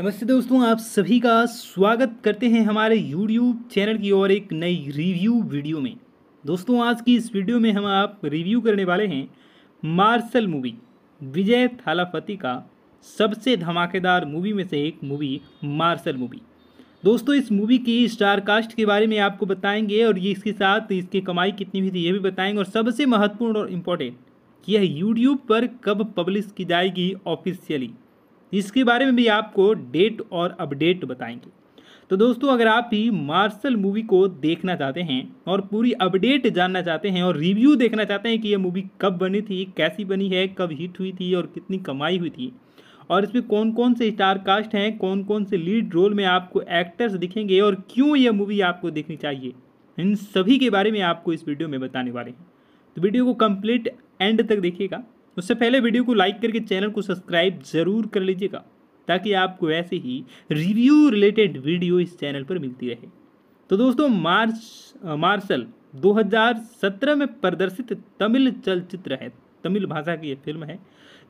नमस्ते दोस्तों आप सभी का स्वागत करते हैं हमारे यूट्यूब चैनल की ओर एक नई रिव्यू वीडियो में दोस्तों आज की इस वीडियो में हम आप रिव्यू करने वाले हैं मार्शल मूवी विजय थालापति का सबसे धमाकेदार मूवी में से एक मूवी मार्शल मूवी दोस्तों इस मूवी की स्टार कास्ट के बारे में आपको बताएंगे और ये इसके साथ इसकी कमाई कितनी हुई थी ये भी बताएंगे और सबसे महत्वपूर्ण और इम्पोर्टेंट यह यूट्यूब पर कब पब्लिश की जाएगी ऑफिशियली इसके बारे में भी आपको डेट और अपडेट बताएंगे तो दोस्तों अगर आप भी मार्शल मूवी को देखना चाहते हैं और पूरी अपडेट जानना चाहते हैं और रिव्यू देखना चाहते हैं कि यह मूवी कब बनी थी कैसी बनी है कब हिट हुई थी और कितनी कमाई हुई थी और इसमें कौन कौन से स्टार कास्ट हैं कौन कौन से लीड रोल में आपको एक्टर्स दिखेंगे और क्यों यह मूवी आपको देखनी चाहिए इन सभी के बारे में आपको इस वीडियो में बताने वाले हैं तो वीडियो को कंप्लीट एंड तक देखिएगा उससे पहले वीडियो को लाइक करके चैनल को सब्सक्राइब ज़रूर कर लीजिएगा ताकि आपको ऐसे ही रिव्यू रिलेटेड वीडियो इस चैनल पर मिलती रहे तो दोस्तों मार्च मार्शल 2017 में प्रदर्शित तमिल चलचित्र है तमिल भाषा की यह फिल्म है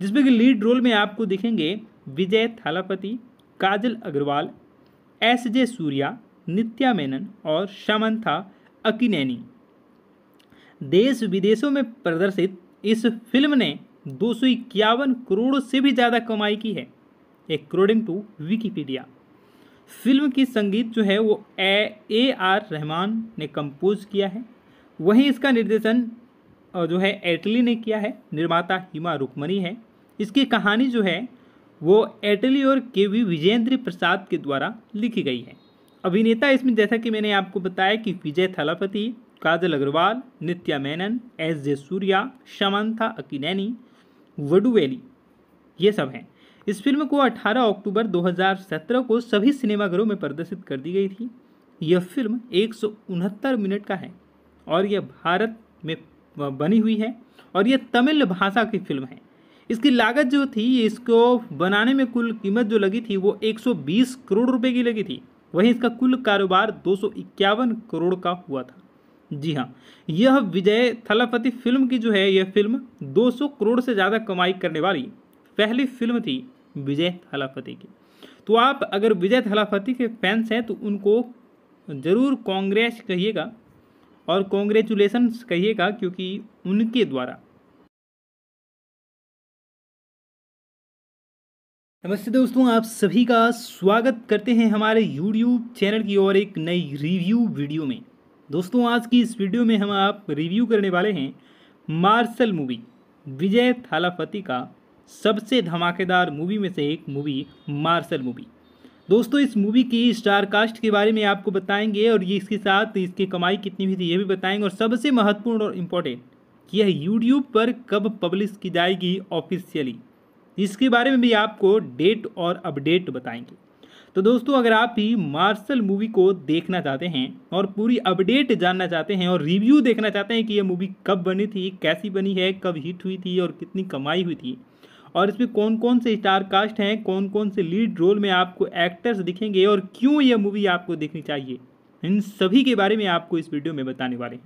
जिसमें कि लीड रोल में आपको दिखेंगे विजय थालापति काजल अग्रवाल एस जे सूर्या नित्या मेनन और शमंथा अकिनैनी देश विदेशों में प्रदर्शित इस फिल्म ने दो करोड़ से भी ज़्यादा कमाई की है अकॉर्डिंग टू विकीपीडिया फिल्म की संगीत जो है वो ए ए आर रहमान ने कंपोज किया है वहीं इसका निर्देशन जो है एटली ने किया है निर्माता हिमा रुकमणी है इसकी कहानी जो है वो एटली और के वी विजेंद्र प्रसाद के द्वारा लिखी गई है अभिनेता इसमें जैसा कि मैंने आपको बताया कि विजय थलापति काजल अग्रवाल नित्या मेनन एस जे सूर्या शमंथा अकीनैनी वडुवेली ये सब हैं इस फिल्म को 18 अक्टूबर 2017 को सभी सिनेमाघरों में प्रदर्शित कर दी गई थी यह फिल्म एक मिनट का है और यह भारत में बनी हुई है और यह तमिल भाषा की फिल्म है इसकी लागत जो थी इसको बनाने में कुल कीमत जो लगी थी वो 120 करोड़ रुपए की लगी थी वहीं इसका कुल कारोबार दो करोड़ का हुआ था जी हाँ यह विजय थलापति फिल्म की जो है यह फिल्म 200 करोड़ से ज़्यादा कमाई करने वाली पहली फिल्म थी विजय थलापति की तो आप अगर विजय थलापति के फैंस हैं तो उनको ज़रूर कांग्रेस कहिएगा और कॉन्ग्रेचुलेसन्स कहिएगा क्योंकि उनके द्वारा नमस्ते दोस्तों आप सभी का स्वागत करते हैं हमारे यूट्यूब चैनल की और एक नई रिव्यू वीडियो में दोस्तों आज की इस वीडियो में हम आप रिव्यू करने वाले हैं मार्शल मूवी विजय थालापति का सबसे धमाकेदार मूवी में से एक मूवी मार्शल मूवी दोस्तों इस मूवी की स्टार कास्ट के बारे में आपको बताएंगे और ये इसके साथ इसकी कमाई कितनी हुई थी ये भी बताएंगे और सबसे महत्वपूर्ण और इम्पोर्टेंट यह यूट्यूब पर कब पब्लिश की जाएगी ऑफिशियली इसके बारे में भी आपको डेट और अपडेट बताएंगे तो दोस्तों अगर आप भी मार्शल मूवी को देखना चाहते हैं और पूरी अपडेट जानना चाहते हैं और रिव्यू देखना चाहते हैं कि यह मूवी कब बनी थी कैसी बनी है कब हिट हुई थी और कितनी कमाई हुई थी और इसमें कौन कौन से स्टार कास्ट हैं कौन कौन से लीड रोल में आपको एक्टर्स दिखेंगे और क्यों यह मूवी आपको देखनी चाहिए इन सभी के बारे में आपको इस वीडियो में बताने वाले हैं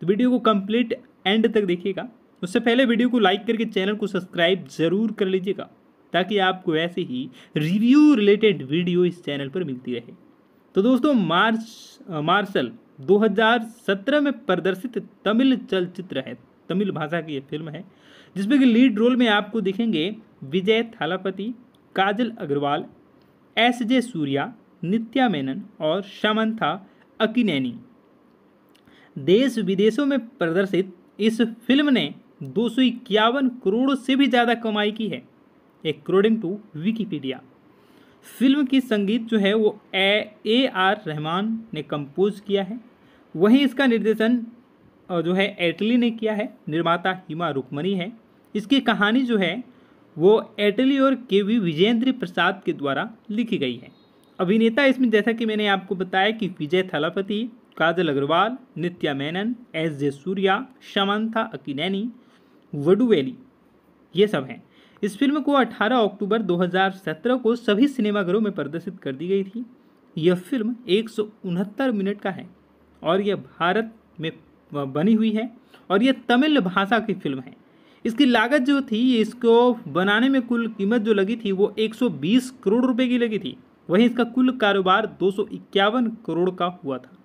तो वीडियो को कंप्लीट एंड तक देखिएगा उससे पहले वीडियो को लाइक करके चैनल को सब्सक्राइब ज़रूर कर लीजिएगा ताकि आपको ऐसे ही रिव्यू रिलेटेड वीडियो इस चैनल पर मिलती रहे तो दोस्तों मार्च मार्शल 2017 में प्रदर्शित तमिल चलचित्र है तमिल भाषा की यह फिल्म है जिसमें कि लीड रोल में आपको दिखेंगे विजय थालापति काजल अग्रवाल एस जे सूर्या नित्या मेनन और शमंथा अकिनैनी देश विदेशों में प्रदर्शित इस फिल्म ने दो करोड़ से भी ज़्यादा कमाई की है अकॉर्डिंग टू विकीपीडिया फिल्म की संगीत जो है वो ए ए आर रहमान ने कंपोज किया है वहीं इसका निर्देशन जो है एटली ने किया है निर्माता हिमा रुकमणी है इसकी कहानी जो है वो एटली और के वी विजेंद्र प्रसाद के द्वारा लिखी गई है अभिनेता इसमें जैसा कि मैंने आपको बताया कि विजय थलापति काजल अग्रवाल नित्या मेनन एस जे सूर्या शमंथा अकीनैनी वडुवेली ये सब हैं इस फिल्म को 18 अक्टूबर 2017 को सभी सिनेमाघरों में प्रदर्शित कर दी गई थी यह फिल्म एक मिनट का है और यह भारत में बनी हुई है और यह तमिल भाषा की फिल्म है इसकी लागत जो थी इसको बनाने में कुल कीमत जो लगी थी वो 120 करोड़ रुपए की लगी थी वहीं इसका कुल कारोबार दो करोड़ का हुआ था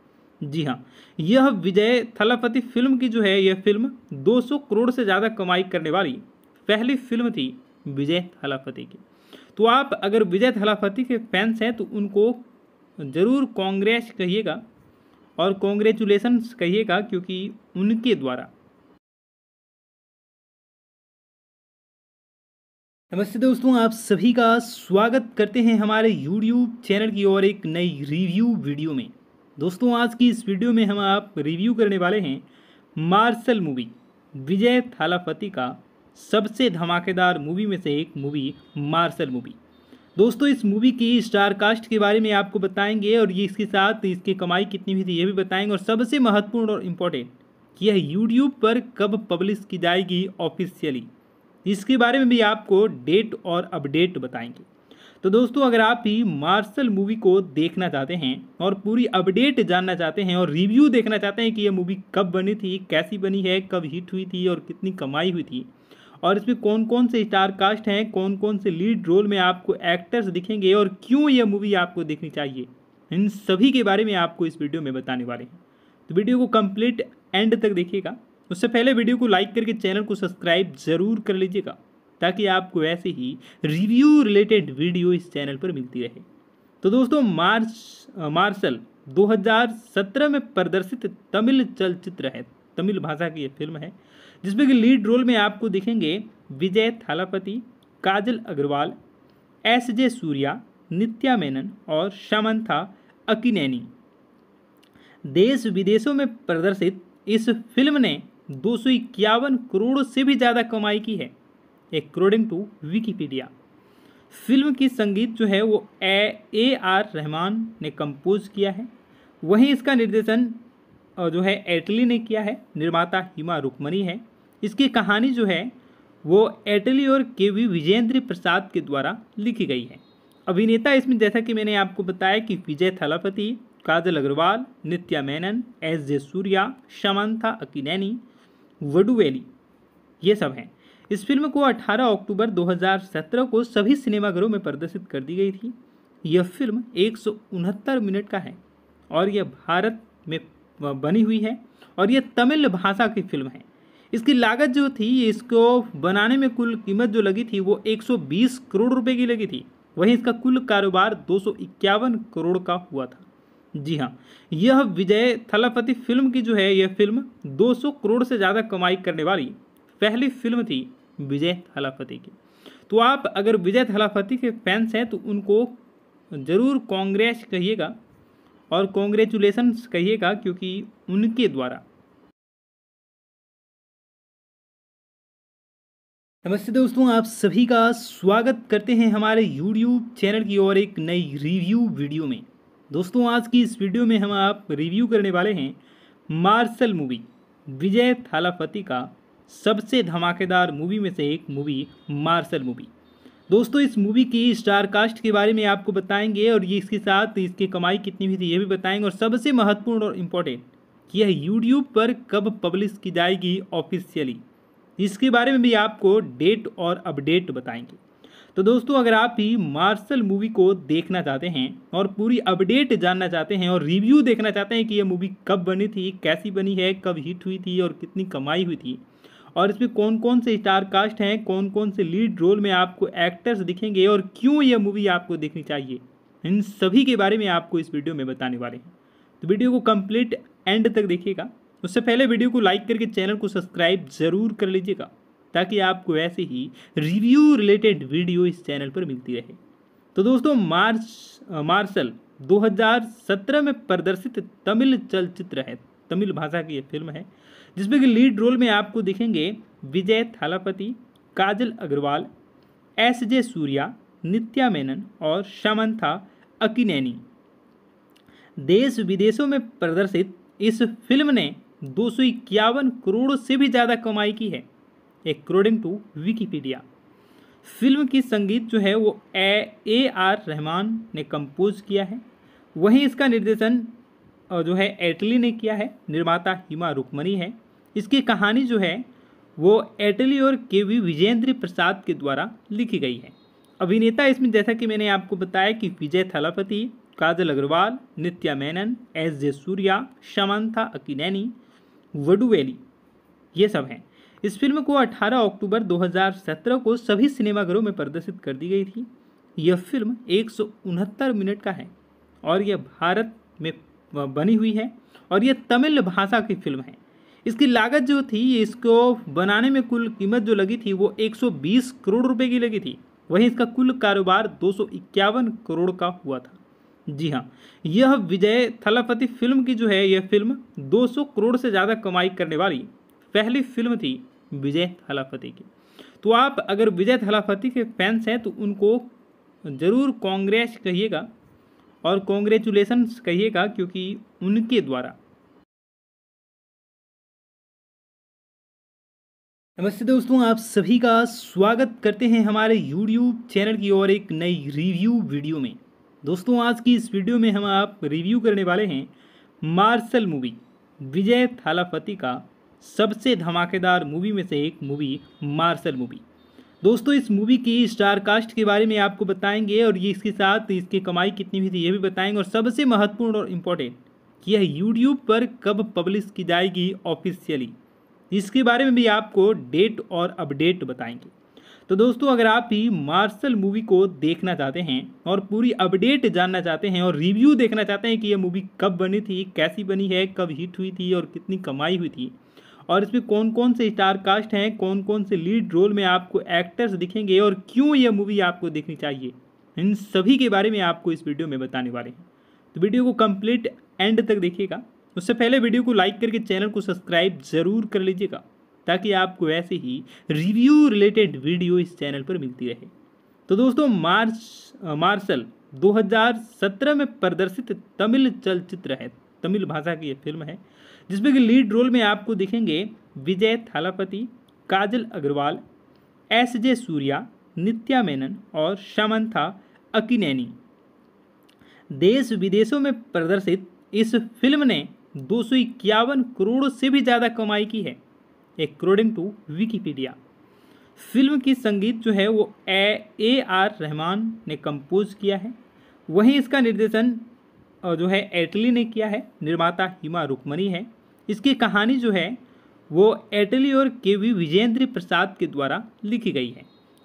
जी हाँ यह विजय थलापति फिल्म की जो है यह फिल्म 200 करोड़ से ज़्यादा कमाई करने वाली पहली फिल्म थी विजय थलापति की तो आप अगर विजय थलापति के फैंस हैं तो उनको ज़रूर कांग्रेस कहिएगा और कॉन्ग्रेचुलेसन्स कहिएगा क्योंकि उनके द्वारा नमस्ते दोस्तों आप सभी का स्वागत करते हैं हमारे यूट्यूब चैनल की और एक नई रिव्यू वीडियो में दोस्तों आज की इस वीडियो में हम आप रिव्यू करने वाले हैं मार्शल मूवी विजय थालापति का सबसे धमाकेदार मूवी में से एक मूवी मार्शल मूवी दोस्तों इस मूवी की स्टार कास्ट के बारे में आपको बताएंगे और ये इसके साथ इसकी कमाई कितनी हुई थी ये भी बताएंगे और सबसे महत्वपूर्ण और इम्पोर्टेंट यह यूट्यूब पर कब पब्लिश की जाएगी ऑफिशियली इसके बारे में भी आपको डेट और अपडेट बताएंगे तो दोस्तों अगर आप भी मार्शल मूवी को देखना चाहते हैं और पूरी अपडेट जानना चाहते हैं और रिव्यू देखना चाहते हैं कि यह मूवी कब बनी थी कैसी बनी है कब हिट हुई थी और कितनी कमाई हुई थी और इसमें कौन कौन से स्टार कास्ट हैं कौन कौन से लीड रोल में आपको एक्टर्स दिखेंगे और क्यों यह मूवी आपको देखनी चाहिए इन सभी के बारे में आपको इस वीडियो में बताने वाले हैं तो वीडियो को कंप्लीट एंड तक देखिएगा उससे पहले वीडियो को लाइक करके चैनल को सब्सक्राइब ज़रूर कर लीजिएगा ताकि आपको ऐसे ही रिव्यू रिलेटेड वीडियो इस चैनल पर मिलती रहे तो दोस्तों मार्च मार्शल 2017 में प्रदर्शित तमिल चलचित्र है तमिल भाषा की यह फिल्म है जिसमें कि लीड रोल में आपको दिखेंगे विजय थालापति काजल अग्रवाल एस जे सूर्या नित्या मेनन और शमंथा अकिनैनी देश विदेशों में प्रदर्शित इस फिल्म ने दो करोड़ से भी ज़्यादा कमाई की है अकॉर्डिंग टू विकीपीडिया फिल्म की संगीत जो है वो ए ए आर रहमान ने कंपोज किया है वहीं इसका निर्देशन जो है एटली ने किया है निर्माता हिमा रुकमणी है इसकी कहानी जो है वो एटली और के वी विजेंद्र प्रसाद के द्वारा लिखी गई है अभिनेता इसमें जैसा कि मैंने आपको बताया कि विजय थलापति काजल अग्रवाल नित्या मेनन एस जे सूर्या शमंथा अकीनैनी वडुवेली ये सब हैं इस फिल्म को 18 अक्टूबर 2017 को सभी सिनेमाघरों में प्रदर्शित कर दी गई थी यह फिल्म एक मिनट का है और यह भारत में बनी हुई है और यह तमिल भाषा की फिल्म है इसकी लागत जो थी इसको बनाने में कुल कीमत जो लगी थी वो 120 करोड़ रुपए की लगी थी वहीं इसका कुल कारोबार दो करोड़ का हुआ था जी हाँ यह विजय थलापति फिल्म की जो है यह फिल्म 200 करोड़ से ज़्यादा कमाई करने वाली पहली फिल्म थी विजय थलापति की तो आप अगर विजय थलापति के फैंस हैं तो उनको ज़रूर कांग्रेस कहिएगा और कॉन्ग्रेचुलेसन्स कहिएगा क्योंकि उनके द्वारा नमस्ते दोस्तों आप सभी का स्वागत करते हैं हमारे यूट्यूब चैनल की ओर एक नई रिव्यू वीडियो में दोस्तों आज की इस वीडियो में हम आप रिव्यू करने वाले हैं मार्शल मूवी विजय थालापति का सबसे धमाकेदार मूवी में से एक मूवी मार्शल मूवी दोस्तों इस मूवी की स्टार कास्ट के बारे में आपको बताएंगे और ये इसके साथ इसकी कमाई कितनी हुई थी ये भी बताएंगे और सबसे महत्वपूर्ण और इम्पोर्टेंट यह यूट्यूब पर कब पब्लिश की जाएगी ऑफिशियली इसके बारे में भी आपको डेट और अपडेट बताएंगे तो दोस्तों अगर आप भी मार्शल मूवी को देखना चाहते हैं और पूरी अपडेट जानना चाहते हैं और रिव्यू देखना चाहते हैं कि यह मूवी कब बनी थी कैसी बनी है कब हिट हुई थी और कितनी कमाई हुई थी और इसमें कौन कौन से स्टार कास्ट हैं कौन कौन से लीड रोल में आपको एक्टर्स दिखेंगे और क्यों यह मूवी आपको देखनी चाहिए इन सभी के बारे में आपको इस वीडियो में बताने वाले हैं तो वीडियो को कंप्लीट एंड तक देखिएगा उससे पहले वीडियो को लाइक करके चैनल को सब्सक्राइब ज़रूर कर लीजिएगा ताकि आपको ऐसे ही रिव्यू रिलेटेड वीडियो इस चैनल पर मिलती रहे तो दोस्तों मार्च मार्शल 2017 में प्रदर्शित तमिल चलचित्र है तमिल भाषा की यह फिल्म है जिसमें कि लीड रोल में आपको दिखेंगे विजय थालापति काजल अग्रवाल एस जे सूर्या नित्या मेनन और शमंथा अकिनैनी देश विदेशों में प्रदर्शित इस फिल्म ने दो करोड़ से भी ज़्यादा कमाई की है अकॉर्डिंग टू विकीपीडिया फिल्म की संगीत जो है वो ए ए आर रहमान ने कंपोज किया है वहीं इसका निर्देशन जो है एटली ने किया है निर्माता हिमा रुकमणी है इसकी कहानी जो है वो एटली और के वी विजेंद्र प्रसाद के द्वारा लिखी गई है अभिनेता इसमें जैसा कि मैंने आपको बताया कि विजय थलापति काजल अग्रवाल नित्या मेनन एस जे सूर्या शमंथा अकीनैनी वैली ये सब हैं इस फिल्म को 18 अक्टूबर 2017 को सभी सिनेमाघरों में प्रदर्शित कर दी गई थी यह फिल्म एक मिनट का है और यह भारत में बनी हुई है और यह तमिल भाषा की फिल्म है इसकी लागत जो थी इसको बनाने में कुल कीमत जो लगी थी वो 120 करोड़ रुपए की लगी थी वहीं इसका कुल कारोबार दो करोड़ का हुआ था जी हाँ यह विजय थलापति फिल्म की जो है यह फिल्म 200 करोड़ से ज़्यादा कमाई करने वाली पहली फिल्म थी विजय थलापति की तो आप अगर विजय थलापति के फैंस हैं तो उनको ज़रूर कांग्रेस कहिएगा और कॉन्ग्रेचुलेसन्स कहिएगा क्योंकि उनके द्वारा नमस्ते दोस्तों आप सभी का स्वागत करते हैं हमारे यूट्यूब चैनल की और एक नई रिव्यू वीडियो में दोस्तों आज की इस वीडियो में हम आप रिव्यू करने वाले हैं मार्शल मूवी विजय थालापति का सबसे धमाकेदार मूवी में से एक मूवी मार्शल मूवी दोस्तों इस मूवी की स्टार कास्ट के बारे में आपको बताएंगे और ये इसके साथ इसकी कमाई कितनी हुई थी ये भी बताएंगे और सबसे महत्वपूर्ण और इम्पोर्टेंट यह यूट्यूब पर कब पब्लिश की जाएगी ऑफिशियली इसके बारे में भी आपको डेट और अपडेट बताएंगे तो दोस्तों अगर आप भी मार्शल मूवी को देखना चाहते हैं और पूरी अपडेट जानना चाहते हैं और रिव्यू देखना चाहते हैं कि यह मूवी कब बनी थी कैसी बनी है कब हिट हुई थी और कितनी कमाई हुई थी और इसमें कौन कौन से स्टार कास्ट हैं कौन कौन से लीड रोल में आपको एक्टर्स दिखेंगे और क्यों यह मूवी आपको देखनी चाहिए इन सभी के बारे में आपको इस वीडियो में बताने वाले हैं तो वीडियो को कंप्लीट एंड तक देखिएगा उससे पहले वीडियो को लाइक करके चैनल को सब्सक्राइब ज़रूर कर लीजिएगा ताकि आपको ऐसे ही रिव्यू रिलेटेड वीडियो इस चैनल पर मिलती रहे तो दोस्तों मार्च मार्शल 2017 में प्रदर्शित तमिल चलचित्र है तमिल भाषा की यह फिल्म है जिसमें कि लीड रोल में आपको दिखेंगे विजय थालापति काजल अग्रवाल एस जे सूर्या नित्या मेनन और शमंथा अकिनैनी देश विदेशों में प्रदर्शित इस फिल्म ने दो करोड़ से भी ज़्यादा कमाई की है अकॉर्डिंग टू विकीपीडिया फिल्म की संगीत जो है वो ए ए आर रहमान ने कंपोज किया है वहीं इसका निर्देशन जो है एटली ने किया है निर्माता हिमा रुकमणी है इसकी कहानी जो है वो एटली और के वी विजेंद्र प्रसाद के द्वारा लिखी गई है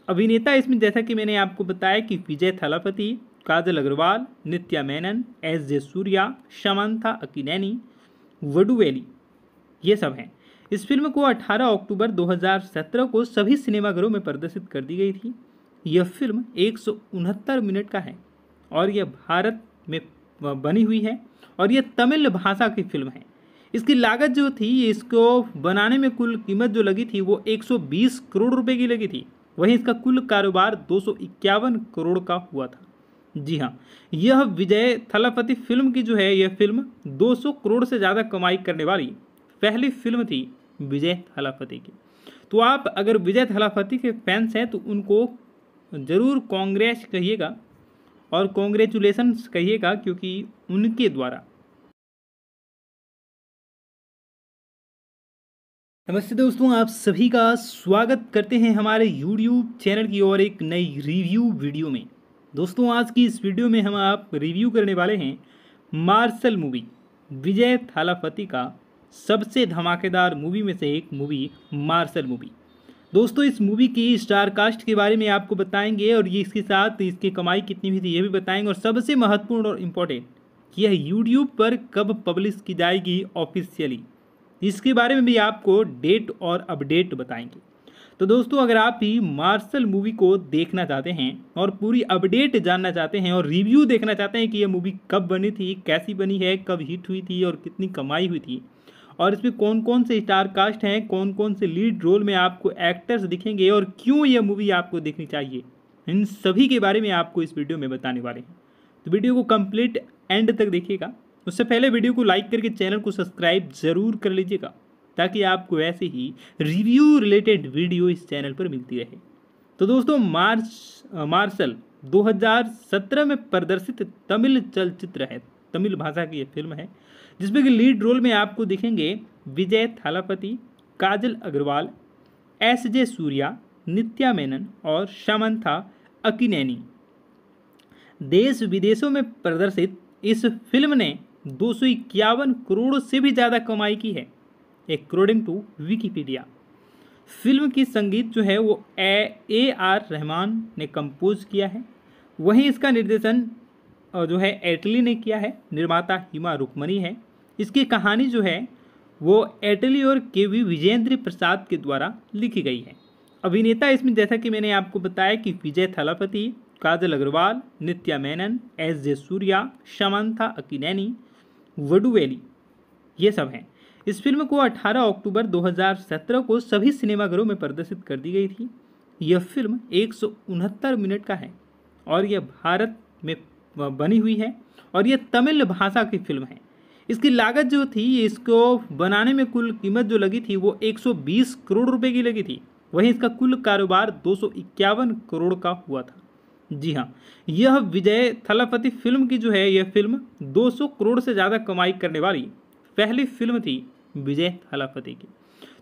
अभिनेता इसमें जैसा कि मैंने आपको बताया कि विजय थलापति काजल अग्रवाल नित्या मेनन एस जे सूर्या शमंथा अकीनैनी वडुवेली ये सब हैं इस फिल्म को 18 अक्टूबर 2017 को सभी सिनेमाघरों में प्रदर्शित कर दी गई थी यह फिल्म एक मिनट का है और यह भारत में बनी हुई है और यह तमिल भाषा की फिल्म है इसकी लागत जो थी इसको बनाने में कुल कीमत जो लगी थी वो 120 करोड़ रुपए की लगी थी वहीं इसका कुल कारोबार दो करोड़ का हुआ था जी हाँ यह विजय थलापति फिल्म की जो है यह फिल्म 200 करोड़ से ज़्यादा कमाई करने वाली पहली फिल्म थी विजय थलापति के तो आप अगर विजय थलापति के फैंस हैं तो उनको ज़रूर कांग्रेस कहिएगा और कॉन्ग्रेचुलेसन्स कहिएगा क्योंकि उनके द्वारा नमस्ते दोस्तों आप सभी का स्वागत करते हैं हमारे यूट्यूब चैनल की और एक नई रिव्यू वीडियो में दोस्तों आज की इस वीडियो में हम आप रिव्यू करने वाले हैं मार्शल मूवी विजय थालापति का सबसे धमाकेदार मूवी में से एक मूवी मार्शल मूवी दोस्तों इस मूवी की स्टार कास्ट के बारे में आपको बताएंगे और ये इसके साथ इसकी कमाई कितनी हुई थी ये भी बताएंगे और सबसे महत्वपूर्ण और इम्पोर्टेंट यह यूट्यूब पर कब पब्लिश की जाएगी ऑफिशियली इसके बारे में भी आपको डेट और अपडेट बताएंगे तो दोस्तों अगर आप भी मार्शल मूवी को देखना चाहते हैं और पूरी अपडेट जानना चाहते हैं और रिव्यू देखना चाहते हैं कि यह मूवी कब बनी थी कैसी बनी है कब हिट हुई थी और कितनी कमाई हुई थी और इसमें कौन कौन से स्टार कास्ट हैं कौन कौन से लीड रोल में आपको एक्टर्स दिखेंगे और क्यों ये मूवी आपको देखनी चाहिए इन सभी के बारे में आपको इस वीडियो में बताने वाले हैं तो वीडियो को कंप्लीट एंड तक देखिएगा उससे पहले वीडियो को लाइक करके चैनल को सब्सक्राइब ज़रूर कर लीजिएगा ताकि आपको ऐसे ही रिव्यू रिलेटेड वीडियो इस चैनल पर मिलती रहे तो दोस्तों मार्च मार्शल 2017 में प्रदर्शित तमिल चलचित्र है तमिल भाषा की यह फिल्म है जिसमें कि लीड रोल में आपको दिखेंगे विजय थालापति काजल अग्रवाल एस जे सूर्या नित्या मेनन और शमंथा अकिनैनी देश विदेशों में प्रदर्शित इस फिल्म ने दो करोड़ से भी ज़्यादा कमाई की है अकॉर्डिंग टू विकीपीडिया फिल्म की संगीत जो है वो ए ए आर रहमान ने कंपोज किया है वहीं इसका निर्देशन जो है एटली ने किया है निर्माता हिमा रुक्मणी है इसकी कहानी जो है वो एटली और के वी विजेंद्र प्रसाद के द्वारा लिखी गई है अभिनेता इसमें जैसा कि मैंने आपको बताया कि विजय थलापति काजल अग्रवाल नित्या मेनन एस जे सूर्या शमंथा अकीनैनी वडुवेली ये सब हैं इस फिल्म को 18 अक्टूबर 2017 को सभी सिनेमाघरों में प्रदर्शित कर दी गई थी यह फिल्म एक मिनट का है और यह भारत में बनी हुई है और ये तमिल भाषा की फिल्म है इसकी लागत जो थी इसको बनाने में कुल कीमत जो लगी थी वो 120 करोड़ रुपए की लगी थी वहीं इसका कुल कारोबार दो करोड़ का हुआ था जी हाँ यह विजय थलापति फिल्म की जो है यह फिल्म 200 करोड़ से ज़्यादा कमाई करने वाली पहली फिल्म थी विजय थलापति की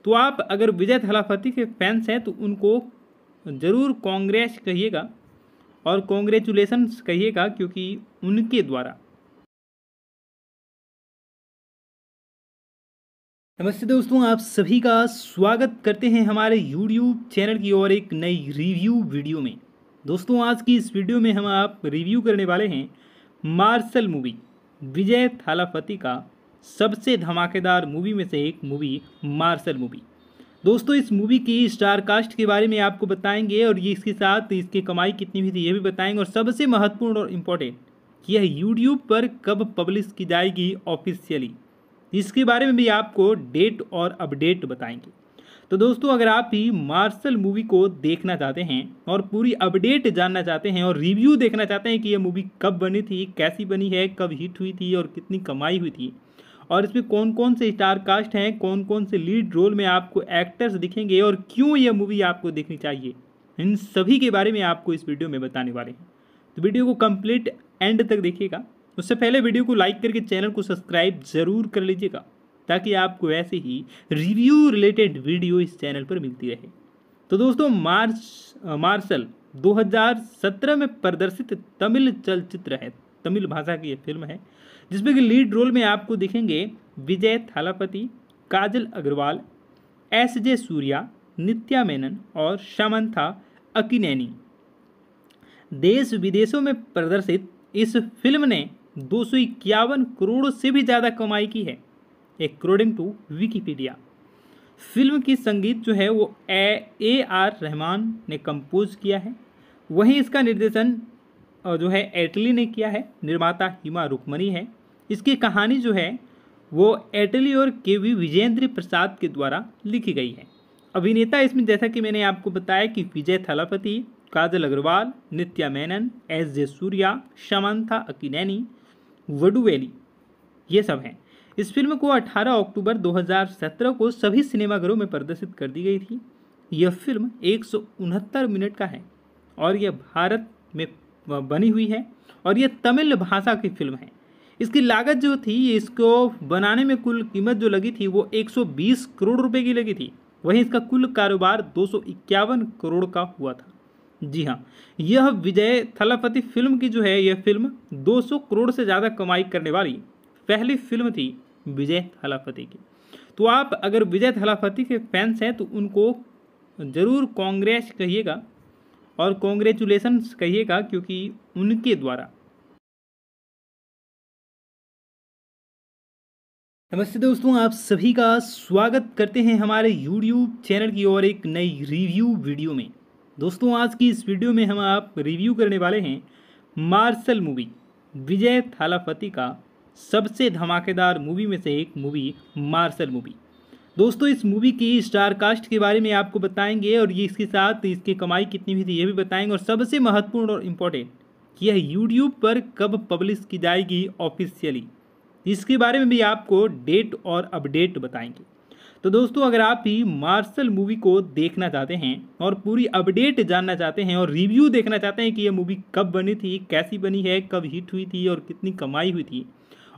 तो आप अगर विजय थलापति के फैंस हैं तो उनको ज़रूर कांग्रेस कहिएगा और कॉन्ग्रेचुलेसन्स कहिएगा क्योंकि उनके द्वारा नमस्ते दोस्तों आप सभी का स्वागत करते हैं हमारे यूट्यूब चैनल की ओर एक नई रिव्यू वीडियो में दोस्तों आज की इस वीडियो में हम आप रिव्यू करने वाले हैं मार्शल मूवी विजय थालापति का सबसे धमाकेदार मूवी में से एक मूवी मार्शल मूवी दोस्तों इस मूवी की स्टार कास्ट के बारे में आपको बताएंगे और ये इसके साथ इसकी कमाई कितनी हुई थी ये भी बताएंगे और सबसे महत्वपूर्ण और इम्पोर्टेंट यह यूट्यूब पर कब पब्लिश की जाएगी ऑफिशियली इसके बारे में भी आपको डेट और अपडेट बताएंगे तो दोस्तों अगर आप भी मार्शल मूवी को देखना चाहते हैं और पूरी अपडेट जानना चाहते हैं और रिव्यू देखना चाहते हैं कि यह मूवी कब बनी थी कैसी बनी है कब हिट हुई थी और कितनी कमाई हुई थी और इसमें कौन कौन से स्टार कास्ट हैं कौन कौन से लीड रोल में आपको एक्टर्स दिखेंगे और क्यों ये मूवी आपको देखनी चाहिए इन सभी के बारे में आपको इस वीडियो में बताने वाले हैं तो वीडियो को कम्प्लीट एंड तक देखिएगा उससे पहले वीडियो को लाइक करके चैनल को सब्सक्राइब ज़रूर कर लीजिएगा ताकि आपको ऐसे ही रिव्यू रिलेटेड वीडियो इस चैनल पर मिलती रहे तो दोस्तों मार्च मार्शल 2017 में प्रदर्शित तमिल चलचित्र है तमिल भाषा की यह फिल्म है जिसमें कि लीड रोल में आपको दिखेंगे विजय थालापति काजल अग्रवाल एस जे सूर्या नित्या मेनन और शमंथा अकिनैनी देश विदेशों में प्रदर्शित इस फिल्म ने दो करोड़ से भी ज़्यादा कमाई की है अकॉर्डिंग टू विकीपीडिया फिल्म की संगीत जो है वो ए ए आर रहमान ने कंपोज किया है वहीं इसका निर्देशन जो है एटली ने किया है निर्माता हिमा रुकमणी है इसकी कहानी जो है वो एटली और के वी विजेंद्र प्रसाद के द्वारा लिखी गई है अभिनेता इसमें जैसा कि मैंने आपको बताया कि विजय थलापति काजल अग्रवाल नित्या मेनन एस जे सूर्या शमंथा अकीनैनी वडुवेली ये सब हैं इस फिल्म को 18 अक्टूबर 2017 को सभी सिनेमाघरों में प्रदर्शित कर दी गई थी यह फिल्म एक मिनट का है और यह भारत में बनी हुई है और यह तमिल भाषा की फिल्म है इसकी लागत जो थी इसको बनाने में कुल कीमत जो लगी थी वो 120 करोड़ रुपए की लगी थी वहीं इसका कुल कारोबार दो करोड़ का हुआ था जी हाँ यह विजय थलापति फिल्म की जो है यह फिल्म 200 करोड़ से ज़्यादा कमाई करने वाली पहली फिल्म थी विजय थलापति की तो आप अगर विजय थलापति के फैंस हैं तो उनको ज़रूर कांग्रेस कहिएगा और कॉन्ग्रेचुलेसन्स कहिएगा क्योंकि उनके द्वारा नमस्ते दोस्तों आप सभी का स्वागत करते हैं हमारे यूट्यूब चैनल की और एक नई रिव्यू वीडियो में दोस्तों आज की इस वीडियो में हम आप रिव्यू करने वाले हैं मार्शल मूवी विजय थालापति का सबसे धमाकेदार मूवी में से एक मूवी मार्शल मूवी दोस्तों इस मूवी की स्टार कास्ट के बारे में आपको बताएंगे और ये इसके साथ इसकी कमाई कितनी हुई थी ये भी बताएंगे और सबसे महत्वपूर्ण और इम्पोर्टेंट यह यूट्यूब पर कब पब्लिश की जाएगी ऑफिशियली इसके बारे में भी आपको डेट और अपडेट बताएंगे तो दोस्तों अगर आप भी मार्शल मूवी को देखना चाहते हैं और पूरी अपडेट जानना चाहते हैं और रिव्यू देखना चाहते हैं कि यह मूवी कब बनी थी कैसी बनी है कब हिट हुई थी और कितनी कमाई हुई थी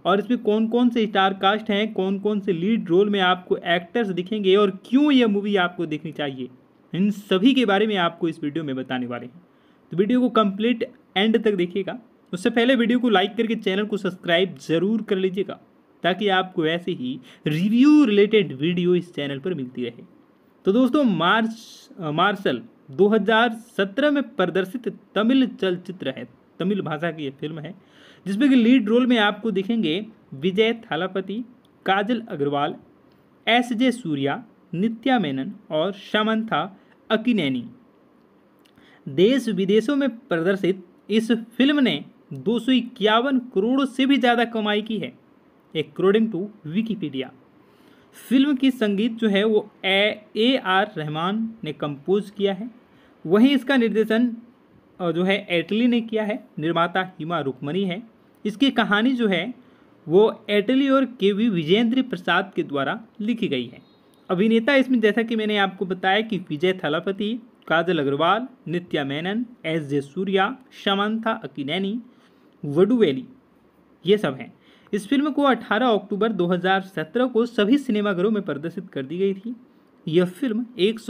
और इसमें कौन कौन से स्टार कास्ट हैं कौन कौन से लीड रोल में आपको एक्टर्स दिखेंगे और क्यों यह मूवी आपको देखनी चाहिए इन सभी के बारे में आपको इस वीडियो में बताने वाले हैं तो वीडियो को कंप्लीट एंड तक देखिएगा उससे पहले वीडियो को लाइक करके चैनल को सब्सक्राइब ज़रूर कर लीजिएगा ताकि आपको ऐसे ही रिव्यू रिलेटेड वीडियो इस चैनल पर मिलती रहे तो दोस्तों मार्च मार्शल 2017 में प्रदर्शित तमिल चलचित्र है तमिल भाषा की यह फिल्म है जिसमें कि लीड रोल में आपको दिखेंगे विजय थालापति काजल अग्रवाल एस जे सूर्या नित्या मेनन और शमंथा अकिनैनी देश विदेशों में प्रदर्शित इस फिल्म ने दो करोड़ से भी ज़्यादा कमाई की है अकॉर्डिंग टू विकीपीडिया फिल्म की संगीत जो है वो ए ए आर रहमान ने कंपोज किया है वहीं इसका निर्देशन जो है एटली ने किया है निर्माता हिमा रुकमणी है इसकी कहानी जो है वो एटली और के वी विजेंद्र प्रसाद के द्वारा लिखी गई है अभिनेता इसमें जैसा कि मैंने आपको बताया कि विजय थलापति काजल अग्रवाल नित्या मेनन एस जे सूर्या शमंथा अकीनैनी वैली ये सब हैं इस फिल्म को 18 अक्टूबर 2017 को सभी सिनेमाघरों में प्रदर्शित कर दी गई थी यह फिल्म एक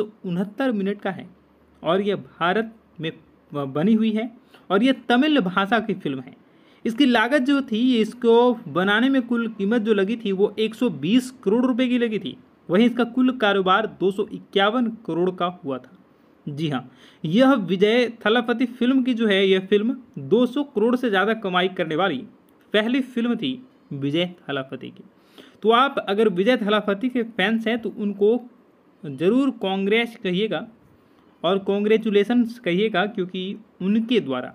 मिनट का है और यह भारत में बनी हुई है और यह तमिल भाषा की फिल्म है इसकी लागत जो थी इसको बनाने में कुल कीमत जो लगी थी वो 120 करोड़ रुपए की लगी थी वहीं इसका कुल कारोबार दो करोड़ का हुआ था जी हाँ यह विजय थलापति फिल्म की जो है यह फिल्म 200 करोड़ से ज़्यादा कमाई करने वाली पहली फिल्म थी विजय थलापति की तो आप अगर विजय थलापति के फैंस हैं तो उनको ज़रूर कांग्रेस कहिएगा और कॉन्ग्रेचुलेसन्स कहिएगा क्योंकि उनके द्वारा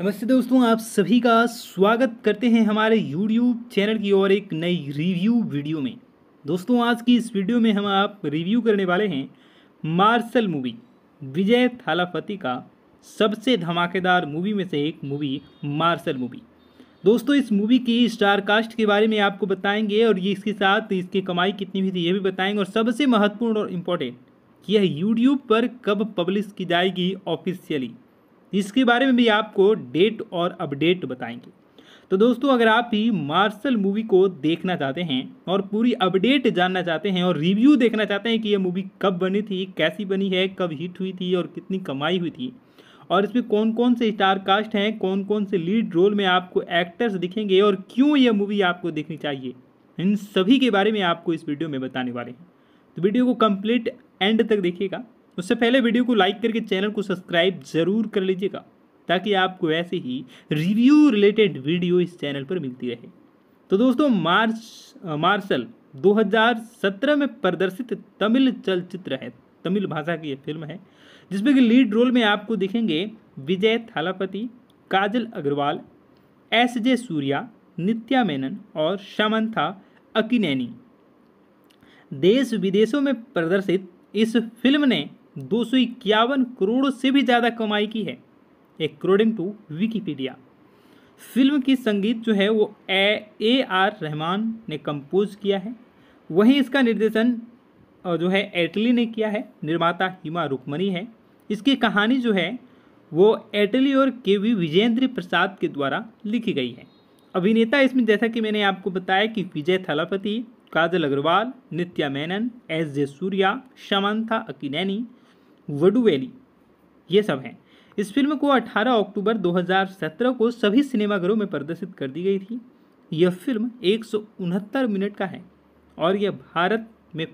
नमस्ते दोस्तों आप सभी का स्वागत करते हैं हमारे यूट्यूब चैनल की और एक नई रिव्यू वीडियो में दोस्तों आज की इस वीडियो में हम आप रिव्यू करने वाले हैं मार्शल मूवी विजय थालापति का सबसे धमाकेदार मूवी में से एक मूवी मार्शल मूवी दोस्तों इस मूवी की स्टार कास्ट के बारे में आपको बताएंगे और ये इसके साथ इसकी कमाई कितनी हुई थी ये भी बताएंगे और सबसे महत्वपूर्ण और इम्पोर्टेंट यह यूट्यूब पर कब पब्लिश की जाएगी ऑफिशियली इसके बारे में भी आपको डेट और अपडेट बताएंगे तो दोस्तों अगर आप भी मार्शल मूवी को देखना चाहते हैं और पूरी अपडेट जानना चाहते हैं और रिव्यू देखना चाहते हैं कि यह मूवी कब बनी थी कैसी बनी है कब हिट हुई थी और कितनी कमाई हुई थी और इसमें कौन कौन से स्टार कास्ट हैं कौन कौन से लीड रोल में आपको एक्टर्स दिखेंगे और क्यों यह मूवी आपको देखनी चाहिए इन सभी के बारे में आपको इस वीडियो में बताने वाले हैं तो वीडियो को कंप्लीट एंड तक देखिएगा उससे पहले वीडियो को लाइक करके चैनल को सब्सक्राइब जरूर कर लीजिएगा ताकि आपको ऐसे ही रिव्यू रिलेटेड वीडियो इस चैनल पर मिलती रहे तो दोस्तों मार्च मार्शल 2017 में प्रदर्शित तमिल चलचित्र है तमिल भाषा की यह फिल्म है जिसमें कि लीड रोल में आपको दिखेंगे विजय थालापति काजल अग्रवाल एस जे सूर्या नित्या मेनन और शमंथा अकिनैनी देश विदेशों में प्रदर्शित इस फिल्म ने दो करोड़ से भी ज़्यादा कमाई की है अक्रोडिंग टू विकीपीडिया फिल्म की संगीत जो है वो ए ए आर रहमान ने कंपोज किया है वहीं इसका निर्देशन जो है एटली ने किया है निर्माता हिमा रुकमणी है इसकी कहानी जो है वो एटली और के वी विजेंद्र प्रसाद के द्वारा लिखी गई है अभिनेता इसमें जैसा कि मैंने आपको बताया कि विजय थलापति काजल अग्रवाल नित्या मेनन एस जे सूर्या शमंथा अकीनैनी वडुवेली ये सब हैं इस फिल्म को 18 अक्टूबर 2017 को सभी सिनेमाघरों में प्रदर्शित कर दी गई थी यह फिल्म एक मिनट का है और यह भारत में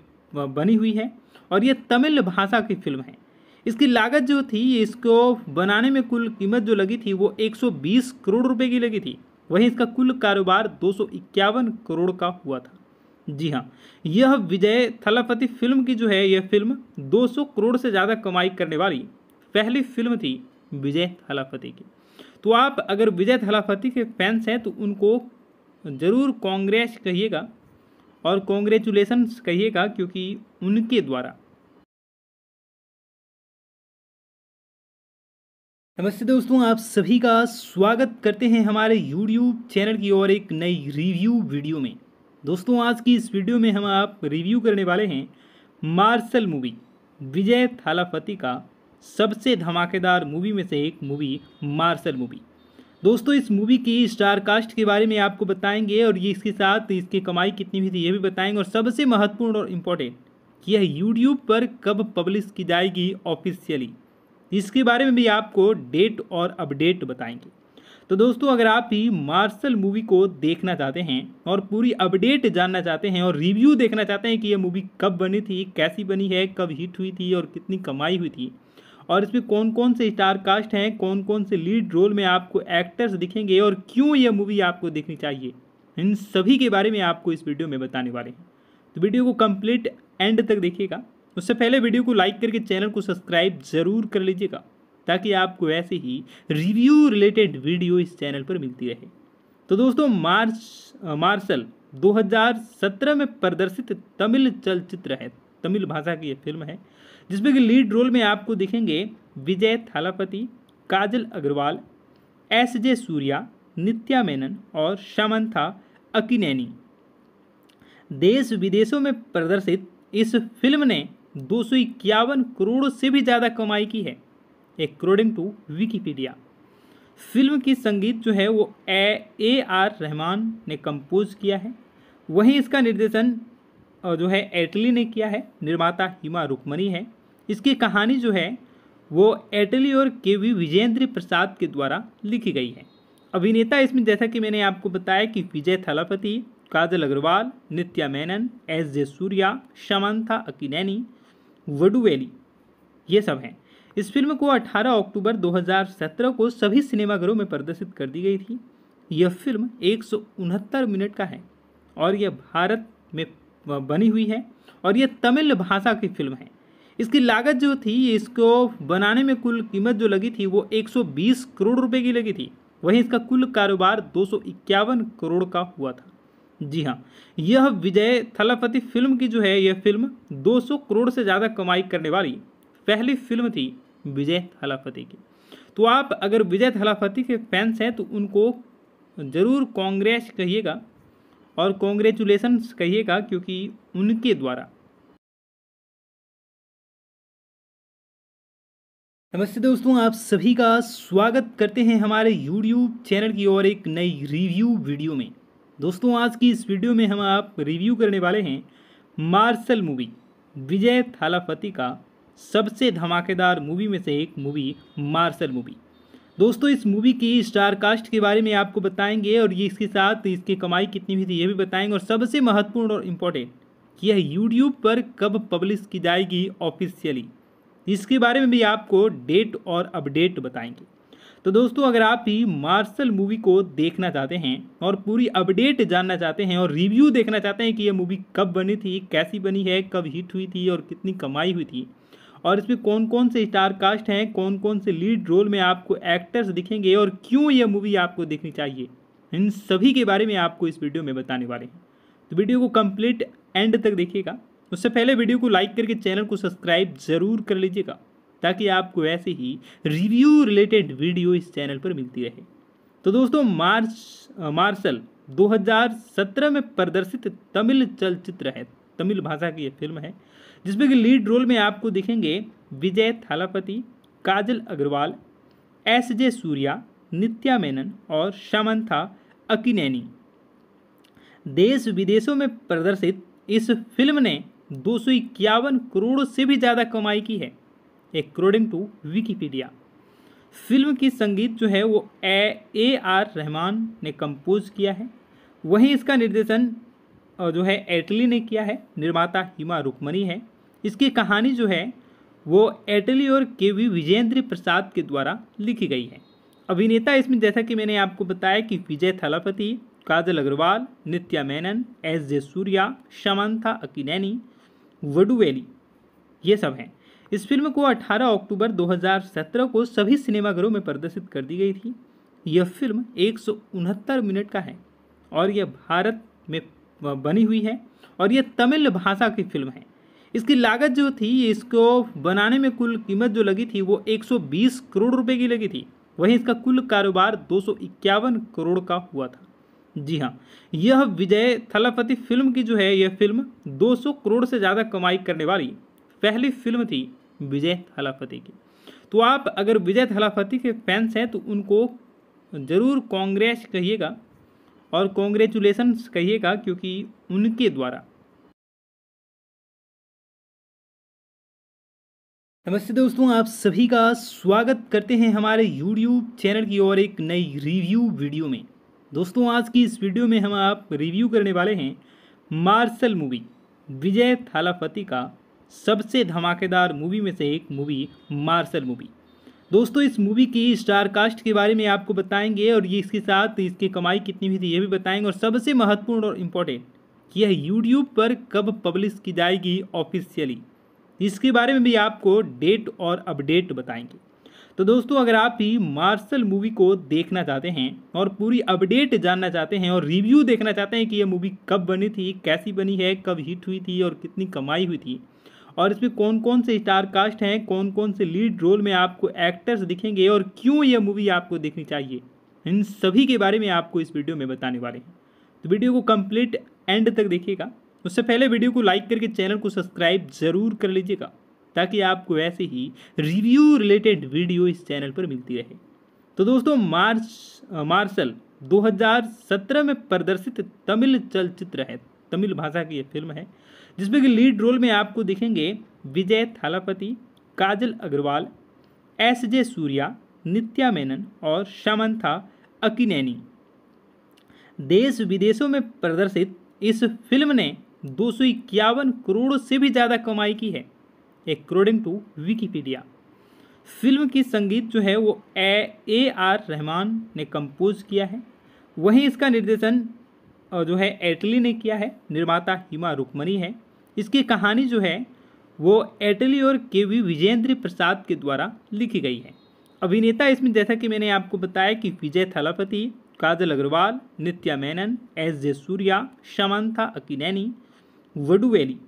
बनी हुई है और यह तमिल भाषा की फिल्म है इसकी लागत जो थी इसको बनाने में कुल कीमत जो लगी थी वो 120 करोड़ रुपए की लगी थी वहीं इसका कुल कारोबार दो करोड़ का हुआ था जी हाँ यह विजय थलापति फिल्म की जो है यह फिल्म 200 करोड़ से ज़्यादा कमाई करने वाली पहली फिल्म थी विजय थलापति के तो आप अगर विजय थलापति के फैंस हैं तो उनको ज़रूर कांग्रेस कहिएगा और कॉन्ग्रेचुलेसन्स कहिएगा क्योंकि उनके द्वारा नमस्ते दोस्तों आप सभी का स्वागत करते हैं हमारे यूट्यूब चैनल की और एक नई रिव्यू वीडियो में दोस्तों आज की इस वीडियो में हम आप रिव्यू करने वाले हैं मार्शल मूवी विजय थालापति का सबसे धमाकेदार मूवी में से एक मूवी मार्शल मूवी दोस्तों इस मूवी की स्टार कास्ट के बारे में आपको बताएंगे और ये इसके साथ इसकी कमाई कितनी हुई थी ये भी बताएंगे और सबसे महत्वपूर्ण और इम्पोर्टेंट यह यूट्यूब पर कब पब्लिश की जाएगी ऑफिशियली इसके बारे में भी आपको डेट और अपडेट बताएंगे तो दोस्तों अगर आप भी मार्शल मूवी को देखना चाहते हैं और पूरी अपडेट जानना चाहते हैं और रिव्यू देखना चाहते हैं कि यह मूवी कब बनी थी कैसी बनी है कब हिट हुई थी और कितनी कमाई हुई थी और इसमें कौन कौन से स्टार कास्ट हैं कौन कौन से लीड रोल में आपको एक्टर्स दिखेंगे और क्यों ये मूवी आपको देखनी चाहिए इन सभी के बारे में आपको इस वीडियो में बताने वाले हैं तो वीडियो को कम्प्लीट एंड तक देखिएगा उससे पहले वीडियो को लाइक करके चैनल को सब्सक्राइब ज़रूर कर लीजिएगा ताकि आपको ऐसे ही रिव्यू रिलेटेड वीडियो इस चैनल पर मिलती रहे तो दोस्तों मार्च मार्शल 2017 में प्रदर्शित तमिल चलचित्र है तमिल भाषा की ये फिल्म है जिसमें कि लीड रोल में आपको दिखेंगे विजय थालापति काजल अग्रवाल एस जे सूर्या नित्या मेनन और शमंथा अकिनैनी देश विदेशों में प्रदर्शित इस फिल्म ने दो करोड़ से भी ज़्यादा कमाई की है अकॉर्डिंग टू विकीपीडिया फिल्म की संगीत जो है वो ए आर रहमान ने कंपोज किया है वहीं इसका निर्देशन जो है एटली ने किया है निर्माता हिमा रुक्मणी है इसकी कहानी जो है वो एटली और के वी विजेंद्र प्रसाद के द्वारा लिखी गई है अभिनेता इसमें जैसा कि मैंने आपको बताया कि विजय थलापति काजल अग्रवाल नित्या मेनन एस जे सूर्या शमंथा अकीनैनी वडुवेली ये सब हैं इस फिल्म को 18 अक्टूबर 2017 को सभी सिनेमाघरों में प्रदर्शित कर दी गई थी यह फिल्म एक मिनट का है और यह भारत में बनी हुई है और ये तमिल भाषा की फिल्म है इसकी लागत जो थी इसको बनाने में कुल कीमत जो लगी थी वो 120 करोड़ रुपए की लगी थी वहीं इसका कुल कारोबार दो करोड़ का हुआ था जी हाँ यह विजय थलापति फिल्म की जो है यह फिल्म 200 करोड़ से ज़्यादा कमाई करने वाली पहली फिल्म थी विजय थलापति की तो आप अगर विजय थलापति के फैंस हैं तो उनको ज़रूर कांग्रेस कहिएगा और कॉन्ग्रेचुलेसन्स कहिएगा क्योंकि उनके द्वारा नमस्ते दोस्तों आप सभी का स्वागत करते हैं हमारे यूट्यूब चैनल की और एक नई रिव्यू वीडियो में दोस्तों आज की इस वीडियो में हम आप रिव्यू करने वाले हैं मार्शल मूवी विजय थालापति का सबसे धमाकेदार मूवी में से एक मूवी मार्शल मूवी दोस्तों इस मूवी की स्टार कास्ट के बारे में आपको बताएंगे और ये इसके साथ इसकी कमाई कितनी हुई थी ये भी बताएंगे और सबसे महत्वपूर्ण और इम्पोर्टेंट यह यूट्यूब पर कब पब्लिश की जाएगी ऑफिशियली इसके बारे में भी आपको डेट और अपडेट बताएंगे तो दोस्तों अगर आप भी मार्शल मूवी को देखना चाहते हैं और पूरी अपडेट जानना चाहते हैं और रिव्यू देखना चाहते हैं कि यह मूवी कब बनी थी कैसी बनी है कब हिट हुई थी और कितनी कमाई हुई थी और इसमें कौन कौन से स्टार कास्ट हैं कौन कौन से लीड रोल में आपको एक्टर्स दिखेंगे और क्यों यह मूवी आपको देखनी चाहिए इन सभी के बारे में आपको इस वीडियो में बताने वाले हैं तो वीडियो को कंप्लीट एंड तक देखिएगा उससे पहले वीडियो को लाइक करके चैनल को सब्सक्राइब ज़रूर कर लीजिएगा ताकि आपको ऐसे ही रिव्यू रिलेटेड वीडियो इस चैनल पर मिलती रहे तो दोस्तों मार्च मार्शल 2017 में प्रदर्शित तमिल चलचित्र है तमिल भाषा की यह फिल्म है जिसमें कि लीड रोल में आपको दिखेंगे विजय थालापति काजल अग्रवाल एस जे सूर्या नित्या मेनन और शमंथा अकिनैनी देश विदेशों में प्रदर्शित इस फिल्म ने दो करोड़ से भी ज़्यादा कमाई की है अकॉर्डिंग टू विकीपीडिया फिल्म की संगीत जो है वो ए ए आर रहमान ने कंपोज किया है वहीं इसका निर्देशन जो है एटली ने किया है निर्माता हिमा रुकमणी है इसकी कहानी जो है वो एटली और के वी विजेंद्र प्रसाद के द्वारा लिखी गई है अभिनेता इसमें जैसा कि मैंने आपको बताया कि विजय थलापति काजल अग्रवाल नित्या मेनन एस जे सूर्या शमंथा अकीनैनी वडुवेली ये सब हैं इस फिल्म को 18 अक्टूबर 2017 को सभी सिनेमाघरों में प्रदर्शित कर दी गई थी यह फिल्म एक मिनट का है और यह भारत में बनी हुई है और ये तमिल भाषा की फिल्म है इसकी लागत जो थी इसको बनाने में कुल कीमत जो लगी थी वो 120 करोड़ रुपए की लगी थी वहीं इसका कुल कारोबार दो करोड़ का हुआ था जी हाँ यह विजय थलापति फिल्म की जो है यह फिल्म 200 करोड़ से ज़्यादा कमाई करने वाली पहली फिल्म थी विजय थलापति की तो आप अगर विजय थलापति के फैंस हैं तो उनको ज़रूर कांग्रेस कहिएगा और कॉन्ग्रेचुलेसन्स कहिएगा क्योंकि उनके द्वारा नमस्ते दोस्तों आप सभी का स्वागत करते हैं हमारे यूट्यूब चैनल की ओर एक नई रिव्यू वीडियो में दोस्तों आज की इस वीडियो में हम आप रिव्यू करने वाले हैं मार्शल मूवी विजय थालापति का सबसे धमाकेदार मूवी में से एक मूवी मार्शल मूवी दोस्तों इस मूवी की स्टार कास्ट के बारे में आपको बताएंगे और ये इसके साथ इसकी कमाई कितनी हुई थी ये भी बताएंगे और सबसे महत्वपूर्ण और इम्पोर्टेंट यह यूट्यूब पर कब पब्लिश की जाएगी ऑफिशियली इसके बारे में भी आपको डेट और अपडेट बताएंगे तो दोस्तों अगर आप भी मार्शल मूवी को देखना चाहते हैं और पूरी अपडेट जानना चाहते हैं और रिव्यू देखना चाहते हैं कि यह मूवी कब बनी थी कैसी बनी है कब हिट हुई थी और कितनी कमाई हुई थी और इसमें कौन कौन से स्टार कास्ट हैं कौन कौन से लीड रोल में आपको एक्टर्स दिखेंगे और क्यों ये मूवी आपको देखनी चाहिए इन सभी के बारे में आपको इस वीडियो में बताने वाले हैं तो वीडियो को कंप्लीट एंड तक देखिएगा उससे पहले वीडियो को लाइक करके चैनल को सब्सक्राइब ज़रूर कर लीजिएगा ताकि आपको ऐसे ही रिव्यू रिलेटेड वीडियो इस चैनल पर मिलती रहे तो दोस्तों मार्च मार्शल 2017 में प्रदर्शित तमिल चलचित्र है तमिल भाषा की यह फिल्म है जिसमें कि लीड रोल में आपको दिखेंगे विजय थालापति काजल अग्रवाल एस जे सूर्या नित्या मेनन और शमंथा अकिनैनी देश विदेशों में प्रदर्शित इस फिल्म ने दो करोड़ से भी ज़्यादा कमाई की है अकॉर्डिंग टू विकीपीडिया फिल्म की संगीत जो है वो ए ए आर रहमान ने कंपोज किया है वहीं इसका निर्देशन जो है एटली ने किया है निर्माता हिमा रुकमणी है इसकी कहानी जो है वो एटली और के वी विजेंद्र प्रसाद के द्वारा लिखी गई है अभिनेता इसमें जैसा कि मैंने आपको बताया कि विजय थलापति काजल अग्रवाल नित्या मेनन एस जे सूर्या शमंथा अकीनैनी वडुवेली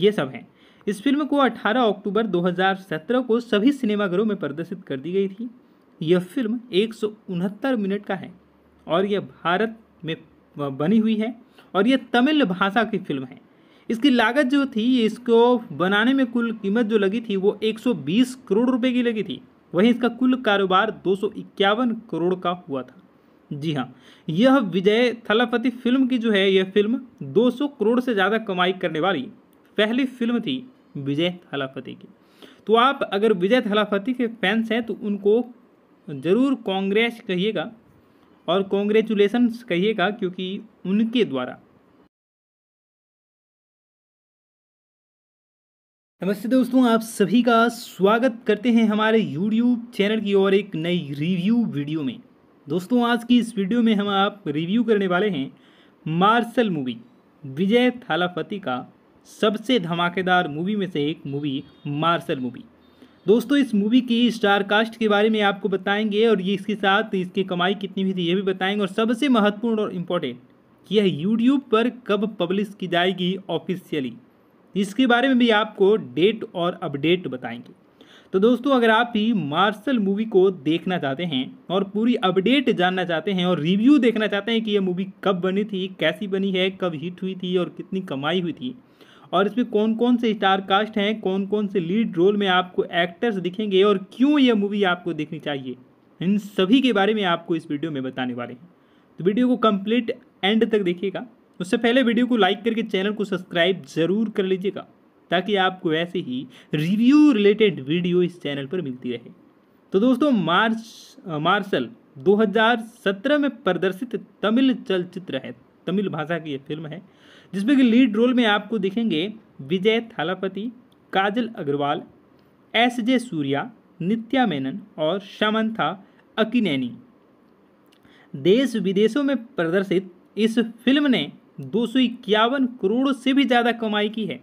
ये सब हैं इस फिल्म को 18 अक्टूबर 2017 को सभी सिनेमाघरों में प्रदर्शित कर दी गई थी यह फिल्म एक मिनट का है और यह भारत में बनी हुई है और ये तमिल भाषा की फिल्म है इसकी लागत जो थी इसको बनाने में कुल कीमत जो लगी थी वो 120 करोड़ रुपए की लगी थी वहीं इसका कुल कारोबार दो करोड़ का हुआ था जी हाँ यह विजय थलापति फिल्म की जो है यह फिल्म 200 करोड़ से ज़्यादा कमाई करने वाली पहली फिल्म थी विजय थलापति की तो आप अगर विजय थलापति के फैंस हैं तो उनको ज़रूर कांग्रेस कहिएगा और कॉन्ग्रेचुलेसन्स कहिएगा क्योंकि उनके द्वारा नमस्ते दोस्तों आप सभी का स्वागत करते हैं हमारे यूट्यूब चैनल की ओर एक नई रिव्यू वीडियो में दोस्तों आज की इस वीडियो में हम आप रिव्यू करने वाले हैं मार्शल मूवी विजय थालापति का सबसे धमाकेदार मूवी में से एक मूवी मार्शल मूवी दोस्तों इस मूवी की स्टार कास्ट के बारे में आपको बताएंगे और ये इसके साथ इसकी कमाई कितनी हुई थी ये भी बताएंगे और सबसे महत्वपूर्ण और इम्पोर्टेंट यह यूट्यूब पर कब पब्लिश की जाएगी ऑफिशियली इसके बारे में भी आपको डेट और अपडेट बताएंगे तो दोस्तों अगर आप भी मार्शल मूवी को देखना चाहते हैं और पूरी अपडेट जानना चाहते हैं और रिव्यू देखना चाहते हैं कि यह मूवी कब बनी थी कैसी बनी है कब हिट हुई थी और कितनी कमाई हुई थी और इसमें कौन कौन से स्टार कास्ट हैं कौन कौन से लीड रोल में आपको एक्टर्स दिखेंगे और क्यों ये मूवी आपको देखनी चाहिए इन सभी के बारे में आपको इस वीडियो में बताने वाले हैं तो वीडियो को कम्प्लीट एंड तक देखिएगा उससे पहले वीडियो को लाइक करके चैनल को सब्सक्राइब ज़रूर कर लीजिएगा ताकि आपको ऐसे ही रिव्यू रिलेटेड वीडियो इस चैनल पर मिलती रहे तो दोस्तों मार्च मार्शल 2017 में प्रदर्शित तमिल चलचित्र है तमिल भाषा की यह फिल्म है जिसमें कि लीड रोल में आपको दिखेंगे विजय थालापति काजल अग्रवाल एस जे सूर्या नित्या मेनन और शमंथा अकिनैनी देश विदेशों में प्रदर्शित इस फिल्म ने दो करोड़ से भी ज़्यादा कमाई की है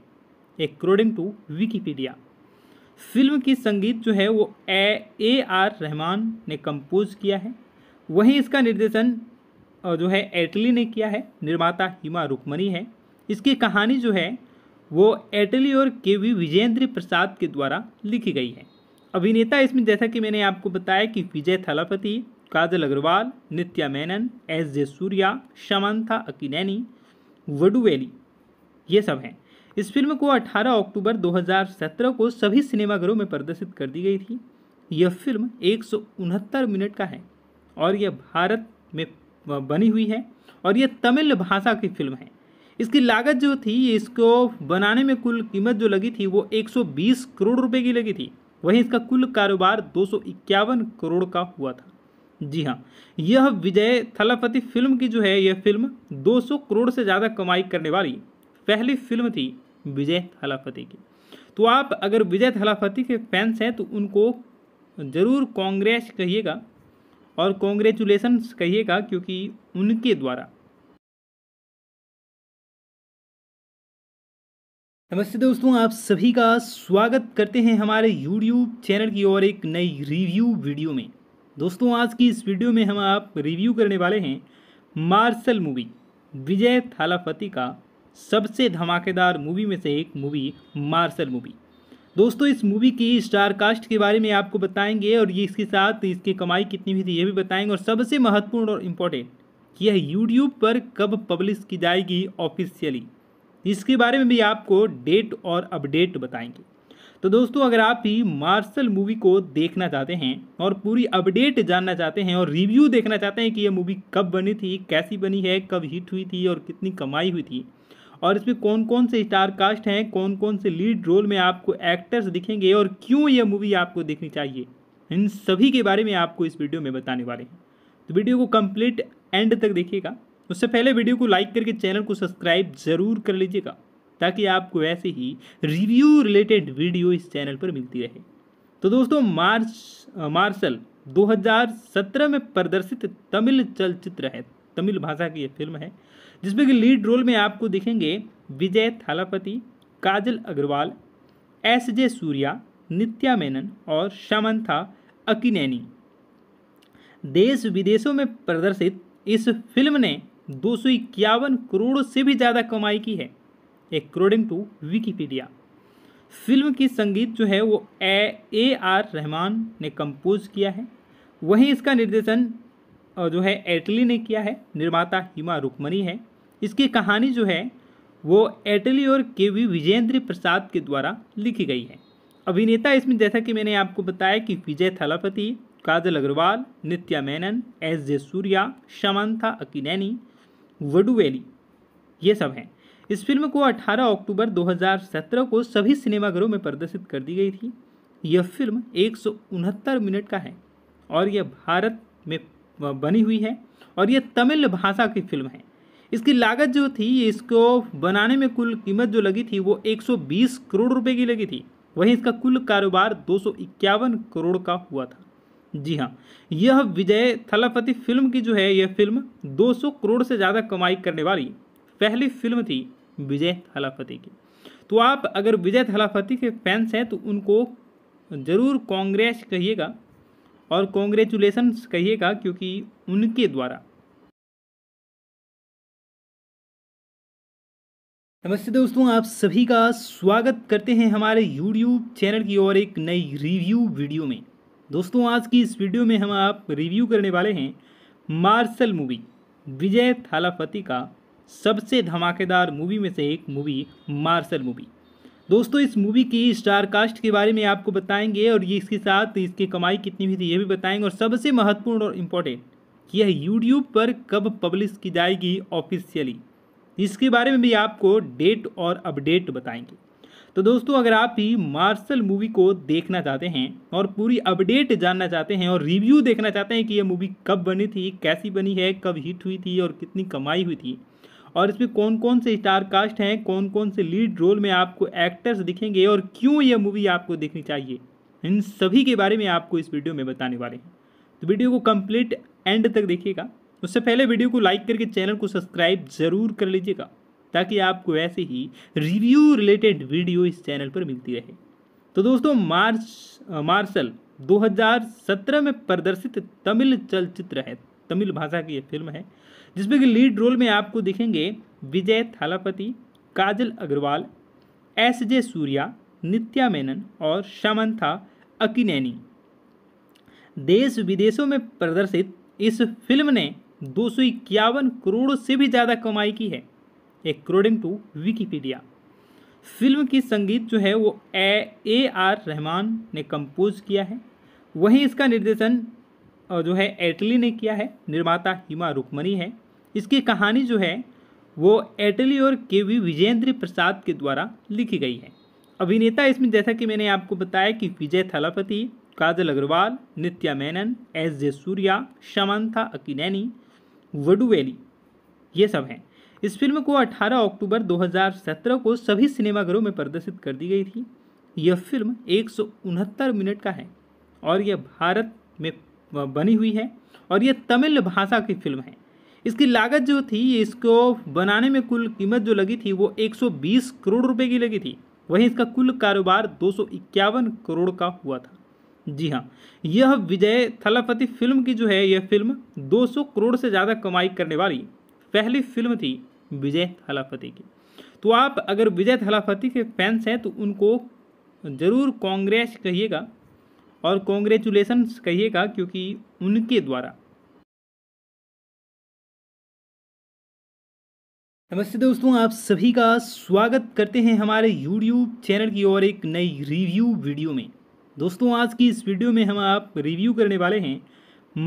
अकॉर्डिंग टू विकीपीडिया फिल्म की संगीत जो है वो ए ए आर रहमान ने कंपोज किया है वहीं इसका निर्देशन जो है एटली ने किया है निर्माता हिमा रुकमणी है इसकी कहानी जो है वो एटली और के वी विजेंद्र प्रसाद के द्वारा लिखी गई है अभिनेता इसमें जैसा कि मैंने आपको बताया कि विजय थलापति काजल अग्रवाल नित्या मेनन एस जे सूर्या शमंथा अकीनैनी वडुवेली ये सब हैं इस फिल्म को 18 अक्टूबर 2017 को सभी सिनेमाघरों में प्रदर्शित कर दी गई थी यह फिल्म एक मिनट का है और यह भारत में बनी हुई है और यह तमिल भाषा की फिल्म है इसकी लागत जो थी इसको बनाने में कुल कीमत जो लगी थी वो 120 करोड़ रुपए की लगी थी वहीं इसका कुल कारोबार दो करोड़ का हुआ था जी हाँ यह विजय थलापति फिल्म की जो है यह फिल्म 200 करोड़ से ज़्यादा कमाई करने वाली पहली फिल्म थी विजय थलापति की तो आप अगर विजय थलापति के फैंस हैं तो उनको ज़रूर कांग्रेस कहिएगा और कॉन्ग्रेचुलेसन्स कहिएगा क्योंकि उनके द्वारा नमस्ते दोस्तों आप सभी का स्वागत करते हैं हमारे यूट्यूब चैनल की और एक नई रिव्यू वीडियो में दोस्तों आज की इस वीडियो में हम आप रिव्यू करने वाले हैं मार्शल मूवी विजय थालापति का सबसे धमाकेदार मूवी में से एक मूवी मार्शल मूवी दोस्तों इस मूवी की स्टार कास्ट के बारे में आपको बताएंगे और ये इसके साथ इसकी कमाई कितनी हुई थी ये भी बताएंगे और सबसे महत्वपूर्ण और इम्पोर्टेंट यह यूट्यूब पर कब पब्लिश की जाएगी ऑफिशियली इसके बारे में भी आपको डेट और अपडेट बताएंगे तो दोस्तों अगर आप भी मार्शल मूवी को देखना चाहते हैं और पूरी अपडेट जानना चाहते हैं और रिव्यू देखना चाहते हैं कि यह मूवी कब बनी थी कैसी बनी है कब हिट हुई थी और कितनी कमाई हुई थी और इसमें कौन कौन से स्टार कास्ट हैं कौन कौन से लीड रोल में आपको एक्टर्स दिखेंगे और क्यों यह मूवी आपको देखनी चाहिए इन सभी के बारे में आपको इस वीडियो में बताने वाले हैं तो वीडियो को कंप्लीट एंड तक देखिएगा उससे पहले वीडियो को लाइक करके चैनल को सब्सक्राइब ज़रूर कर लीजिएगा ताकि आपको ऐसे ही रिव्यू रिलेटेड वीडियो इस चैनल पर मिलती रहे तो दोस्तों मार्च मार्शल 2017 में प्रदर्शित तमिल चलचित्र है तमिल भाषा की यह फिल्म है जिसमें कि लीड रोल में आपको दिखेंगे विजय थालापति काजल अग्रवाल एस जे सूर्या नित्या मेनन और शमंथा अकिनैनी देश विदेशों में प्रदर्शित इस फिल्म ने दो करोड़ से भी ज़्यादा कमाई की है अकॉर्डिंग टू विकीपीडिया फिल्म की संगीत जो है वो ए ए आर रहमान ने कंपोज किया है वहीं इसका निर्देशन जो है एटली ने किया है निर्माता हिमा रुकमणी है इसकी कहानी जो है वो एटली और के वी विजेंद्र प्रसाद के द्वारा लिखी गई है अभिनेता इसमें जैसा कि मैंने आपको बताया कि विजय थलापति काजल अग्रवाल नित्या मेनन एस जे सूर्या शमंथा अकीनैनी वडुवेली ये सब हैं इस फिल्म को 18 अक्टूबर 2017 को सभी सिनेमाघरों में प्रदर्शित कर दी गई थी यह फिल्म एक मिनट का है और यह भारत में बनी हुई है और यह तमिल भाषा की फिल्म है इसकी लागत जो थी इसको बनाने में कुल कीमत जो लगी थी वो 120 करोड़ रुपए की लगी थी वहीं इसका कुल कारोबार दो करोड़ का हुआ था जी हाँ यह विजय थलापति फिल्म की जो है यह फिल्म 200 करोड़ से ज़्यादा कमाई करने वाली पहली फिल्म थी विजय थलापति की तो आप अगर विजय थलापति के फैंस हैं तो उनको ज़रूर कांग्रेस कहिएगा और कॉन्ग्रेचुलेसन्स कहिएगा क्योंकि उनके द्वारा नमस्ते दोस्तों आप सभी का स्वागत करते हैं हमारे यूट्यूब चैनल की और एक नई रिव्यू वीडियो में दोस्तों आज की इस वीडियो में हम आप रिव्यू करने वाले हैं मार्शल मूवी विजय थालापति का सबसे धमाकेदार मूवी में से एक मूवी मार्शल मूवी दोस्तों इस मूवी की स्टार कास्ट के बारे में आपको बताएंगे और ये इसके साथ इसकी कमाई कितनी हुई थी ये भी बताएंगे और सबसे महत्वपूर्ण और इम्पोर्टेंट यह यूट्यूब पर कब पब्लिश की जाएगी ऑफिशियली इसके बारे में भी आपको डेट और अपडेट बताएंगे तो दोस्तों अगर आप भी मार्शल मूवी को देखना चाहते हैं और पूरी अपडेट जानना चाहते हैं और रिव्यू देखना चाहते हैं कि यह मूवी कब बनी थी कैसी बनी है कब हिट हुई थी और कितनी कमाई हुई थी और इसमें कौन कौन से स्टार कास्ट हैं कौन कौन से लीड रोल में आपको एक्टर्स दिखेंगे और क्यों यह मूवी आपको देखनी चाहिए इन सभी के बारे में आपको इस वीडियो में बताने वाले हैं तो वीडियो को कंप्लीट एंड तक देखिएगा उससे पहले वीडियो को लाइक करके चैनल को सब्सक्राइब जरूर कर लीजिएगा ताकि आपको ऐसे ही रिव्यू रिलेटेड वीडियो इस चैनल पर मिलती रहे तो दोस्तों मार्च मार्शल 2017 में प्रदर्शित तमिल चलचित्र है तमिल भाषा की यह फिल्म है जिसमें कि लीड रोल में आपको दिखेंगे विजय थालापति काजल अग्रवाल एस जे सूर्या नित्या मेनन और शमंथा अकिनैनी देश विदेशों में प्रदर्शित इस फिल्म ने दो करोड़ से भी ज़्यादा कमाई की है अक्रोडिंग टू विकीपीडिया फिल्म की संगीत जो है वो ए ए आर रहमान ने कंपोज किया है वहीं इसका निर्देशन जो है एटली ने किया है निर्माता हिमा रुकमणी है इसकी कहानी जो है वो एटली और के वी विजेंद्र प्रसाद के द्वारा लिखी गई है अभिनेता इसमें जैसा कि मैंने आपको बताया कि विजय थलापति काजल अग्रवाल नित्या मेनन एस जे सूर्या शमंथा अकीनैनी वडुवेली ये सब हैं इस फिल्म को 18 अक्टूबर 2017 को सभी सिनेमाघरों में प्रदर्शित कर दी गई थी यह फिल्म एक मिनट का है और यह भारत में बनी हुई है और यह तमिल भाषा की फिल्म है इसकी लागत जो थी इसको बनाने में कुल कीमत जो लगी थी वो 120 करोड़ रुपए की लगी थी वहीं इसका कुल कारोबार दो करोड़ का हुआ था जी हाँ यह विजय थलापति फिल्म की जो है यह फिल्म 200 करोड़ से ज़्यादा कमाई करने वाली पहली फिल्म थी विजय थलापति की तो आप अगर विजय थलापति के फैंस हैं तो उनको ज़रूर कांग्रेस कहिएगा और कॉन्ग्रेचुलेसन्स कहिएगा क्योंकि उनके द्वारा नमस्ते दोस्तों आप सभी का स्वागत करते हैं हमारे यूट्यूब चैनल की और एक नई रिव्यू वीडियो में दोस्तों आज की इस वीडियो में हम आप रिव्यू करने वाले हैं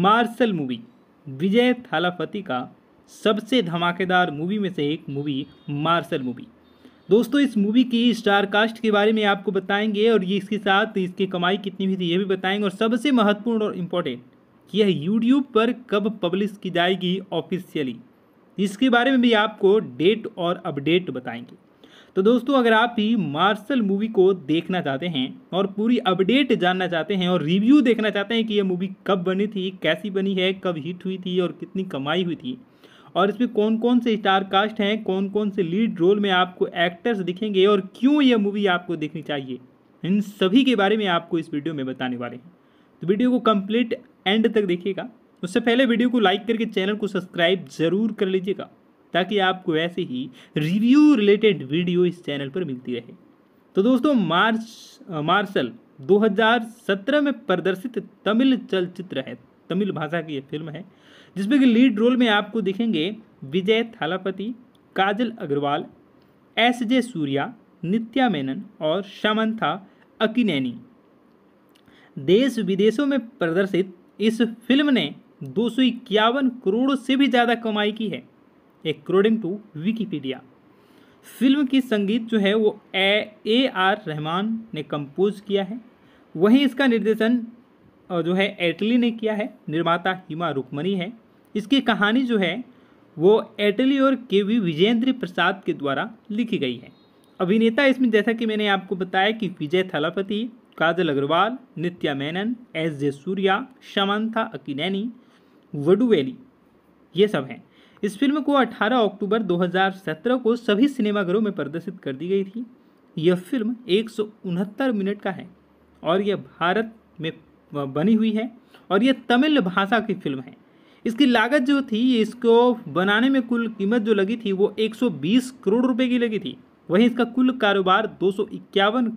मार्शल मूवी विजय थालापति का सबसे धमाकेदार मूवी में से एक मूवी मार्शल मूवी दोस्तों इस मूवी की स्टार कास्ट के बारे में आपको बताएंगे और ये इसके साथ इसकी कमाई कितनी हुई थी ये भी बताएंगे और सबसे महत्वपूर्ण और इम्पोर्टेंट यह यूट्यूब पर कब पब्लिश की जाएगी ऑफिशियली इसके बारे में भी आपको डेट और अपडेट बताएंगे तो दोस्तों अगर आप भी मार्शल मूवी को देखना चाहते हैं और पूरी अपडेट जानना चाहते हैं और रिव्यू देखना चाहते हैं कि यह मूवी कब बनी थी कैसी बनी है कब हिट हुई थी और कितनी कमाई हुई थी और इसमें कौन कौन से स्टार कास्ट हैं कौन कौन से लीड रोल में आपको एक्टर्स दिखेंगे और क्यों यह मूवी आपको देखनी चाहिए इन सभी के बारे में आपको इस वीडियो में बताने वाले हैं तो वीडियो को कंप्लीट एंड तक देखिएगा उससे पहले वीडियो को लाइक करके चैनल को सब्सक्राइब ज़रूर कर लीजिएगा ताकि आपको ऐसे ही रिव्यू रिलेटेड वीडियो इस चैनल पर मिलती रहे तो दोस्तों मार्च मार्शल 2017 में प्रदर्शित तमिल चलचित्र है तमिल भाषा की यह फिल्म है जिसमें कि लीड रोल में आपको दिखेंगे विजय थालापति काजल अग्रवाल एस जे सूर्या नित्या मेनन और शमंथा अकिनैनी देश विदेशों में प्रदर्शित इस फिल्म ने दो करोड़ से भी ज़्यादा कमाई की है अकॉर्डिंग टू विकीपीडिया फिल्म की संगीत जो है वो ए ए आर रहमान ने कंपोज किया है वहीं इसका निर्देशन जो है एटली ने किया है निर्माता हिमा रुकमणी है इसकी कहानी जो है वो एटली और के वी विजेंद्र प्रसाद के द्वारा लिखी गई है अभिनेता इसमें जैसा कि मैंने आपको बताया कि विजय थलापति काजल अग्रवाल नित्या मेनन एस जे सूर्या शमंथा अकीनैनी वडुवेली ये सब हैं इस फिल्म को 18 अक्टूबर 2017 को सभी सिनेमाघरों में प्रदर्शित कर दी गई थी यह फिल्म एक मिनट का है और यह भारत में बनी हुई है और यह तमिल भाषा की फिल्म है इसकी लागत जो थी इसको बनाने में कुल कीमत जो लगी थी वो 120 करोड़ रुपए की लगी थी वहीं इसका कुल कारोबार दो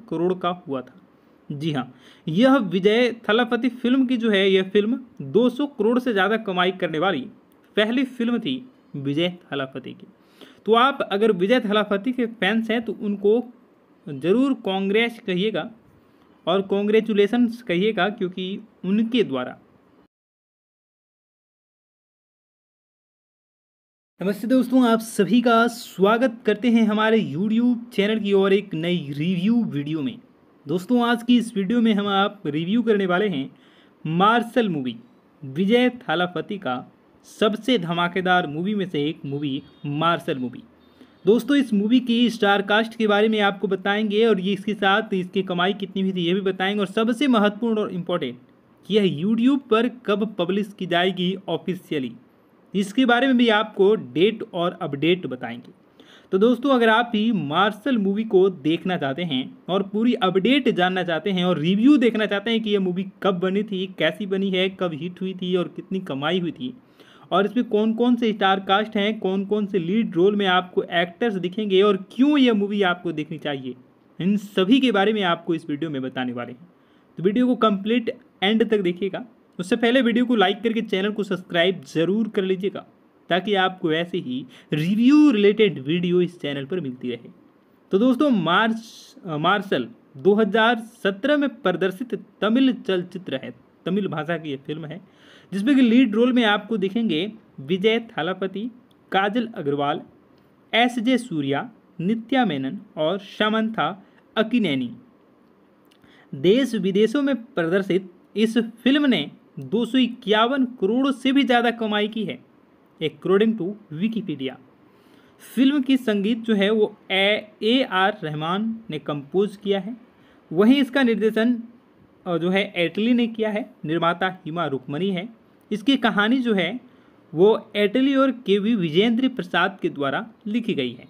करोड़ का हुआ था जी हाँ यह विजय थलापति फिल्म की जो है यह फिल्म 200 करोड़ से ज़्यादा कमाई करने वाली पहली फिल्म थी विजय थलापति की तो आप अगर विजय थलापति के फैंस हैं तो उनको ज़रूर कांग्रेस कहिएगा और कॉन्ग्रेचुलेसन्स कहिएगा क्योंकि उनके द्वारा नमस्ते दोस्तों आप सभी का स्वागत करते हैं हमारे यूट्यूब चैनल की ओर एक नई रिव्यू वीडियो में दोस्तों आज की इस वीडियो में हम आप रिव्यू करने वाले हैं मार्शल मूवी विजय थालापति का सबसे धमाकेदार मूवी में से एक मूवी मार्शल मूवी दोस्तों इस मूवी की स्टार कास्ट के बारे में आपको बताएंगे और ये इसके साथ इसकी कमाई कितनी हुई थी ये भी बताएंगे और सबसे महत्वपूर्ण और इम्पोर्टेंट यह यूट्यूब पर कब पब्लिश की जाएगी ऑफिशियली इसके बारे में भी आपको डेट और अपडेट बताएंगे तो दोस्तों अगर आप भी मार्शल मूवी को देखना चाहते हैं और पूरी अपडेट जानना चाहते हैं और रिव्यू देखना चाहते हैं कि यह मूवी कब बनी थी कैसी बनी है कब हिट हुई थी और कितनी कमाई हुई थी और इसमें कौन कौन से स्टार कास्ट हैं कौन कौन से लीड रोल में आपको एक्टर्स दिखेंगे और क्यों यह मूवी आपको देखनी चाहिए इन सभी के बारे में आपको इस वीडियो में बताने वाले हैं तो वीडियो को कंप्लीट एंड तक देखिएगा उससे पहले वीडियो को लाइक करके चैनल को सब्सक्राइब जरूर कर लीजिएगा ताकि आपको ऐसे ही रिव्यू रिलेटेड वीडियो इस चैनल पर मिलती रहे तो दोस्तों मार्च मार्शल 2017 में प्रदर्शित तमिल चलचित्र है तमिल भाषा की यह फिल्म है जिसमें कि लीड रोल में आपको दिखेंगे विजय थालापति काजल अग्रवाल एस जे सूर्या नित्या मेनन और शमंथा अकिनैनी देश विदेशों में प्रदर्शित इस फिल्म ने दो करोड़ से भी ज़्यादा कमाई की है अकॉर्डिंग टू विकीपीडिया फिल्म की संगीत जो है वो ए ए आर रहमान ने कंपोज किया है वहीं इसका निर्देशन जो है एटली ने किया है निर्माता हिमा रुकमणी है इसकी कहानी जो है वो एटली और के वी विजेंद्र प्रसाद के द्वारा लिखी गई है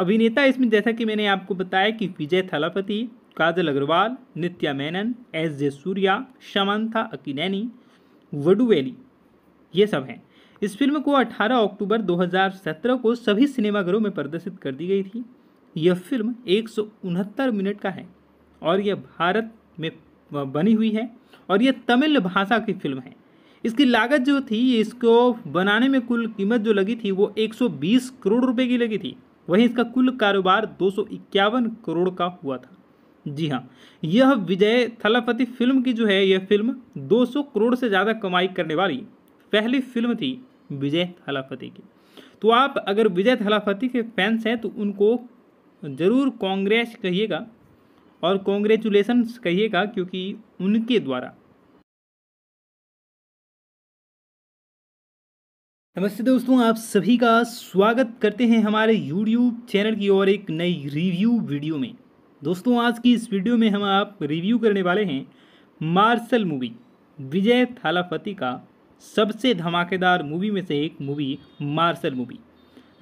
अभिनेता इसमें जैसा कि मैंने आपको बताया कि विजय थलापति काजल अग्रवाल नित्या मेनन एस जे सूर्या शमंथा अकीनैनी वडुवेली ये सब हैं इस फिल्म को 18 अक्टूबर 2017 को सभी सिनेमाघरों में प्रदर्शित कर दी गई थी यह फिल्म एक मिनट का है और यह भारत में बनी हुई है और यह तमिल भाषा की फिल्म है इसकी लागत जो थी इसको बनाने में कुल कीमत जो लगी थी वो 120 करोड़ रुपए की लगी थी वहीं इसका कुल कारोबार दो करोड़ का हुआ था जी हाँ यह विजय थलापति फिल्म की जो है यह फिल्म 200 करोड़ से ज़्यादा कमाई करने वाली पहली फिल्म थी विजय थलापति की तो आप अगर विजय थलापति के फैंस हैं तो उनको ज़रूर कांग्रेस कहिएगा और कॉन्ग्रेचुलेसन्स कहिएगा क्योंकि उनके द्वारा नमस्ते दोस्तों आप सभी का स्वागत करते हैं हमारे YouTube चैनल की और एक नई रिव्यू वीडियो में दोस्तों आज की इस वीडियो में हम आप रिव्यू करने वाले हैं मार्शल मूवी विजय थालापति का सबसे धमाकेदार मूवी में से एक मूवी मार्शल मूवी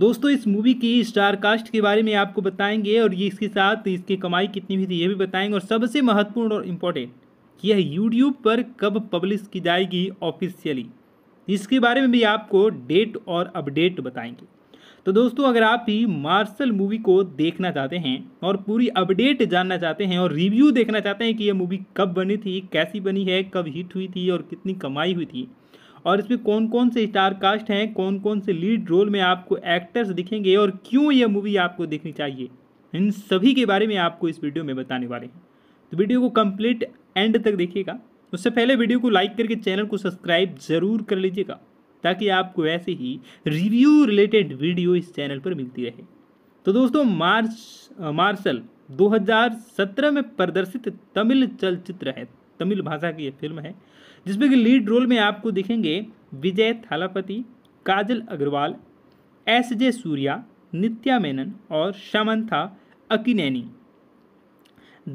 दोस्तों इस मूवी की स्टार कास्ट के बारे में आपको बताएंगे और ये इसके साथ इसकी कमाई कितनी हुई थी ये भी बताएंगे और सबसे महत्वपूर्ण और इम्पोर्टेंट यह यूट्यूब पर कब पब्लिश की जाएगी ऑफिशियली इसके बारे में भी आपको डेट और अपडेट बताएंगे तो दोस्तों अगर आप भी मार्शल मूवी को देखना चाहते हैं और पूरी अपडेट जानना चाहते हैं और रिव्यू देखना चाहते हैं कि यह मूवी कब बनी थी कैसी बनी है कब हिट हुई थी और कितनी कमाई हुई थी और इसमें कौन कौन से स्टार कास्ट हैं कौन कौन से लीड रोल में आपको एक्टर्स दिखेंगे और क्यों यह मूवी आपको देखनी चाहिए इन सभी के बारे में आपको इस वीडियो में बताने वाले हैं तो वीडियो को कंप्लीट एंड तक देखिएगा उससे पहले वीडियो को लाइक करके चैनल को सब्सक्राइब जरूर कर लीजिएगा ताकि आपको ऐसे ही रिव्यू रिलेटेड वीडियो इस चैनल पर मिलती रहे तो दोस्तों मार्च मार्शल 2017 में प्रदर्शित तमिल चलचित्र है तमिल भाषा की यह फिल्म है जिसमें कि लीड रोल में आपको दिखेंगे विजय थालापति काजल अग्रवाल एस जे सूर्या नित्या मेनन और शमंथा अकिनैनी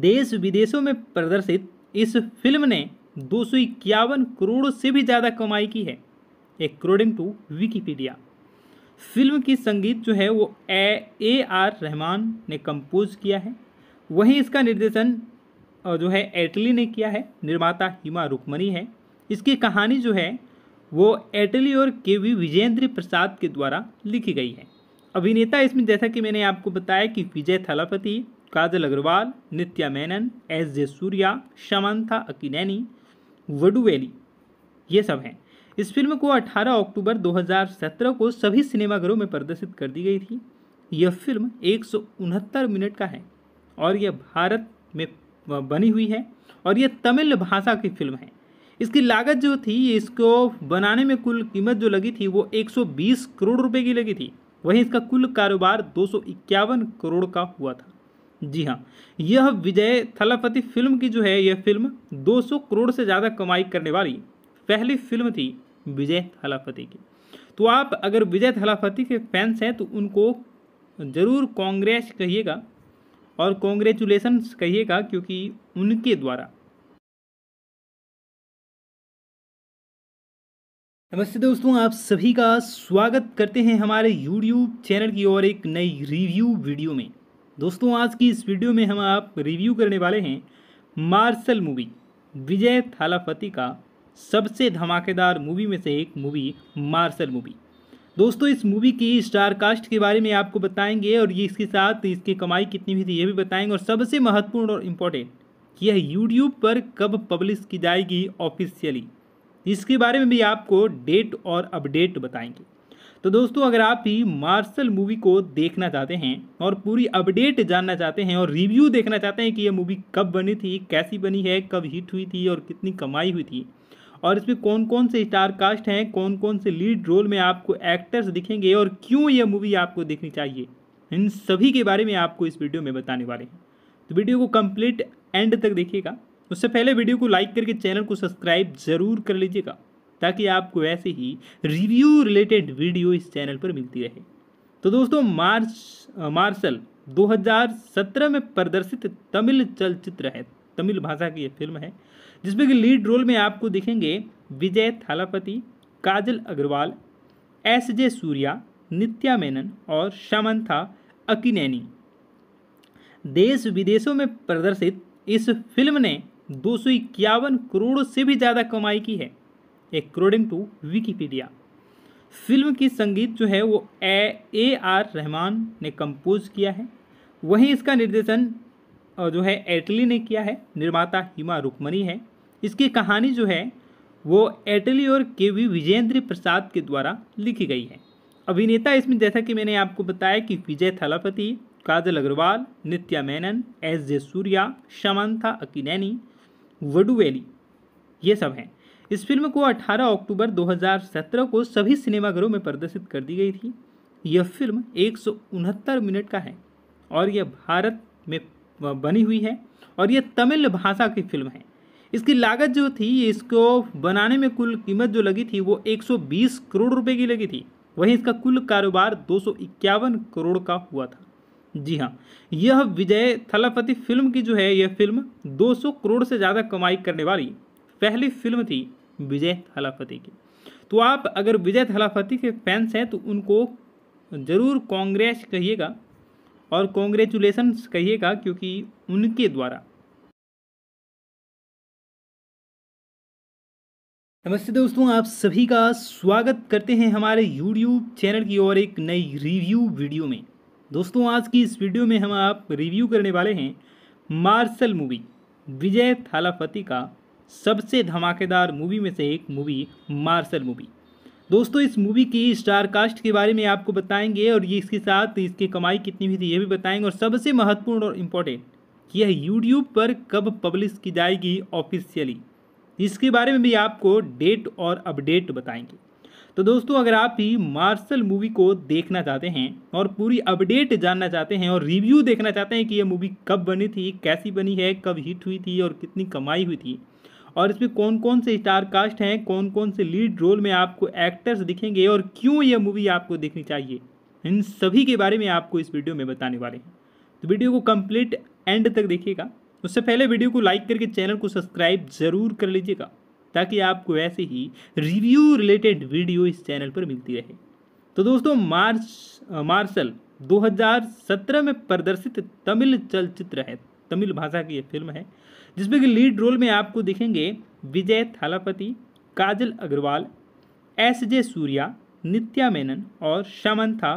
देश विदेशों में प्रदर्शित इस फिल्म ने दो करोड़ से भी ज़्यादा कमाई की है अकॉर्डिंग टू विकीपीडिया फिल्म की संगीत जो है वो ए ए आर रहमान ने कंपोज किया है वहीं इसका निर्देशन जो है एटली ने किया है निर्माता हिमा रुकमणी है इसकी कहानी जो है वो एटली और के वी विजेंद्र प्रसाद के द्वारा लिखी गई है अभिनेता इसमें जैसा कि मैंने आपको बताया कि विजय थलापति काजल अग्रवाल नित्या मेनन एस जे सूर्या शमंथा अकीनैनी वडुवेली ये सब हैं इस फिल्म को 18 अक्टूबर 2017 को सभी सिनेमाघरों में प्रदर्शित कर दी गई थी यह फिल्म एक मिनट का है और यह भारत में बनी हुई है और यह तमिल भाषा की फिल्म है इसकी लागत जो थी इसको बनाने में कुल कीमत जो लगी थी वो 120 करोड़ रुपए की लगी थी वहीं इसका कुल कारोबार दो करोड़ का हुआ था जी हाँ यह विजय थलापति फिल्म की जो है यह फिल्म 200 करोड़ से ज़्यादा कमाई करने वाली पहली फिल्म थी विजय थलापति की तो आप अगर विजय थलापति के फैंस हैं तो उनको ज़रूर कांग्रेस कहिएगा और कॉन्ग्रेचुलेसन्स कहिएगा क्योंकि उनके द्वारा नमस्ते दोस्तों आप सभी का स्वागत करते हैं हमारे यूट्यूब चैनल की और एक नई रिव्यू वीडियो में दोस्तों आज की इस वीडियो में हम आप रिव्यू करने वाले हैं मार्शल मूवी विजय थालापति का सबसे धमाकेदार मूवी में से एक मूवी मार्शल मूवी दोस्तों इस मूवी की स्टार कास्ट के बारे में आपको बताएंगे और ये इसके साथ इसकी कमाई कितनी हुई थी ये भी बताएंगे और सबसे महत्वपूर्ण और इम्पोर्टेंट यह यूट्यूब पर कब पब्लिश की जाएगी ऑफिशियली इसके बारे में भी आपको डेट और अपडेट बताएंगे तो दोस्तों अगर आप भी मार्शल मूवी को देखना चाहते हैं और पूरी अपडेट जानना चाहते हैं और रिव्यू देखना चाहते हैं कि यह मूवी कब बनी थी कैसी बनी है कब हिट हुई थी और कितनी कमाई हुई थी और इसमें कौन कौन से स्टार कास्ट हैं कौन कौन से लीड रोल में आपको एक्टर्स दिखेंगे और क्यों यह मूवी आपको देखनी चाहिए इन सभी के बारे में आपको इस वीडियो में बताने वाले हैं तो वीडियो को कम्प्लीट एंड तक देखिएगा उससे पहले वीडियो को लाइक करके चैनल को सब्सक्राइब ज़रूर कर लीजिएगा ताकि आपको ऐसे ही रिव्यू रिलेटेड वीडियो इस चैनल पर मिलती रहे तो दोस्तों मार्च मार्शल 2017 में प्रदर्शित तमिल चलचित्र है तमिल भाषा की यह फिल्म है जिसमें कि लीड रोल में आपको दिखेंगे विजय थालापति काजल अग्रवाल एस जे सूर्या नित्या मेनन और शमंथा अकिनैनी देश विदेशों में प्रदर्शित इस फिल्म ने दो करोड़ से भी ज़्यादा कमाई की है अकॉर्डिंग टू विकीपीडिया फिल्म की संगीत जो है वो ए ए आर रहमान ने कंपोज किया है वहीं इसका निर्देशन जो है एटली ने किया है निर्माता हिमा रुकमणी है इसकी कहानी जो है वो एटली और के वी विजेंद्र प्रसाद के द्वारा लिखी गई है अभिनेता इसमें जैसा कि मैंने आपको बताया कि विजय थलापति काजल अग्रवाल नित्या मेनन एस जे सूर्या शमंथा अकीनैनी वडुवेली ये सब हैं इस फिल्म को 18 अक्टूबर 2017 को सभी सिनेमाघरों में प्रदर्शित कर दी गई थी यह फिल्म एक मिनट का है और यह भारत में बनी हुई है और यह तमिल भाषा की फिल्म है इसकी लागत जो थी इसको बनाने में कुल कीमत जो लगी थी वो 120 करोड़ रुपए की लगी थी वहीं इसका कुल कारोबार दो करोड़ का हुआ था जी हाँ यह विजय थलापति फिल्म की जो है यह फिल्म 200 करोड़ से ज़्यादा कमाई करने वाली पहली फिल्म थी विजय थलापति की तो आप अगर विजय थलापति के फैंस हैं तो उनको ज़रूर कांग्रेस कहिएगा और कॉन्ग्रेचुलेसन्स कहिएगा क्योंकि उनके द्वारा नमस्ते दोस्तों आप सभी का स्वागत करते हैं हमारे यूट्यूब चैनल की ओर एक नई रिव्यू वीडियो में दोस्तों आज की इस वीडियो में हम आप रिव्यू करने वाले हैं मार्शल मूवी विजय थालापति का सबसे धमाकेदार मूवी में से एक मूवी मार्शल मूवी दोस्तों इस मूवी की स्टार कास्ट के बारे में आपको बताएंगे और ये इसके साथ इसकी कमाई कितनी हुई थी ये भी बताएंगे और सबसे महत्वपूर्ण और इम्पोर्टेंट यह यूट्यूब पर कब पब्लिश की जाएगी ऑफिशियली इसके बारे में भी आपको डेट और अपडेट बताएंगे तो दोस्तों अगर आप भी मार्शल मूवी को देखना चाहते हैं और पूरी अपडेट जानना चाहते हैं और रिव्यू देखना चाहते हैं कि यह मूवी कब बनी थी कैसी बनी है कब हिट हुई थी और कितनी कमाई हुई थी और इसमें कौन कौन से स्टार कास्ट हैं कौन कौन से लीड रोल में आपको एक्टर्स दिखेंगे और क्यों यह मूवी आपको देखनी चाहिए इन सभी के बारे में आपको इस वीडियो में बताने वाले हैं तो वीडियो को कंप्लीट एंड तक देखिएगा तो उससे पहले वीडियो को लाइक करके चैनल को सब्सक्राइब ज़रूर कर लीजिएगा ताकि आपको ऐसे ही रिव्यू रिलेटेड वीडियो इस चैनल पर मिलती रहे तो दोस्तों मार्च मार्शल 2017 में प्रदर्शित तमिल चलचित्र है तमिल भाषा की यह फिल्म है जिसमें कि लीड रोल में आपको दिखेंगे विजय थालापति काजल अग्रवाल एस जे सूर्या नित्या मेनन और शमंथा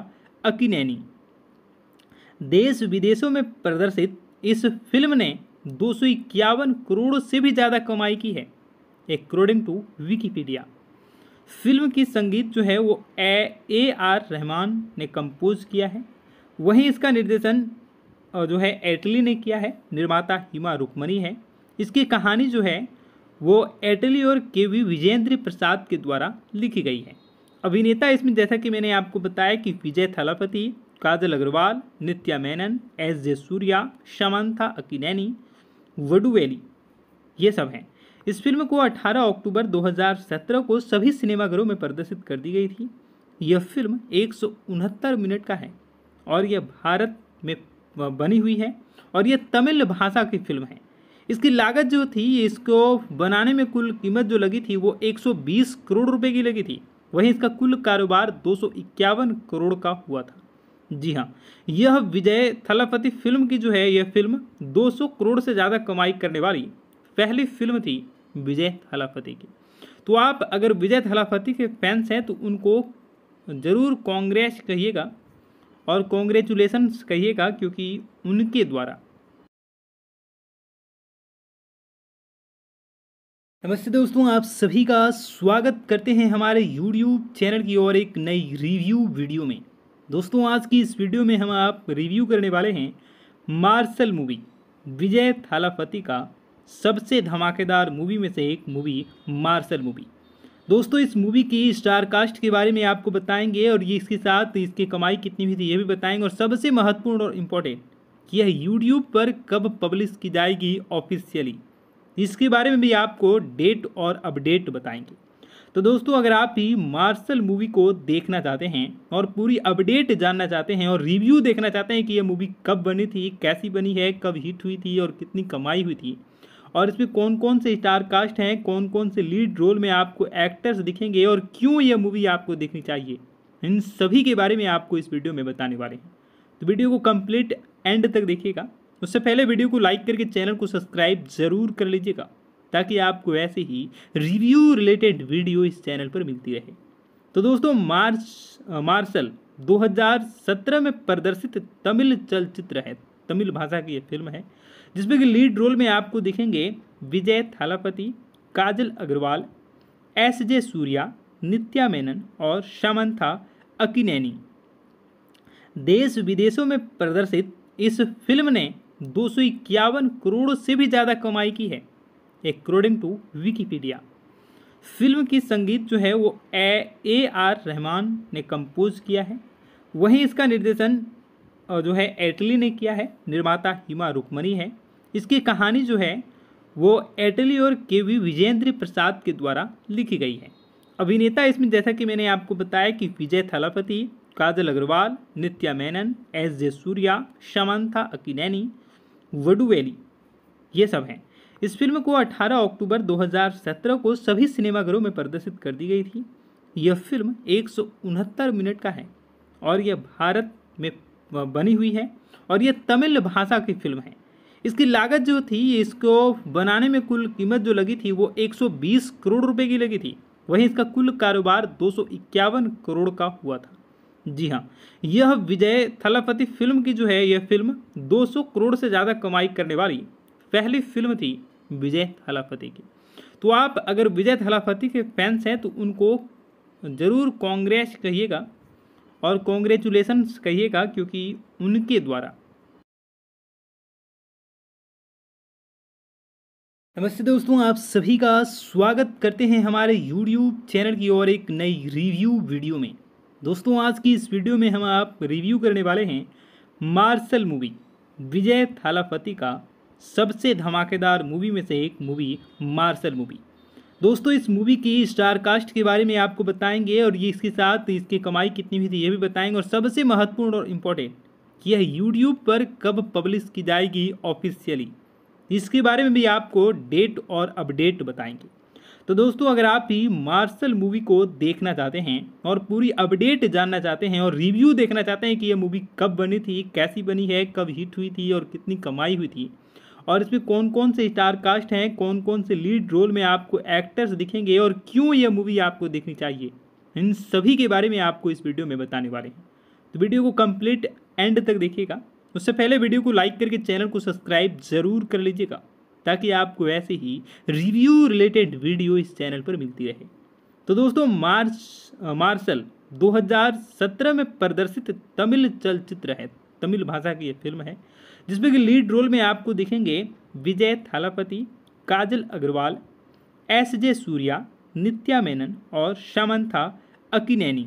अकिनैनी देश विदेशों में प्रदर्शित इस फिल्म ने दो करोड़ से भी ज़्यादा कमाई की है अकॉर्डिंग टू विकीपीडिया फिल्म की संगीत जो है वो ए ए आर रहमान ने कंपोज किया है वहीं इसका निर्देशन जो है एटली ने किया है निर्माता हिमा रुकमणी है इसकी कहानी जो है वो एटली और के वी विजेंद्र प्रसाद के द्वारा लिखी गई है अभिनेता इसमें जैसा कि मैंने आपको बताया कि विजय थलापति काजल अग्रवाल नित्या मेनन एस जे सूर्या शमंथा अकीनैनी वडुवेली ये सब हैं इस फिल्म को 18 अक्टूबर 2017 को सभी सिनेमाघरों में प्रदर्शित कर दी गई थी यह फिल्म एक मिनट का है और यह भारत में बनी हुई है और यह तमिल भाषा की फिल्म है इसकी लागत जो थी इसको बनाने में कुल कीमत जो लगी थी वो 120 करोड़ रुपए की लगी थी वहीं इसका कुल कारोबार दो करोड़ का हुआ था जी हाँ यह विजय थलापति फिल्म की जो है यह फिल्म 200 करोड़ से ज़्यादा कमाई करने वाली पहली फिल्म थी विजय थलापति की तो आप अगर विजय थलापति के फैंस हैं तो उनको ज़रूर कांग्रेस कहिएगा और कॉन्ग्रेचुलेसन्स कहिएगा क्योंकि उनके द्वारा नमस्ते दोस्तों आप सभी का स्वागत करते हैं हमारे यूट्यूब चैनल की और एक नई रिव्यू वीडियो में दोस्तों आज की इस वीडियो में हम आप रिव्यू करने वाले हैं मार्शल मूवी विजय थालापति का सबसे धमाकेदार मूवी में से एक मूवी मार्शल मूवी दोस्तों इस मूवी की स्टार कास्ट के बारे में आपको बताएंगे और ये इसके साथ इसकी कमाई कितनी हुई थी ये भी बताएंगे और सबसे महत्वपूर्ण और इम्पोर्टेंट यह यूट्यूब पर कब पब्लिश की जाएगी ऑफिशियली इसके बारे में भी आपको डेट और अपडेट बताएंगे तो दोस्तों अगर आप भी मार्शल मूवी को देखना चाहते हैं और पूरी अपडेट जानना चाहते हैं और रिव्यू देखना चाहते हैं कि यह मूवी कब बनी थी कैसी बनी है कब हिट हुई थी और कितनी कमाई हुई थी और इसमें कौन कौन से स्टार कास्ट हैं कौन कौन से लीड रोल में आपको एक्टर्स दिखेंगे और क्यों यह मूवी आपको देखनी चाहिए इन सभी के बारे में आपको इस वीडियो में बताने वाले हैं तो वीडियो को कंप्लीट एंड तक देखिएगा उससे पहले वीडियो को लाइक करके चैनल को सब्सक्राइब जरूर कर लीजिएगा ताकि आपको ऐसे ही रिव्यू रिलेटेड वीडियो इस चैनल पर मिलती रहे तो दोस्तों मार्च मार्शल 2017 में प्रदर्शित तमिल चलचित्र है तमिल भाषा की यह फिल्म है जिसमें कि लीड रोल में आपको दिखेंगे विजय थालापति काजल अग्रवाल एस जे सूर्या नित्या मेनन और शमंथा अकिनैनी देश विदेशों में प्रदर्शित इस फिल्म ने दो करोड़ से भी ज़्यादा कमाई की है अक्रोडिंग टू विकीपीडिया फिल्म की संगीत जो है वो ए ए आर रहमान ने कंपोज किया है वहीं इसका निर्देशन जो है एटली ने किया है निर्माता हिमा रुकमणी है इसकी कहानी जो है वो एटली और के वी विजेंद्र प्रसाद के द्वारा लिखी गई है अभिनेता इसमें जैसा कि मैंने आपको बताया कि विजय थलापति काजल अग्रवाल नित्या मेनन एस जे सूर्या शमंता अकीनैनी वडुवेली ये सब हैं इस फिल्म को 18 अक्टूबर 2017 को सभी सिनेमाघरों में प्रदर्शित कर दी गई थी यह फिल्म एक मिनट का है और यह भारत में बनी हुई है और यह तमिल भाषा की फिल्म है इसकी लागत जो थी इसको बनाने में कुल कीमत जो लगी थी वो 120 करोड़ रुपए की लगी थी वहीं इसका कुल कारोबार दो करोड़ का हुआ था जी हाँ यह विजय थलापति फिल्म की जो है यह फिल्म 200 करोड़ से ज़्यादा कमाई करने वाली पहली फिल्म थी विजय थलापति की तो आप अगर विजय थलापति के फैंस हैं तो उनको ज़रूर कांग्रेस कहिएगा और कॉन्ग्रेचुलेसन्स कहिएगा क्योंकि उनके द्वारा नमस्ते दोस्तों आप सभी का स्वागत करते हैं हमारे यूट्यूब चैनल की और एक नई रिव्यू वीडियो में दोस्तों आज की इस वीडियो में हम आप रिव्यू करने वाले हैं मार्शल मूवी विजय थालापति का सबसे धमाकेदार मूवी में से एक मूवी मार्शल मूवी दोस्तों इस मूवी की स्टार कास्ट के बारे में आपको बताएंगे और ये इसके साथ इसकी कमाई कितनी हुई थी ये भी बताएंगे और सबसे महत्वपूर्ण और इम्पोर्टेंट यह यूट्यूब पर कब पब्लिश की जाएगी ऑफिशियली इसके बारे में भी आपको डेट और अपडेट बताएंगे तो दोस्तों अगर आप भी मार्शल मूवी को देखना चाहते हैं और पूरी अपडेट जानना चाहते हैं और रिव्यू देखना चाहते हैं कि यह मूवी कब बनी थी कैसी बनी है कब हिट हुई थी और कितनी कमाई हुई थी और इसमें कौन कौन से स्टार कास्ट हैं कौन कौन से लीड रोल में आपको एक्टर्स दिखेंगे और क्यों यह मूवी आपको देखनी चाहिए इन सभी के बारे में आपको इस वीडियो में बताने वाले हैं तो वीडियो को कंप्लीट एंड तक देखिएगा उससे पहले वीडियो को लाइक करके चैनल को सब्सक्राइब ज़रूर कर लीजिएगा ताकि आपको ऐसे ही रिव्यू रिलेटेड वीडियो इस चैनल पर मिलती रहे तो दोस्तों मार्च मार्शल 2017 में प्रदर्शित तमिल चलचित्र है तमिल भाषा की यह फिल्म है जिसमें कि लीड रोल में आपको दिखेंगे विजय थालापति काजल अग्रवाल एस जे सूर्या नित्या मेनन और शमंथा अकिनैनी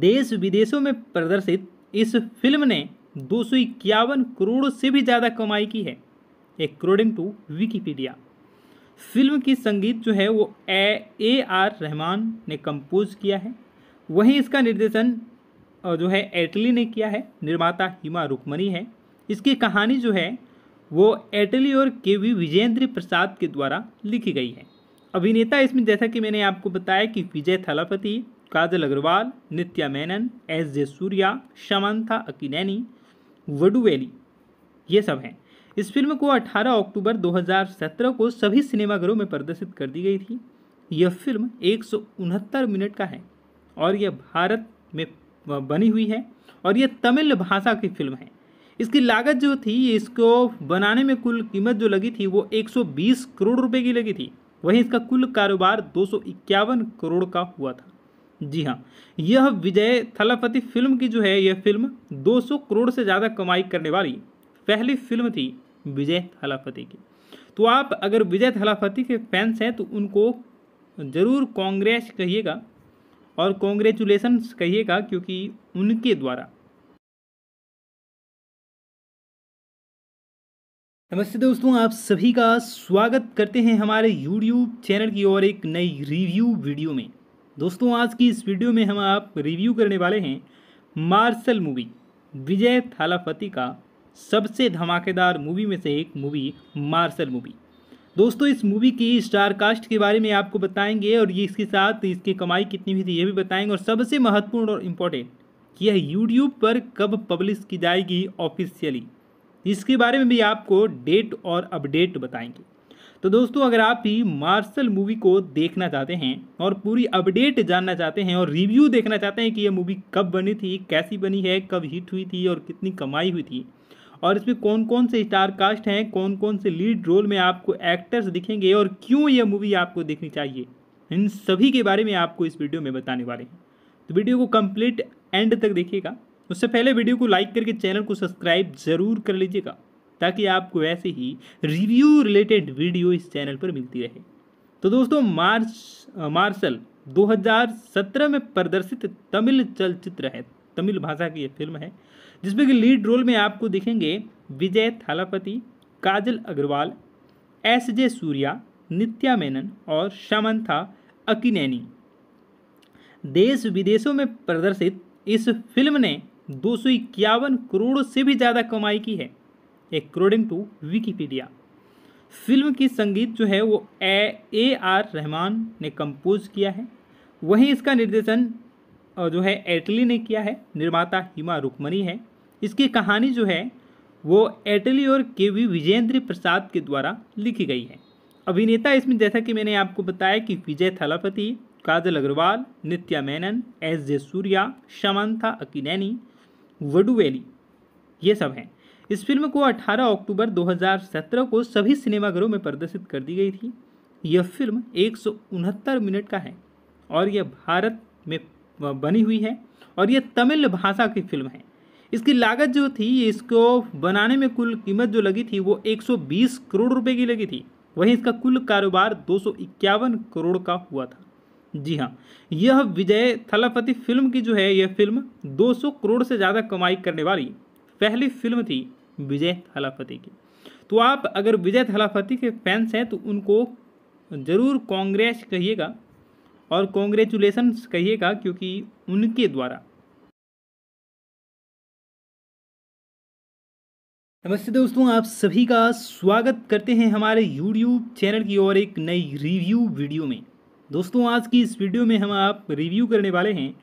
देश विदेशों में प्रदर्शित इस फिल्म ने दो करोड़ से भी ज़्यादा कमाई की है अकॉर्डिंग टू विकीपीडिया फिल्म की संगीत जो है वो ए ए आर रहमान ने कंपोज किया है वहीं इसका निर्देशन जो है एटली ने किया है निर्माता हिमा रुकमणी है इसकी कहानी जो है वो एटली और के वी विजेंद्र प्रसाद के द्वारा लिखी गई है अभिनेता इसमें जैसा कि मैंने आपको बताया कि विजय थलापति काजल अग्रवाल नित्या मेनन एस जे सूर्या शमंथा अकीनैनी वडुवेली ये सब हैं इस फिल्म को 18 अक्टूबर 2017 को सभी सिनेमाघरों में प्रदर्शित कर दी गई थी यह फिल्म एक मिनट का है और यह भारत में बनी हुई है और यह तमिल भाषा की फिल्म है इसकी लागत जो थी इसको बनाने में कुल कीमत जो लगी थी वो 120 करोड़ रुपए की लगी थी वहीं इसका कुल कारोबार दो करोड़ का हुआ था जी हाँ यह विजय थलापति फिल्म की जो है यह फिल्म 200 करोड़ से ज़्यादा कमाई करने वाली पहली फिल्म थी विजय थलापति की तो आप अगर विजय थलापति के फैंस हैं तो उनको ज़रूर कांग्रेस कहिएगा और कॉन्ग्रेचुलेसन्स कहिएगा क्योंकि उनके द्वारा नमस्ते दोस्तों आप सभी का स्वागत करते हैं हमारे यूट्यूब चैनल की ओर एक नई रिव्यू वीडियो में दोस्तों आज की इस वीडियो में हम आप रिव्यू करने वाले हैं मार्शल मूवी विजय थालापति का सबसे धमाकेदार मूवी में से एक मूवी मार्शल मूवी दोस्तों इस मूवी की स्टार कास्ट के बारे में आपको बताएंगे और ये इसके साथ इसकी कमाई कितनी हुई थी ये भी बताएंगे और सबसे महत्वपूर्ण और इम्पोर्टेंट यह यूट्यूब पर कब पब्लिश की जाएगी ऑफिशियली इसके बारे में भी आपको डेट और अपडेट बताएंगे तो दोस्तों अगर आप भी मार्शल मूवी को देखना चाहते हैं और पूरी अपडेट जानना चाहते हैं और रिव्यू देखना चाहते हैं कि यह मूवी कब बनी थी कैसी बनी है कब हिट हुई थी और कितनी कमाई हुई थी और इसमें कौन कौन से स्टार कास्ट हैं कौन कौन से लीड रोल में आपको एक्टर्स दिखेंगे और क्यों यह मूवी आपको देखनी चाहिए इन सभी के बारे में आपको इस वीडियो में बताने वाले हैं तो वीडियो को कंप्लीट एंड तक देखिएगा उससे पहले वीडियो को लाइक करके चैनल को सब्सक्राइब जरूर कर लीजिएगा ताकि आपको ऐसे ही रिव्यू रिलेटेड वीडियो इस चैनल पर मिलती रहे तो दोस्तों मार्च मार्शल 2017 में प्रदर्शित तमिल चलचित्र है तमिल भाषा की यह फिल्म है जिसमें कि लीड रोल में आपको दिखेंगे विजय थालापति काजल अग्रवाल एस जे सूर्या नित्या मेनन और शमंथा अकिनैनी देश विदेशों में प्रदर्शित इस फिल्म ने दो करोड़ से भी ज़्यादा कमाई की है अकॉर्डिंग टू विकीपीडिया फिल्म की संगीत जो है वो ए ए आर रहमान ने कंपोज किया है वहीं इसका निर्देशन जो है एटली ने किया है निर्माता हिमा रुकमणी है इसकी कहानी जो है वो एटली और के वी विजेंद्र प्रसाद के द्वारा लिखी गई है अभिनेता इसमें जैसा कि मैंने आपको बताया कि Vijay Thalapathy Kajal Agarwal Nithya Menon S J Surya शमंथा Akkineni Vadivelu ये सब हैं इस फिल्म को 18 अक्टूबर 2017 को सभी सिनेमाघरों में प्रदर्शित कर दी गई थी यह फिल्म एक मिनट का है और यह भारत में बनी हुई है और यह तमिल भाषा की फिल्म है इसकी लागत जो थी इसको बनाने में कुल कीमत जो लगी थी वो 120 करोड़ रुपए की लगी थी वहीं इसका कुल कारोबार दो करोड़ का हुआ था जी हाँ यह विजय थलापति फिल्म की जो है यह फिल्म 200 करोड़ से ज़्यादा कमाई करने वाली पहली फिल्म थी विजय थलापति की तो आप अगर विजय थलापति के फैंस हैं तो उनको ज़रूर कांग्रेस कहिएगा और कॉन्ग्रेचुलेसन्स कहिएगा क्योंकि उनके द्वारा नमस्ते दोस्तों आप सभी का स्वागत करते हैं हमारे YouTube चैनल की और एक नई रिव्यू वीडियो में दोस्तों आज की इस वीडियो में हम आप रिव्यू करने वाले हैं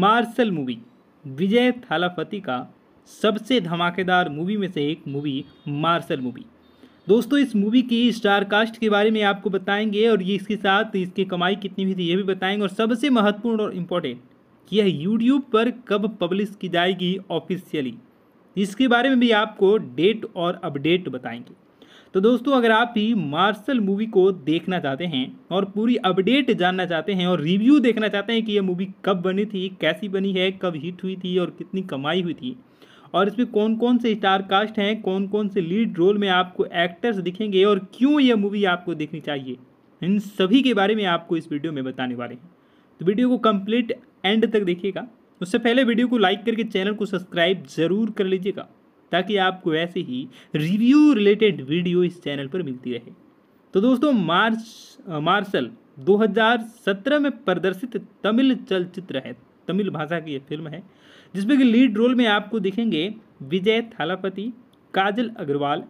मार्शल मूवी विजय थालापति का सबसे धमाकेदार मूवी में से एक मूवी मार्शल मूवी दोस्तों इस मूवी की स्टार कास्ट के बारे में आपको बताएंगे और ये इसके साथ इसकी कमाई कितनी हुई थी ये भी बताएंगे और सबसे महत्वपूर्ण और इम्पोर्टेंट यह यूट्यूब पर कब पब्लिश की जाएगी ऑफिशियली इसके बारे में भी आपको डेट और अपडेट बताएंगे तो दोस्तों अगर आप भी मार्शल मूवी को देखना चाहते हैं और पूरी अपडेट जानना चाहते हैं और रिव्यू देखना चाहते हैं कि यह मूवी कब बनी थी कैसी बनी है कब हिट हुई थी और कितनी कमाई हुई थी और इसमें कौन कौन से स्टार कास्ट हैं कौन कौन से लीड रोल में आपको एक्टर्स दिखेंगे और क्यों यह मूवी आपको देखनी चाहिए इन सभी के बारे में आपको इस वीडियो में बताने वाले हैं तो वीडियो को कंप्लीट एंड तक देखिएगा उससे पहले वीडियो को लाइक करके चैनल को सब्सक्राइब ज़रूर कर लीजिएगा ताकि आपको ऐसे ही रिव्यू रिलेटेड वीडियो इस चैनल पर मिलती रहे तो दोस्तों मार्च मार्शल 2017 में प्रदर्शित तमिल चलचित्र है तमिल भाषा की यह फिल्म है जिसमें कि लीड रोल में आपको दिखेंगे विजय थालापति काजल अग्रवाल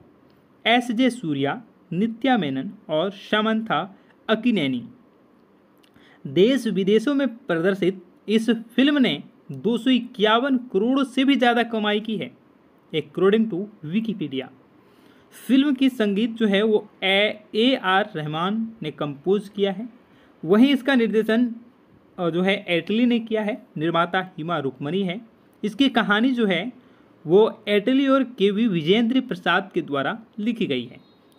एस जे सूर्या नित्या मेनन और शमंथा अकिनैनी देश विदेशों में प्रदर्शित इस फिल्म ने दो करोड़ से भी ज़्यादा कमाई की है अक्रोडिंग टू विकीपीडिया फिल्म की संगीत जो है वो ए ए आर रहमान ने कंपोज किया है वहीं इसका निर्देशन जो है एटली ने किया है निर्माता हिमा रुकमणी है इसकी कहानी जो है वो एटली और के वी विजेंद्र प्रसाद के द्वारा लिखी गई है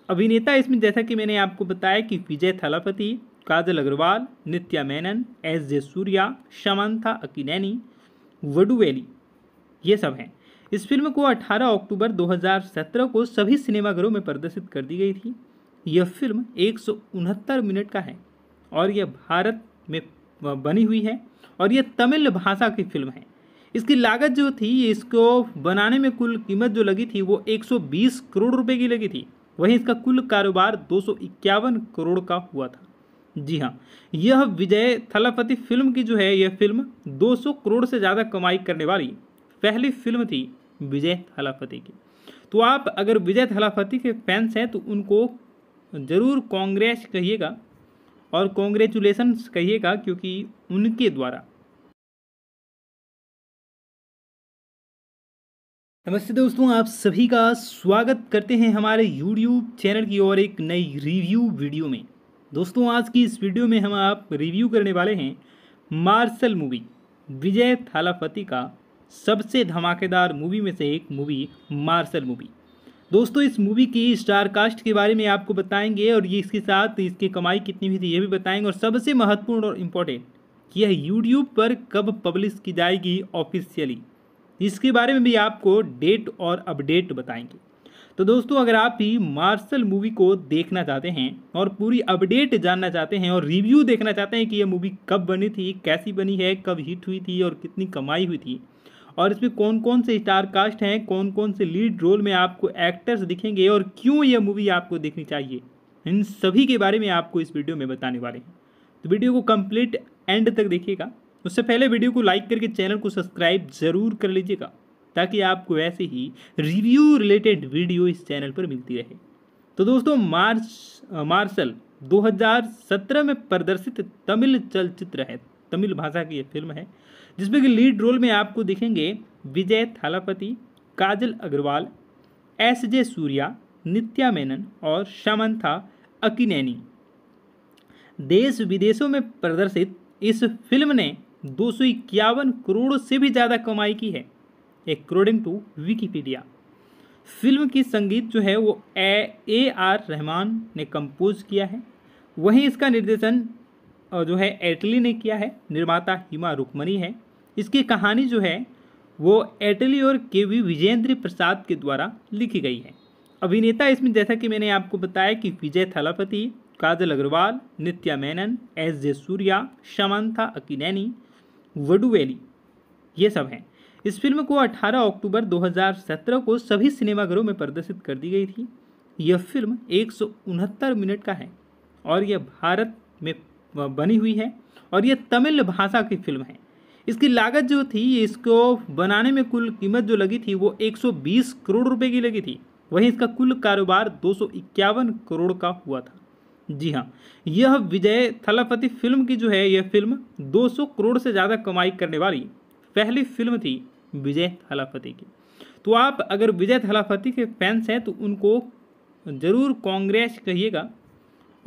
अभिनेता इसमें जैसा कि मैंने आपको बताया कि विजय थलापति काजल अग्रवाल नित्या मेनन एस जे सूर्या शमंथा अकीनैनी वडुवेली ये सब हैं इस फिल्म को 18 अक्टूबर 2017 को सभी सिनेमाघरों में प्रदर्शित कर दी गई थी यह फिल्म एक मिनट का है और यह भारत में बनी हुई है और यह तमिल भाषा की फिल्म है इसकी लागत जो थी इसको बनाने में कुल कीमत जो लगी थी वो 120 करोड़ रुपए की लगी थी वहीं इसका कुल कारोबार दो करोड़ का हुआ था जी हाँ यह विजय थलापति फिल्म की जो है यह फिल्म 200 करोड़ से ज़्यादा कमाई करने वाली पहली फिल्म थी विजय थलापति की तो आप अगर विजय थलापति के फैंस हैं तो उनको ज़रूर कांग्रेस कहिएगा और कॉन्ग्रेचुलेसन्स कहिएगा क्योंकि उनके द्वारा नमस्ते दोस्तों आप सभी का स्वागत करते हैं हमारे यूट्यूब चैनल की और एक नई रिव्यू वीडियो में दोस्तों आज की इस वीडियो में हम आप रिव्यू करने वाले हैं मार्शल मूवी विजय थालापति का सबसे धमाकेदार मूवी में से एक मूवी मार्शल मूवी दोस्तों इस मूवी की स्टार कास्ट के बारे में आपको बताएंगे और ये इसके साथ इसकी कमाई कितनी हुई थी ये भी बताएंगे और सबसे महत्वपूर्ण और इम्पोर्टेंट यह यूट्यूब पर कब पब्लिश की जाएगी ऑफिशियली इसके बारे में भी आपको डेट और अपडेट बताएंगे तो दोस्तों अगर आप भी मार्शल मूवी को देखना चाहते हैं और पूरी अपडेट जानना चाहते हैं और रिव्यू देखना चाहते हैं कि यह मूवी कब बनी थी कैसी बनी है कब हिट हुई थी और कितनी कमाई हुई थी और इसमें कौन कौन से स्टार कास्ट हैं कौन कौन से लीड रोल में आपको एक्टर्स दिखेंगे और क्यों यह मूवी आपको देखनी चाहिए इन सभी के बारे में आपको इस वीडियो में बताने वाले हैं तो वीडियो को कम्प्लीट एंड तक देखिएगा उससे पहले वीडियो को लाइक करके चैनल को सब्सक्राइब ज़रूर कर लीजिएगा ताकि आपको ऐसे ही रिव्यू रिलेटेड वीडियो इस चैनल पर मिलती रहे तो दोस्तों मार्च मार्शल 2017 में प्रदर्शित तमिल चलचित्र है तमिल भाषा की यह फिल्म है जिसमें कि लीड रोल में आपको दिखेंगे विजय थालापति काजल अग्रवाल एस जे सूर्या नित्या मेनन और शमंथा अकिनैनी देश विदेशों में प्रदर्शित इस फिल्म ने दो करोड़ से भी ज़्यादा कमाई की है अकॉर्डिंग टू विकीपीडिया फिल्म की संगीत जो है वो ए ए आर रहमान ने कंपोज किया है वहीं इसका निर्देशन जो है एटली ने किया है निर्माता हिमा रुकमणी है इसकी कहानी जो है वो एटली और के वी विजेंद्र प्रसाद के द्वारा लिखी गई है अभिनेता इसमें जैसा कि मैंने आपको बताया कि विजय थलापति काजल अग्रवाल नित्या मेनन एस जे सूर्या शमंथा अकीनैनी वडुवेली ये सब हैं इस फिल्म को 18 अक्टूबर 2017 को सभी सिनेमाघरों में प्रदर्शित कर दी गई थी यह फिल्म एक मिनट का है और यह भारत में बनी हुई है और यह तमिल भाषा की फिल्म है इसकी लागत जो थी इसको बनाने में कुल कीमत जो लगी थी वो 120 करोड़ रुपए की लगी थी वहीं इसका कुल कारोबार दो करोड़ का हुआ था जी हाँ यह विजय थलापति फिल्म की जो है यह फिल्म 200 करोड़ से ज़्यादा कमाई करने वाली पहली फिल्म थी विजय थलापति की तो आप अगर विजय थलापति के फैंस हैं तो उनको ज़रूर कांग्रेस कहिएगा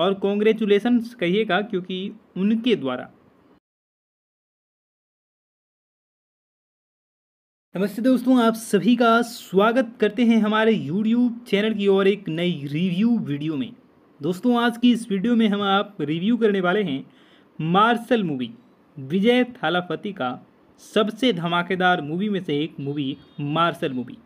और कॉन्ग्रेचुलेसन्स कहिएगा क्योंकि उनके द्वारा नमस्ते दोस्तों आप सभी का स्वागत करते हैं हमारे यूट्यूब चैनल की ओर एक नई रिव्यू वीडियो में दोस्तों आज की इस वीडियो में हम आप रिव्यू करने वाले हैं मार्शल मूवी विजय थालापति का सबसे धमाकेदार मूवी में से एक मूवी मार्शल मूवी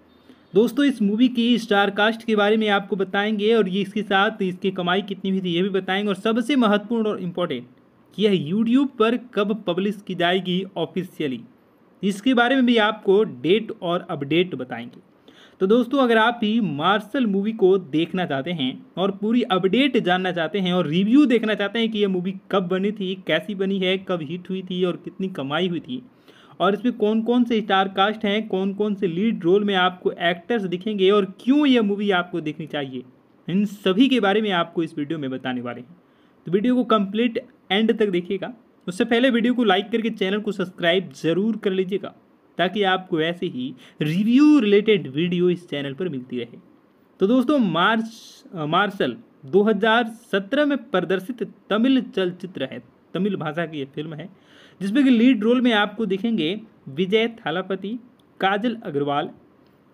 दोस्तों इस मूवी की स्टार कास्ट के बारे में आपको बताएंगे और ये इसके साथ इसकी कमाई कितनी हुई थी ये भी बताएंगे और सबसे महत्वपूर्ण और इम्पोर्टेंट यह यूट्यूब पर कब पब्लिश की जाएगी ऑफिशियली इसके बारे में भी आपको डेट और अपडेट बताएंगे तो दोस्तों अगर आप भी मार्शल मूवी को देखना चाहते हैं और पूरी अपडेट जानना चाहते हैं और रिव्यू देखना चाहते हैं कि यह मूवी कब बनी थी कैसी बनी है कब हिट हुई थी और कितनी कमाई हुई थी और इसमें कौन कौन से स्टार कास्ट हैं कौन कौन से लीड रोल में आपको एक्टर्स दिखेंगे और क्यों यह मूवी आपको देखनी चाहिए इन सभी के बारे में आपको इस वीडियो में बताने वाले हैं तो वीडियो को कंप्लीट एंड तक देखिएगा उससे पहले वीडियो को लाइक करके चैनल को सब्सक्राइब ज़रूर कर लीजिएगा ताकि आपको ऐसे ही रिव्यू रिलेटेड वीडियो इस चैनल पर मिलती रहे तो दोस्तों मार्च मार्शल 2017 में प्रदर्शित तमिल चलचित्र है तमिल भाषा की यह फिल्म है जिसमें कि लीड रोल में आपको दिखेंगे विजय थालापति काजल अग्रवाल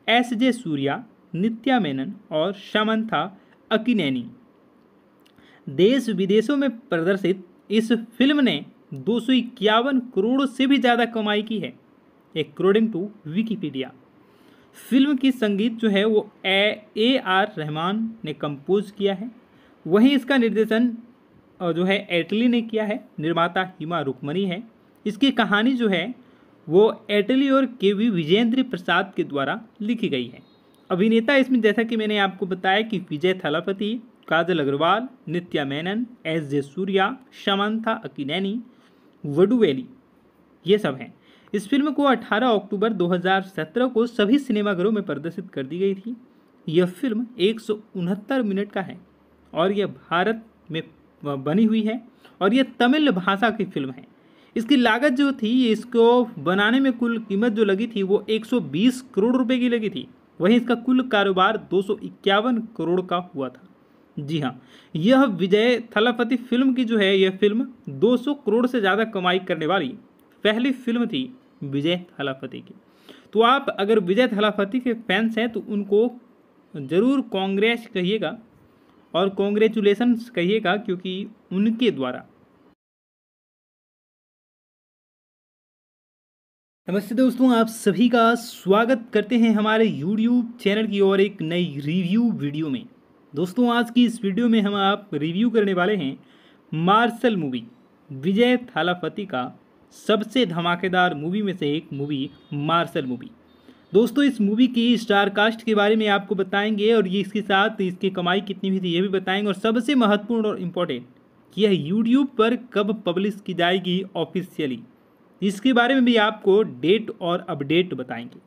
एस जे सूर्या नित्या मेनन और शमंथा अकिनैनी देश विदेशों में प्रदर्शित इस फिल्म ने दो करोड़ से भी ज़्यादा कमाई की है अकॉर्डिंग टू विकीपीडिया फिल्म की संगीत जो है वो ए ए आर रहमान ने कंपोज किया है वहीं इसका निर्देशन जो है एटली ने किया है निर्माता हिमा रुकमणी है इसकी कहानी जो है वो एटली और के वी विजेंद्र प्रसाद के द्वारा लिखी गई है अभिनेता इसमें जैसा कि मैंने आपको बताया कि Vijay Thalapathy Kajal Agarwal Nithya Menon S J Surya शमंथा Akkineni Vadivelu ये सब हैं इस फिल्म को 18 अक्टूबर 2017 को सभी सिनेमाघरों में प्रदर्शित कर दी गई थी यह फिल्म एक मिनट का है और यह भारत में बनी हुई है और यह तमिल भाषा की फिल्म है इसकी लागत जो थी इसको बनाने में कुल कीमत जो लगी थी वो 120 करोड़ रुपए की लगी थी वहीं इसका कुल कारोबार दो करोड़ का हुआ था जी हाँ यह विजय थलापति फिल्म की जो है यह फिल्म 200 करोड़ से ज़्यादा कमाई करने वाली पहली फिल्म थी विजय थलापति की तो आप अगर विजय थलापति के फैंस हैं तो उनको ज़रूर कांग्रेस कहिएगा और कॉन्ग्रेचुलेसन्स कहिएगा क्योंकि उनके द्वारा नमस्ते दोस्तों आप सभी का स्वागत करते हैं हमारे YouTube चैनल की और एक नई रिव्यू वीडियो में दोस्तों आज की इस वीडियो में हम आप रिव्यू करने वाले हैं मार्शल मूवी विजय थालापति का सबसे धमाकेदार मूवी में से एक मूवी मार्शल मूवी दोस्तों इस मूवी की स्टार कास्ट के बारे में आपको बताएंगे और ये इसके साथ इसकी कमाई कितनी हुई थी ये भी बताएंगे और सबसे महत्वपूर्ण और इम्पोर्टेंट यह यूट्यूब पर कब पब्लिश की जाएगी ऑफिशियली इसके बारे में भी आपको डेट और अपडेट बताएंगे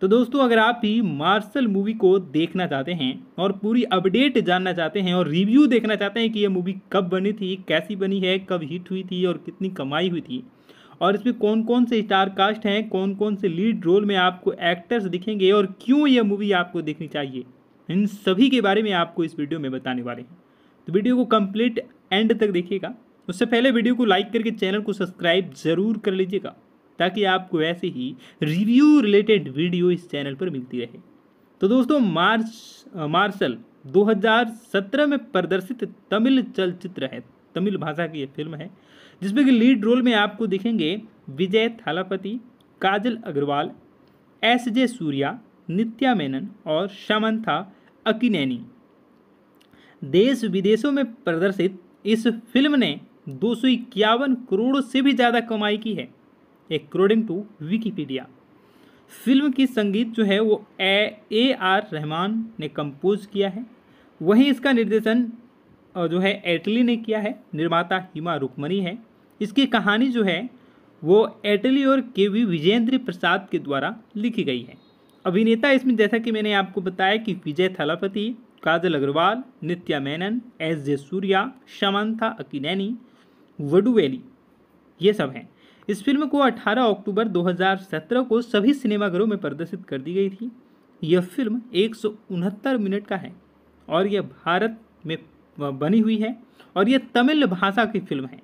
तो दोस्तों अगर आप भी मार्शल मूवी को देखना चाहते हैं और पूरी अपडेट जानना चाहते हैं और रिव्यू देखना चाहते हैं कि यह मूवी कब बनी थी कैसी बनी है कब हिट हुई थी और कितनी कमाई हुई थी और इसमें कौन कौन से स्टार कास्ट हैं कौन कौन से लीड रोल में आपको एक्टर्स दिखेंगे और क्यों यह मूवी आपको देखनी चाहिए इन सभी के बारे में आपको इस वीडियो में बताने वाले हैं तो वीडियो को कंप्लीट एंड तक देखिएगा उससे पहले वीडियो को लाइक करके चैनल को सब्सक्राइब ज़रूर कर लीजिएगा ताकि आपको ऐसे ही रिव्यू रिलेटेड वीडियो इस चैनल पर मिलती रहे तो दोस्तों मार्च मार्शल 2017 में प्रदर्शित तमिल चलचित्र है तमिल भाषा की यह फिल्म है जिसमें कि लीड रोल में आपको दिखेंगे विजय थालापति काजल अग्रवाल एस जे सूर्या नित्या मेनन और शमंथा अकिनैनी देश विदेशों में प्रदर्शित इस फिल्म ने दो करोड़ से भी ज़्यादा कमाई की है अक्रोडिंग टू विकीपीडिया फिल्म की संगीत जो है वो ए ए आर रहमान ने कंपोज किया है वहीं इसका निर्देशन जो है एटली ने किया है निर्माता हिमा रुकमणी है इसकी कहानी जो है वो एटली और के वी विजेंद्र प्रसाद के द्वारा लिखी गई है अभिनेता इसमें जैसा कि मैंने आपको बताया कि विजय थलापति काजल अग्रवाल नित्या मेनन एस जे सूर्या शमंथा अकीनैनी वडुवेली ये सब हैं इस फिल्म को 18 अक्टूबर 2017 को सभी सिनेमाघरों में प्रदर्शित कर दी गई थी यह फिल्म एक मिनट का है और यह भारत में बनी हुई है और यह तमिल भाषा की फिल्म है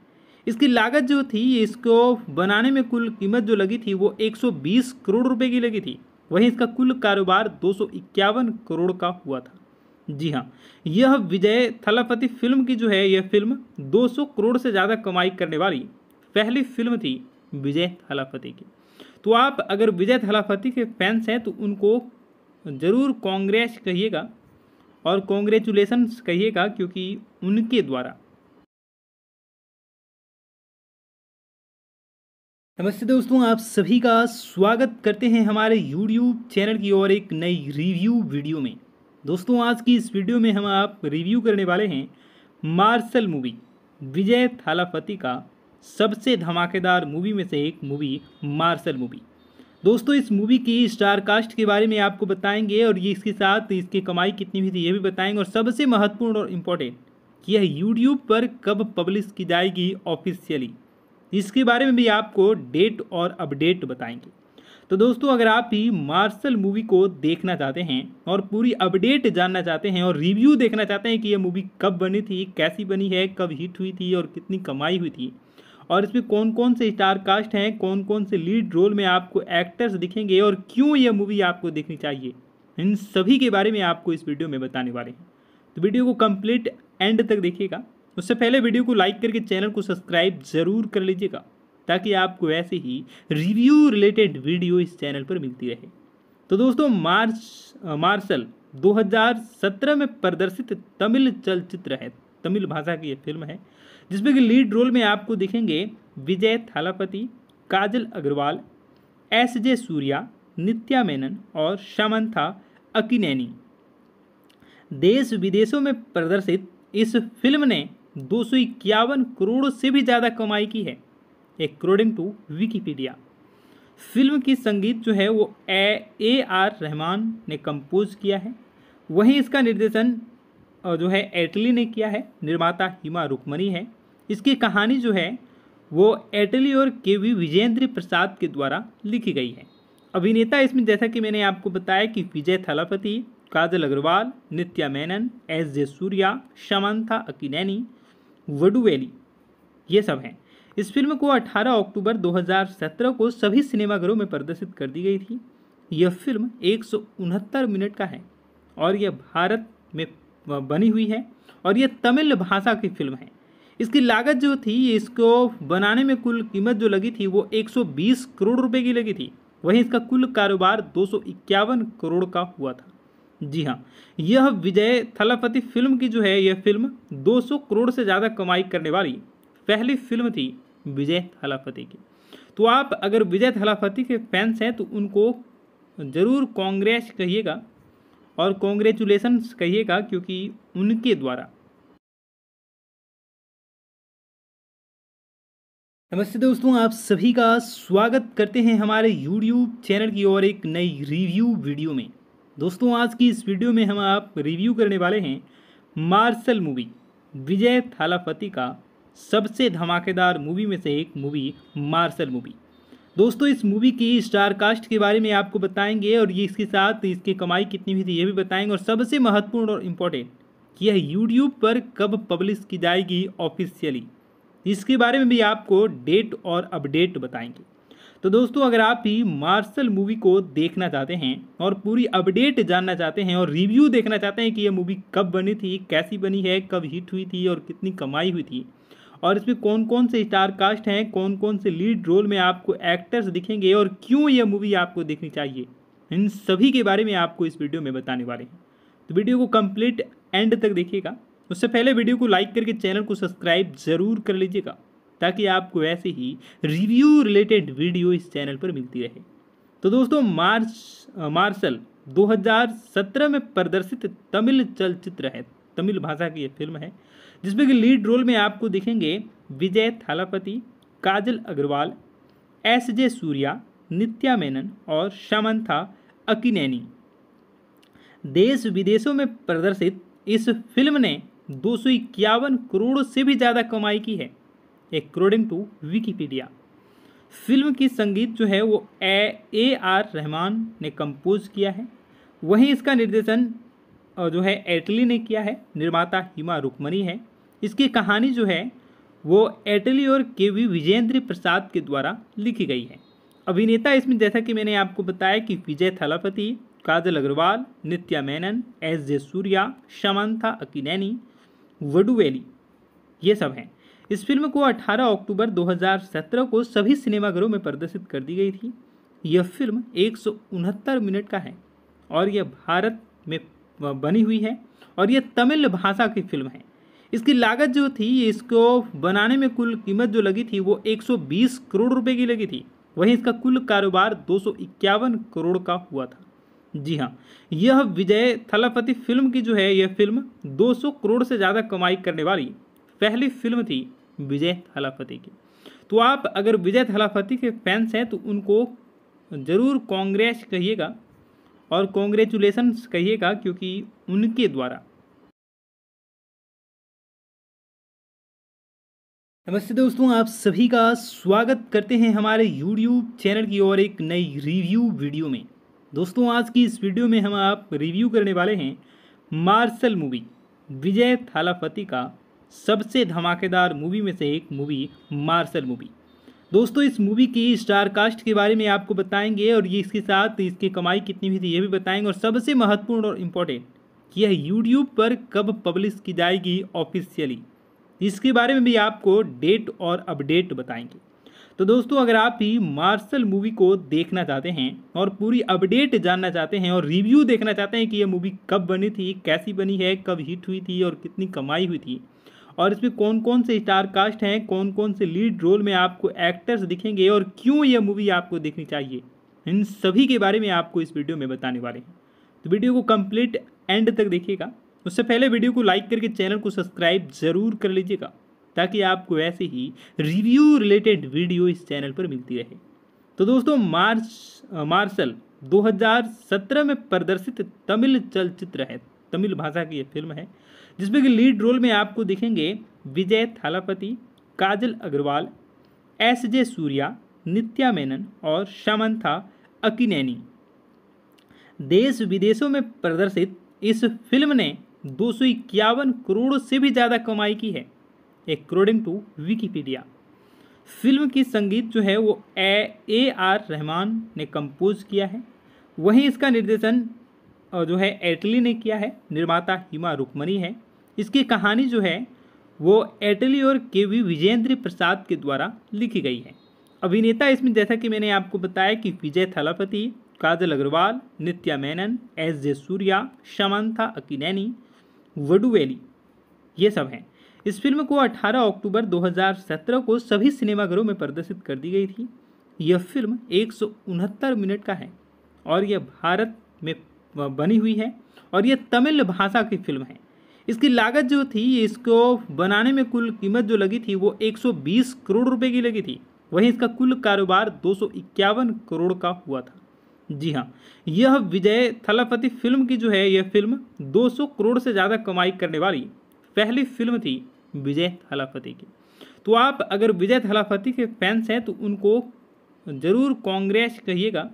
इसकी लागत जो थी इसको बनाने में कुल कीमत जो लगी थी वो 120 करोड़ रुपए की लगी थी वहीं इसका कुल कारोबार दो करोड़ का हुआ था जी हाँ यह विजय थलापति फिल्म की जो है यह फिल्म 200 करोड़ से ज़्यादा कमाई करने वाली पहली फिल्म थी विजय थलापति की तो आप अगर विजय थलापति के फैंस हैं तो उनको ज़रूर कांग्रेस कहिएगा और कॉन्ग्रेचुलेसन्स कहिएगा क्योंकि उनके द्वारा नमस्ते दोस्तों आप सभी का स्वागत करते हैं हमारे यूट्यूब चैनल की और एक नई रिव्यू वीडियो में दोस्तों आज की इस वीडियो में हम आप रिव्यू करने वाले हैं मार्शल मूवी विजय थालापति का सबसे धमाकेदार मूवी में से एक मूवी मार्शल मूवी दोस्तों इस मूवी की स्टार कास्ट के बारे में आपको बताएंगे और ये इसके साथ इसकी कमाई कितनी हुई थी ये भी बताएंगे और सबसे महत्वपूर्ण और इम्पोर्टेंट यह यूट्यूब पर कब पब्लिश की जाएगी ऑफिशियली इसके बारे में भी आपको डेट और अपडेट बताएंगे तो दोस्तों अगर आप भी मार्शल मूवी को देखना चाहते हैं और पूरी अपडेट जानना चाहते हैं और रिव्यू देखना चाहते हैं कि यह मूवी कब बनी थी कैसी बनी है कब हिट हुई थी और कितनी कमाई हुई थी और इसमें कौन कौन से स्टार कास्ट हैं कौन कौन से लीड रोल में आपको एक्टर्स दिखेंगे और क्यों यह मूवी आपको देखनी चाहिए इन सभी के बारे में आपको इस वीडियो में बताने वाले हैं तो वीडियो को कंप्लीट एंड तक देखिएगा उससे पहले वीडियो को लाइक करके चैनल को सब्सक्राइब ज़रूर कर लीजिएगा ताकि आपको ऐसे ही रिव्यू रिलेटेड वीडियो इस चैनल पर मिलती रहे तो दोस्तों मार्च मार्शल 2017 में प्रदर्शित तमिल चलचित्र है तमिल भाषा की यह फिल्म है जिसमें कि लीड रोल में आपको दिखेंगे विजय थालापति काजल अग्रवाल एस जे सूर्या नित्या मेनन और शमंथा अकिनैनी देश विदेशों में प्रदर्शित इस फिल्म ने दो करोड़ से भी ज़्यादा कमाई की है अकॉर्डिंग टू विकीपीडिया फिल्म की संगीत जो है वो ए ए आर रहमान ने कंपोज किया है वहीं इसका निर्देशन जो है एटली ने किया है निर्माता हिमा रुकमणी है इसकी कहानी जो है वो एटली और के वी विजेंद्र प्रसाद के द्वारा लिखी गई है अभिनेता इसमें जैसा कि मैंने आपको बताया कि विजय थलापति काजल अग्रवाल नित्या मेनन एस जे सूर्या शमंथा अकीनैनी वडुवेली ये सब हैं इस फिल्म को 18 अक्टूबर 2017 को सभी सिनेमाघरों में प्रदर्शित कर दी गई थी यह फिल्म एक मिनट का है और यह भारत में बनी हुई है और यह तमिल भाषा की फिल्म है इसकी लागत जो थी इसको बनाने में कुल कीमत जो लगी थी वो 120 करोड़ रुपए की लगी थी वहीं इसका कुल कारोबार दो करोड़ का हुआ था जी हाँ यह विजय थलापति फिल्म की जो है यह फिल्म 200 करोड़ से ज़्यादा कमाई करने वाली पहली फिल्म थी विजय थलापति की तो आप अगर विजय थलापति के फैंस हैं तो उनको ज़रूर कांग्रेस कहिएगा और कॉन्ग्रेचुलेसन्स कहिएगा क्योंकि उनके द्वारा नमस्ते दोस्तों आप सभी का स्वागत करते हैं हमारे यूट्यूब चैनल की ओर एक नई रिव्यू वीडियो में दोस्तों आज की इस वीडियो में हम आप रिव्यू करने वाले हैं मार्शल मूवी विजय थालापति का सबसे धमाकेदार मूवी में से एक मूवी मार्शल मूवी दोस्तों इस मूवी की स्टार कास्ट के बारे में आपको बताएंगे और ये इसके साथ इसकी कमाई कितनी हुई थी ये भी बताएंगे और सबसे महत्वपूर्ण और इम्पोर्टेंट यह यूट्यूब पर कब पब्लिश की जाएगी ऑफिशियली इसके बारे में भी आपको डेट और अपडेट बताएंगे तो दोस्तों अगर आप भी मार्शल मूवी को देखना चाहते हैं और पूरी अपडेट जानना चाहते हैं और रिव्यू देखना चाहते हैं कि यह मूवी कब बनी थी कैसी बनी है कब हिट हुई थी और कितनी कमाई हुई थी और इसमें कौन कौन से स्टार कास्ट हैं कौन कौन से लीड रोल में आपको एक्टर्स दिखेंगे और क्यों यह मूवी आपको देखनी चाहिए इन सभी के बारे में आपको इस वीडियो में बताने वाले हैं तो वीडियो को कंप्लीट एंड तक देखिएगा उससे पहले वीडियो को लाइक करके चैनल को सब्सक्राइब ज़रूर कर लीजिएगा ताकि आपको ऐसे ही रिव्यू रिलेटेड वीडियो इस चैनल पर मिलती रहे तो दोस्तों मार्च मार्शल 2017 में प्रदर्शित तमिल चलचित्र है तमिल भाषा की यह फिल्म है जिसमें कि लीड रोल में आपको दिखेंगे विजय थालापति काजल अग्रवाल एस जे सूर्या नित्या मेनन और शमंथा अकिनैनी देश विदेशों में प्रदर्शित इस फिल्म ने दो करोड़ से भी ज़्यादा कमाई की है अकॉर्डिंग टू विकीपीडिया फिल्म की संगीत जो है वो ए ए आर रहमान ने कंपोज किया है वहीं इसका निर्देशन जो है एटली ने किया है निर्माता हिमा रुकमणी है इसकी कहानी जो है वो एटली और के वी विजेंद्र प्रसाद के द्वारा लिखी गई है अभिनेता इसमें जैसा कि मैंने आपको बताया कि Vijay Thalapathy Kajal Agarwal Nithya Menon S J Surya शमंथा Akkineni Vadivelu ये सब हैं इस फिल्म को 18 अक्टूबर 2017 को सभी सिनेमाघरों में प्रदर्शित कर दी गई थी यह फिल्म एक मिनट का है और यह भारत में बनी हुई है और यह तमिल भाषा की फिल्म है इसकी लागत जो थी इसको बनाने में कुल कीमत जो लगी थी वो 120 करोड़ रुपए की लगी थी वहीं इसका कुल कारोबार दो करोड़ का हुआ था जी हाँ यह विजय थलापति फिल्म की जो है यह फिल्म 200 करोड़ से ज़्यादा कमाई करने वाली पहली फिल्म थी विजय थलापति की तो आप अगर विजय थलापति के फैंस हैं तो उनको ज़रूर कांग्रेस कहिएगा और कॉन्ग्रेचुलेसन्स कहिएगा क्योंकि उनके द्वारा नमस्ते दोस्तों आप सभी का स्वागत करते हैं हमारे यूट्यूब चैनल की और एक नई रिव्यू वीडियो में दोस्तों आज की इस वीडियो में हम आप रिव्यू करने वाले हैं मार्शल मूवी विजय थालापति का सबसे धमाकेदार मूवी में से एक मूवी मार्शल मूवी दोस्तों इस मूवी की स्टार कास्ट के बारे में आपको बताएंगे और ये इसके साथ इसकी कमाई कितनी हुई थी ये भी बताएंगे और सबसे महत्वपूर्ण और इम्पोर्टेंट यह यूट्यूब पर कब पब्लिश की जाएगी ऑफिशियली इसके बारे में भी आपको डेट और अपडेट बताएंगे तो दोस्तों अगर आप भी मार्शल मूवी को देखना चाहते हैं और पूरी अपडेट जानना चाहते हैं और रिव्यू देखना चाहते हैं कि यह मूवी कब बनी थी कैसी बनी है कब हिट हुई थी और कितनी कमाई हुई थी और इसमें कौन कौन से स्टार कास्ट हैं कौन कौन से लीड रोल में आपको एक्टर्स दिखेंगे और क्यों यह मूवी आपको देखनी चाहिए इन सभी के बारे में आपको इस वीडियो में बताने वाले हैं तो वीडियो को कंप्लीट एंड तक देखिएगा उससे पहले वीडियो को लाइक करके चैनल को सब्सक्राइब ज़रूर कर लीजिएगा ताकि आपको ऐसे ही रिव्यू रिलेटेड वीडियो इस चैनल पर मिलती रहे तो दोस्तों मार्च मार्शल 2017 में प्रदर्शित तमिल चलचित्र है तमिल भाषा की यह फिल्म है जिसमें कि लीड रोल में आपको दिखेंगे विजय थालापति काजल अग्रवाल एस जे सूर्या नित्या मेनन और शमंथा अकिनैनी देश विदेशों में प्रदर्शित इस फिल्म ने दो करोड़ से भी ज़्यादा कमाई की है अकॉर्डिंग टू विकीपीडिया फिल्म की संगीत जो है वो ए ए आर रहमान ने कंपोज किया है वहीं इसका निर्देशन जो है एटली ने किया है निर्माता हिमा रुकमणी है इसकी कहानी जो है वो एटली और के वी विजेंद्र प्रसाद के द्वारा लिखी गई है अभिनेता इसमें जैसा कि मैंने आपको बताया कि विजय थलापति काजल अग्रवाल नित्या मेनन एस जे सूर्या शमंथा अकीनैनी वडुवेली ये सब हैं इस फिल्म को 18 अक्टूबर 2017 को सभी सिनेमाघरों में प्रदर्शित कर दी गई थी यह फिल्म एक मिनट का है और यह भारत में बनी हुई है और यह तमिल भाषा की फिल्म है इसकी लागत जो थी इसको बनाने में कुल कीमत जो लगी थी वो 120 करोड़ रुपए की लगी थी वहीं इसका कुल कारोबार दो करोड़ का हुआ था जी हाँ यह विजय थलापति फिल्म की जो है यह फिल्म 200 करोड़ से ज़्यादा कमाई करने वाली पहली फिल्म थी विजय थलापति की तो आप अगर विजय थलापति के फैंस हैं तो उनको ज़रूर कांग्रेस कहिएगा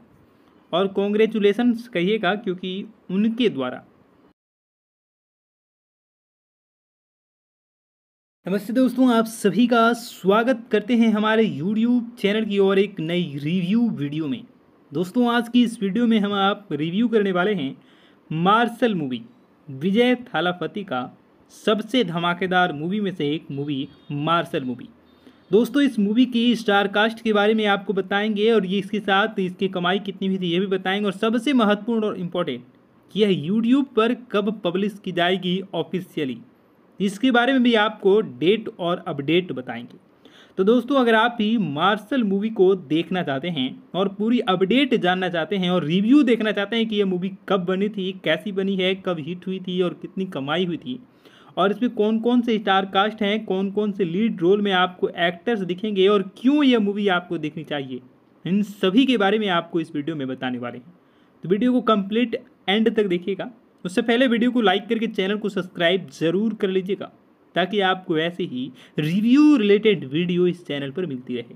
और कॉन्ग्रेचुलेसन्स कहिएगा क्योंकि उनके द्वारा नमस्ते दोस्तों आप सभी का स्वागत करते हैं हमारे यूट्यूब चैनल की और एक नई रिव्यू वीडियो में दोस्तों आज की इस वीडियो में हम आप रिव्यू करने वाले हैं मार्शल मूवी विजय थालापति का सबसे धमाकेदार मूवी में से एक मूवी मार्शल मूवी दोस्तों इस मूवी की स्टार कास्ट के बारे में आपको बताएंगे और ये इसके साथ इसकी कमाई कितनी हुई थी ये भी बताएंगे और सबसे महत्वपूर्ण और इम्पोर्टेंट यह यूट्यूब पर कब पब्लिश की जाएगी ऑफिशियली इसके बारे में भी आपको डेट और अपडेट बताएंगे तो दोस्तों अगर आप भी मार्शल मूवी को देखना चाहते हैं और पूरी अपडेट जानना चाहते हैं और रिव्यू देखना चाहते हैं कि यह मूवी कब बनी थी कैसी बनी है कब हिट हुई थी और कितनी कमाई हुई थी और इसमें कौन कौन से स्टार कास्ट हैं कौन कौन से लीड रोल में आपको एक्टर्स दिखेंगे और क्यों यह मूवी आपको देखनी चाहिए इन सभी के बारे में आपको इस वीडियो में बताने वाले हैं तो वीडियो को कंप्लीट एंड तक देखिएगा उससे पहले वीडियो को लाइक करके चैनल को सब्सक्राइब ज़रूर कर लीजिएगा ताकि आपको ऐसे ही रिव्यू रिलेटेड वीडियो इस चैनल पर मिलती रहे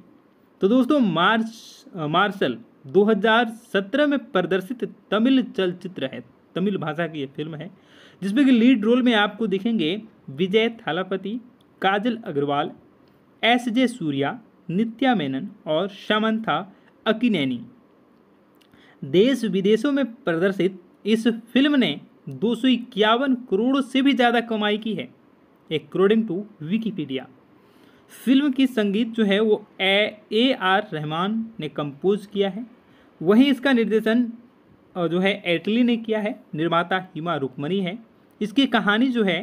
तो दोस्तों मार्च मार्शल 2017 में प्रदर्शित तमिल चलचित्र है तमिल भाषा की यह फिल्म है जिसमें कि लीड रोल में आपको दिखेंगे विजय थालापति काजल अग्रवाल एस जे सूर्या नित्या मेनन और शमंथा अकिनैनी देश विदेशों में प्रदर्शित इस फिल्म ने दो करोड़ से भी ज़्यादा कमाई की है अकॉर्डिंग टू विकीपीडिया फिल्म की संगीत जो है वो ए ए आर रहमान ने कंपोज किया है वहीं इसका निर्देशन जो है एटली ने किया है निर्माता हिमा रुक्मणी है इसकी कहानी जो है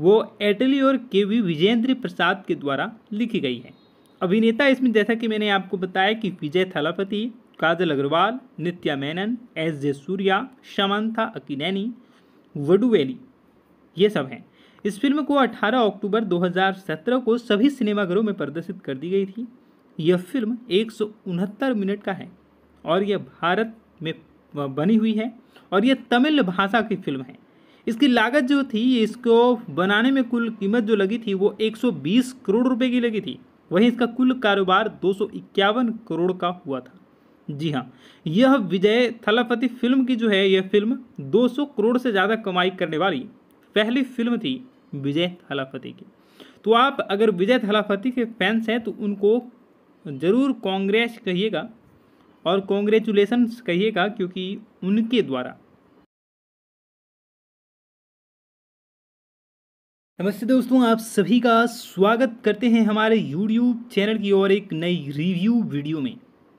वो एटली और के वी विजेंद्र प्रसाद के द्वारा लिखी गई है अभिनेता इसमें जैसा कि मैंने आपको बताया कि विजय थलापति काजल अग्रवाल नित्या मेनन एस जे सूर्या शमंथा अकीनैनी वडुवेली ये सब हैं इस फिल्म को 18 अक्टूबर 2017 को सभी सिनेमाघरों में प्रदर्शित कर दी गई थी यह फिल्म एक मिनट का है और यह भारत में बनी हुई है और ये तमिल भाषा की फिल्म है इसकी लागत जो थी इसको बनाने में कुल कीमत जो लगी थी वो 120 करोड़ रुपए की लगी थी वहीं इसका कुल कारोबार दो करोड़ का हुआ था जी हाँ यह विजय थलापति फिल्म की जो है यह फिल्म 200 करोड़ से ज़्यादा कमाई करने वाली पहली फिल्म थी विजय थलापति की तो आप अगर विजय थलापति के फैंस हैं तो उनको ज़रूर कांग्रेस कहिएगा और कॉन्ग्रेचुलेसन्स कहिएगा क्योंकि उनके द्वारा नमस्ते दोस्तों आप सभी का स्वागत करते हैं हमारे यूट्यूब चैनल की ओर एक नई रिव्यू वीडियो में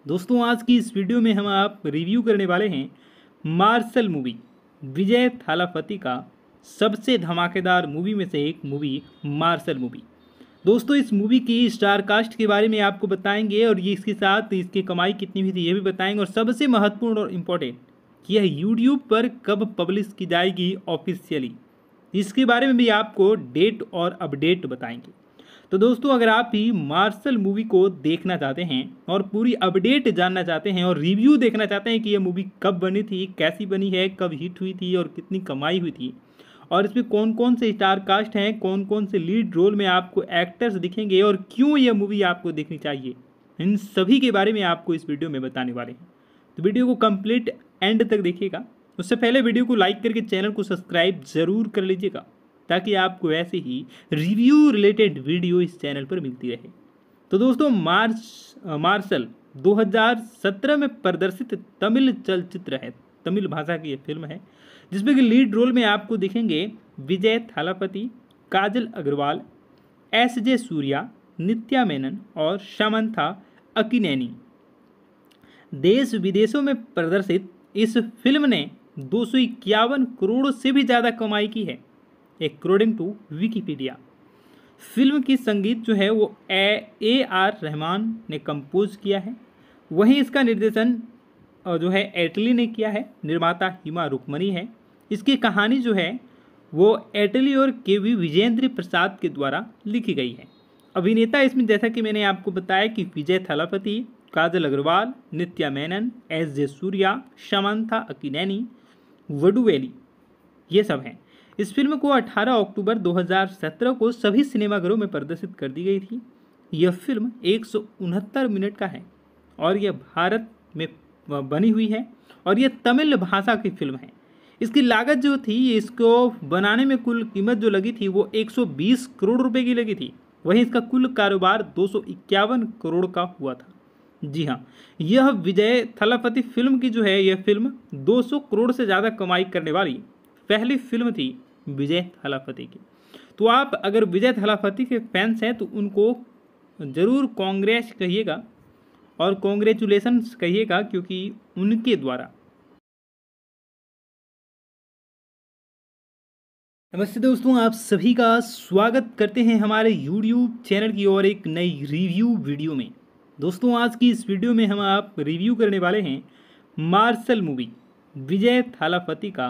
दोस्तों आज की इस वीडियो में हम आप रिव्यू करने वाले हैं मार्शल मूवी विजय थालापति का सबसे धमाकेदार मूवी में से एक मूवी मार्शल मूवी दोस्तों इस मूवी की स्टार कास्ट के बारे में आपको बताएंगे और ये इसके साथ इसकी कमाई कितनी हुई थी ये भी बताएंगे और सबसे महत्वपूर्ण और इम्पोर्टेंट यह यूट्यूब पर कब पब्लिश की जाएगी ऑफिशियली इसके बारे में भी आपको डेट और अपडेट बताएंगे तो दोस्तों अगर आप भी मार्शल मूवी को देखना चाहते हैं और पूरी अपडेट जानना चाहते हैं और रिव्यू देखना चाहते हैं कि यह मूवी कब बनी थी कैसी बनी है कब हिट हुई थी और कितनी कमाई हुई थी और इसमें कौन कौन से स्टार कास्ट हैं कौन कौन से लीड रोल में आपको एक्टर्स दिखेंगे और क्यों ये मूवी आपको देखनी चाहिए इन सभी के बारे में आपको इस वीडियो में बताने वाले हैं तो वीडियो को कंप्लीट एंड तक देखिएगा उससे पहले वीडियो को लाइक करके चैनल को सब्सक्राइब ज़रूर कर लीजिएगा ताकि आपको ऐसे ही रिव्यू रिलेटेड वीडियो इस चैनल पर मिलती रहे तो दोस्तों मार्च मार्शल 2017 में प्रदर्शित तमिल चलचित्र है तमिल भाषा की यह फिल्म है जिसमें कि लीड रोल में आपको दिखेंगे विजय थालापति काजल अग्रवाल एस जे सूर्या नित्या मेनन और शमंथा अकिनैनी देश विदेशों में प्रदर्शित इस फिल्म ने दो करोड़ से भी ज़्यादा कमाई की है अकॉर्डिंग टू विकीपीडिया फिल्म की संगीत जो है वो ए ए आर रहमान ने कंपोज किया है वहीं इसका निर्देशन जो है एटली ने किया है निर्माता हिमा रुकमणी है इसकी कहानी जो है वो एटली और के वी विजेंद्र प्रसाद के द्वारा लिखी गई है अभिनेता इसमें जैसा कि मैंने आपको बताया कि विजय थलापति काजल अग्रवाल नित्या मेनन एस जे सूर्या शमंथा अकीनैनी वडुवेली ये सब हैं इस फिल्म को 18 अक्टूबर 2017 को सभी सिनेमाघरों में प्रदर्शित कर दी गई थी यह फिल्म एक मिनट का है और यह भारत में बनी हुई है और यह तमिल भाषा की फिल्म है इसकी लागत जो थी इसको बनाने में कुल कीमत जो लगी थी वो 120 करोड़ रुपए की लगी थी वहीं इसका कुल कारोबार दो करोड़ का हुआ था जी हाँ यह विजय थलापति फिल्म की जो है यह फिल्म 200 करोड़ से ज़्यादा कमाई करने वाली पहली फिल्म थी विजय थलापति की तो आप अगर विजय थलापति के फैंस हैं तो उनको ज़रूर कांग्रेस कहिएगा और कॉन्ग्रेचुलेसन्स कहिएगा क्योंकि उनके द्वारा नमस्ते दोस्तों आप सभी का स्वागत करते हैं हमारे यूट्यूब चैनल की ओर एक नई रिव्यू वीडियो में दोस्तों आज की इस वीडियो में हम आप रिव्यू करने वाले हैं मार्शल मूवी विजय थालापति का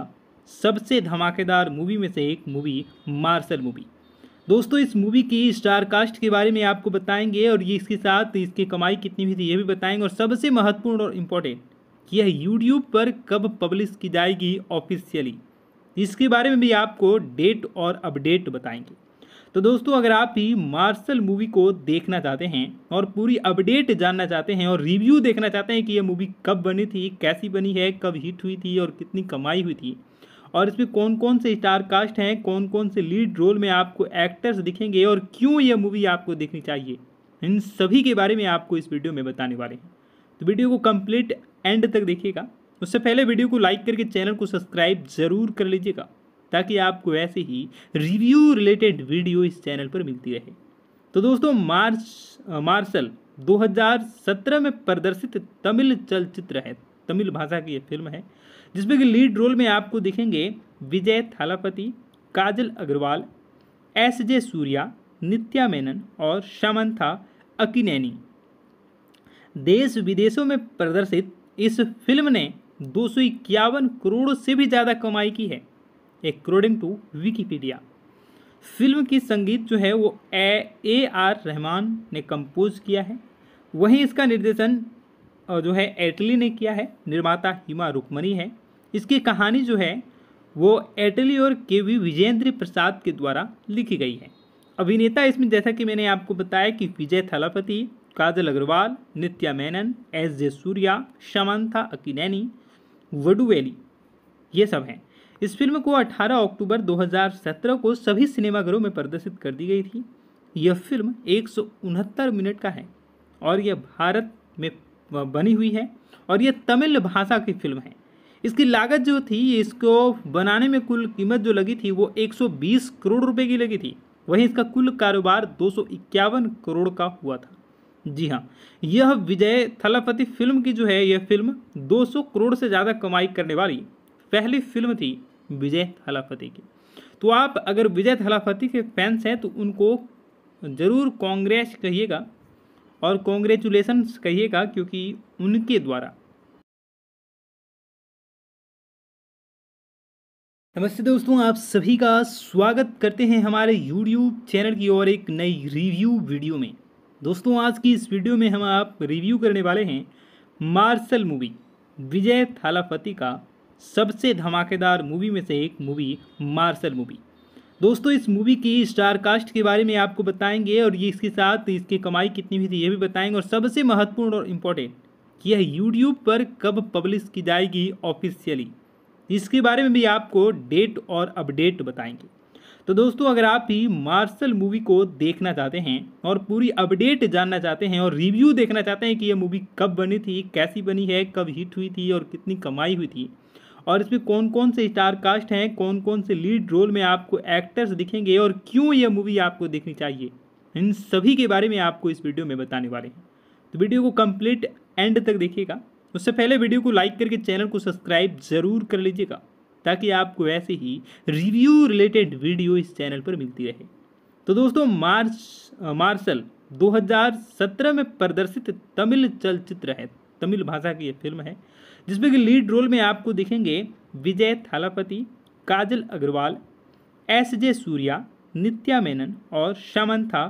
सबसे धमाकेदार मूवी में से एक मूवी मार्शल मूवी दोस्तों इस मूवी की स्टार कास्ट के बारे में आपको बताएंगे और ये इसके साथ इसकी कमाई कितनी हुई थी ये भी बताएंगे और सबसे महत्वपूर्ण और इम्पोर्टेंट यह यूट्यूब पर कब पब्लिश की जाएगी ऑफिशियली इसके बारे में भी आपको डेट और अपडेट बताएंगे तो दोस्तों अगर आप भी मार्शल मूवी को देखना चाहते हैं और पूरी अपडेट जानना चाहते हैं और रिव्यू देखना चाहते हैं कि यह मूवी कब बनी थी कैसी बनी है कब हिट हुई थी और कितनी कमाई हुई थी और इसमें कौन कौन से स्टार कास्ट हैं कौन कौन से लीड रोल में आपको एक्टर्स दिखेंगे और क्यों यह मूवी आपको देखनी चाहिए इन सभी के बारे में आपको इस वीडियो में बताने वाले हैं तो वीडियो को कंप्लीट एंड तक देखिएगा उससे पहले वीडियो को लाइक करके चैनल को सब्सक्राइब ज़रूर कर लीजिएगा ताकि आपको ऐसे ही रिव्यू रिलेटेड वीडियो इस चैनल पर मिलती रहे तो दोस्तों मार्च मार्शल 2017 में प्रदर्शित तमिल चलचित्र है तमिल भाषा की यह फिल्म है जिसमें कि लीड रोल में आपको दिखेंगे विजय थालापति काजल अग्रवाल एस जे सूर्या नित्या मेनन और शमंथा अकिनैनी देश विदेशों में प्रदर्शित इस फिल्म ने दो सौ इक्यावन करोड़ से भी ज़्यादा कमाई की है अकॉर्डिंग टू विकीपीडिया फिल्म की संगीत जो है वो ए ए आर रहमान ने कंपोज किया है वहीं इसका निर्देशन जो है एटली ने किया है निर्माता हिमा रुकमणी है इसकी कहानी जो है वो एटली और के वी विजेंद्र प्रसाद के द्वारा लिखी गई है अभिनेता इसमें जैसा कि मैंने आपको बताया कि विजय थलापति काजल अग्रवाल नित्या मेनन एस जे सूर्या शमंथा अकीनैनी वडुवेली ये सब हैं इस फिल्म को 18 अक्टूबर 2017 को सभी सिनेमाघरों में प्रदर्शित कर दी गई थी यह फिल्म एक मिनट का है और यह भारत में बनी हुई है और यह तमिल भाषा की फिल्म है इसकी लागत जो थी इसको बनाने में कुल कीमत जो लगी थी वो 120 करोड़ रुपए की लगी थी वहीं इसका कुल कारोबार दो करोड़ का हुआ था जी हाँ यह विजय थलापति फिल्म की जो है यह फिल्म 200 करोड़ से ज़्यादा कमाई करने वाली पहली फिल्म थी विजय थलापति की तो आप अगर विजय थलापति के फैंस हैं तो उनको ज़रूर कांग्रेस कहिएगा और कॉन्ग्रेचुलेसन्स कहिएगा क्योंकि उनके द्वारा नमस्ते दोस्तों आप सभी का स्वागत करते हैं हमारे यूट्यूब चैनल की और एक नई रिव्यू वीडियो में दोस्तों आज की इस वीडियो में हम आप रिव्यू करने वाले हैं मार्शल मूवी विजय थालापति का सबसे धमाकेदार मूवी में से एक मूवी मार्शल मूवी दोस्तों इस मूवी की स्टार कास्ट के बारे में आपको बताएंगे और ये इसके साथ इसकी कमाई कितनी हुई थी ये भी बताएंगे और सबसे महत्वपूर्ण और इम्पोर्टेंट यह यूट्यूब पर कब पब्लिश की जाएगी ऑफिशियली इसके बारे में भी आपको डेट और अपडेट बताएंगे तो दोस्तों अगर आप भी मार्शल मूवी को देखना चाहते हैं और पूरी अपडेट जानना चाहते हैं और रिव्यू देखना चाहते हैं कि यह मूवी कब बनी थी कैसी बनी है कब हिट हुई थी और कितनी कमाई हुई थी और इसमें कौन कौन से स्टार कास्ट हैं कौन कौन से लीड रोल में आपको एक्टर्स दिखेंगे और क्यों यह मूवी आपको देखनी चाहिए इन सभी के बारे में आपको इस वीडियो में बताने वाले हैं तो वीडियो को कंप्लीट एंड तक देखिएगा उससे पहले वीडियो को लाइक करके चैनल को सब्सक्राइब ज़रूर कर लीजिएगा ताकि आपको ऐसे ही रिव्यू रिलेटेड वीडियो इस चैनल पर मिलती रहे तो दोस्तों मार्च मार्शल 2017 में प्रदर्शित तमिल चलचित्र है तमिल भाषा की यह फिल्म है जिसमें कि लीड रोल में आपको दिखेंगे विजय थालापति काजल अग्रवाल एस जे सूर्या नित्या मेनन और शमंथा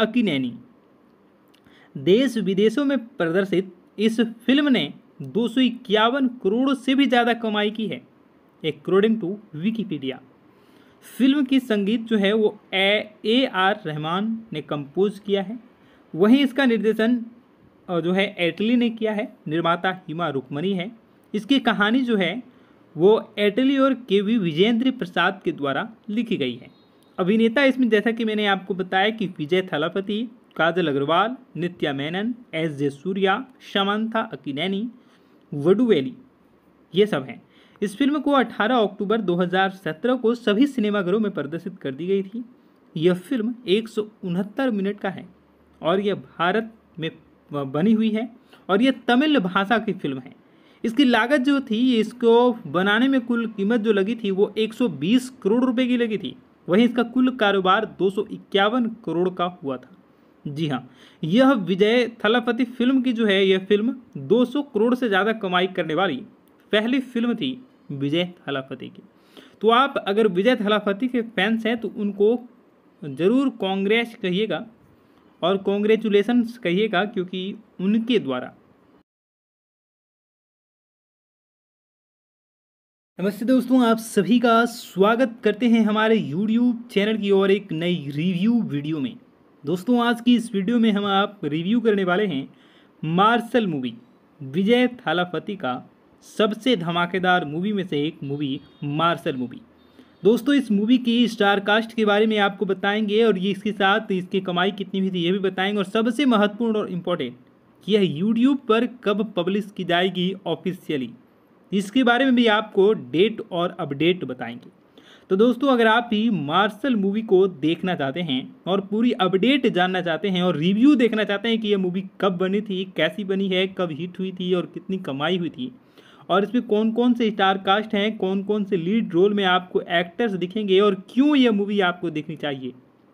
अकिनैनी देश विदेशों में प्रदर्शित इस फिल्म ने दो करोड़ से भी ज़्यादा कमाई की है अकॉर्डिंग टू विकीपीडिया फिल्म की संगीत जो है वो ए ए आर रहमान ने कंपोज किया है वहीं इसका निर्देशन जो है एटली ने किया है निर्माता हिमा रुकमणी है इसकी कहानी जो है वो एटली और के वी विजेंद्र प्रसाद के द्वारा लिखी गई है अभिनेता इसमें जैसा कि मैंने आपको बताया कि विजय थलापति काजल अग्रवाल नित्या मेनन एस जे सूर्या शमंथा अकीनैनी वडुवेली ये सब हैं इस फिल्म को 18 अक्टूबर 2017 को सभी सिनेमाघरों में प्रदर्शित कर दी गई थी यह फिल्म एक मिनट का है और यह भारत में बनी हुई है और यह तमिल भाषा की फिल्म है इसकी लागत जो थी इसको बनाने में कुल कीमत जो लगी थी वो 120 करोड़ रुपए की लगी थी वहीं इसका कुल कारोबार दो करोड़ का हुआ था जी हाँ यह विजय थलापति फिल्म की जो है यह फिल्म 200 करोड़ से ज़्यादा कमाई करने वाली पहली फिल्म थी विजय थलापति की तो आप अगर विजय थलापति के फैंस हैं तो उनको ज़रूर कांग्रेस कहिएगा और कॉन्ग्रेचुलेसन्स कहिएगा क्योंकि उनके द्वारा नमस्ते दोस्तों आप सभी का स्वागत करते हैं हमारे यूट्यूब चैनल की और एक नई रिव्यू वीडियो में दोस्तों आज की इस वीडियो में हम आप रिव्यू करने वाले हैं मार्शल मूवी विजय थालापति का सबसे धमाकेदार मूवी में से एक मूवी मार्शल मूवी दोस्तों इस मूवी की स्टार कास्ट के बारे में आपको बताएंगे और ये इसके साथ इसकी कमाई कितनी हुई थी ये भी बताएंगे और सबसे महत्वपूर्ण और इम्पोर्टेंट यह यूट्यूब पर कब पब्लिश की जाएगी ऑफिशियली इसके बारे में भी आपको डेट और अपडेट बताएंगे तो दोस्तों अगर आप भी मार्शल मूवी को देखना चाहते हैं और पूरी अपडेट जानना चाहते हैं और रिव्यू देखना चाहते हैं कि यह मूवी कब बनी थी कैसी बनी है कब हिट हुई थी और कितनी कमाई हुई थी और इसमें कौन कौन से स्टार कास्ट हैं कौन कौन से लीड रोल में आपको एक्टर्स दिखेंगे और क्यों यह मूवी आपको देखनी चाहिए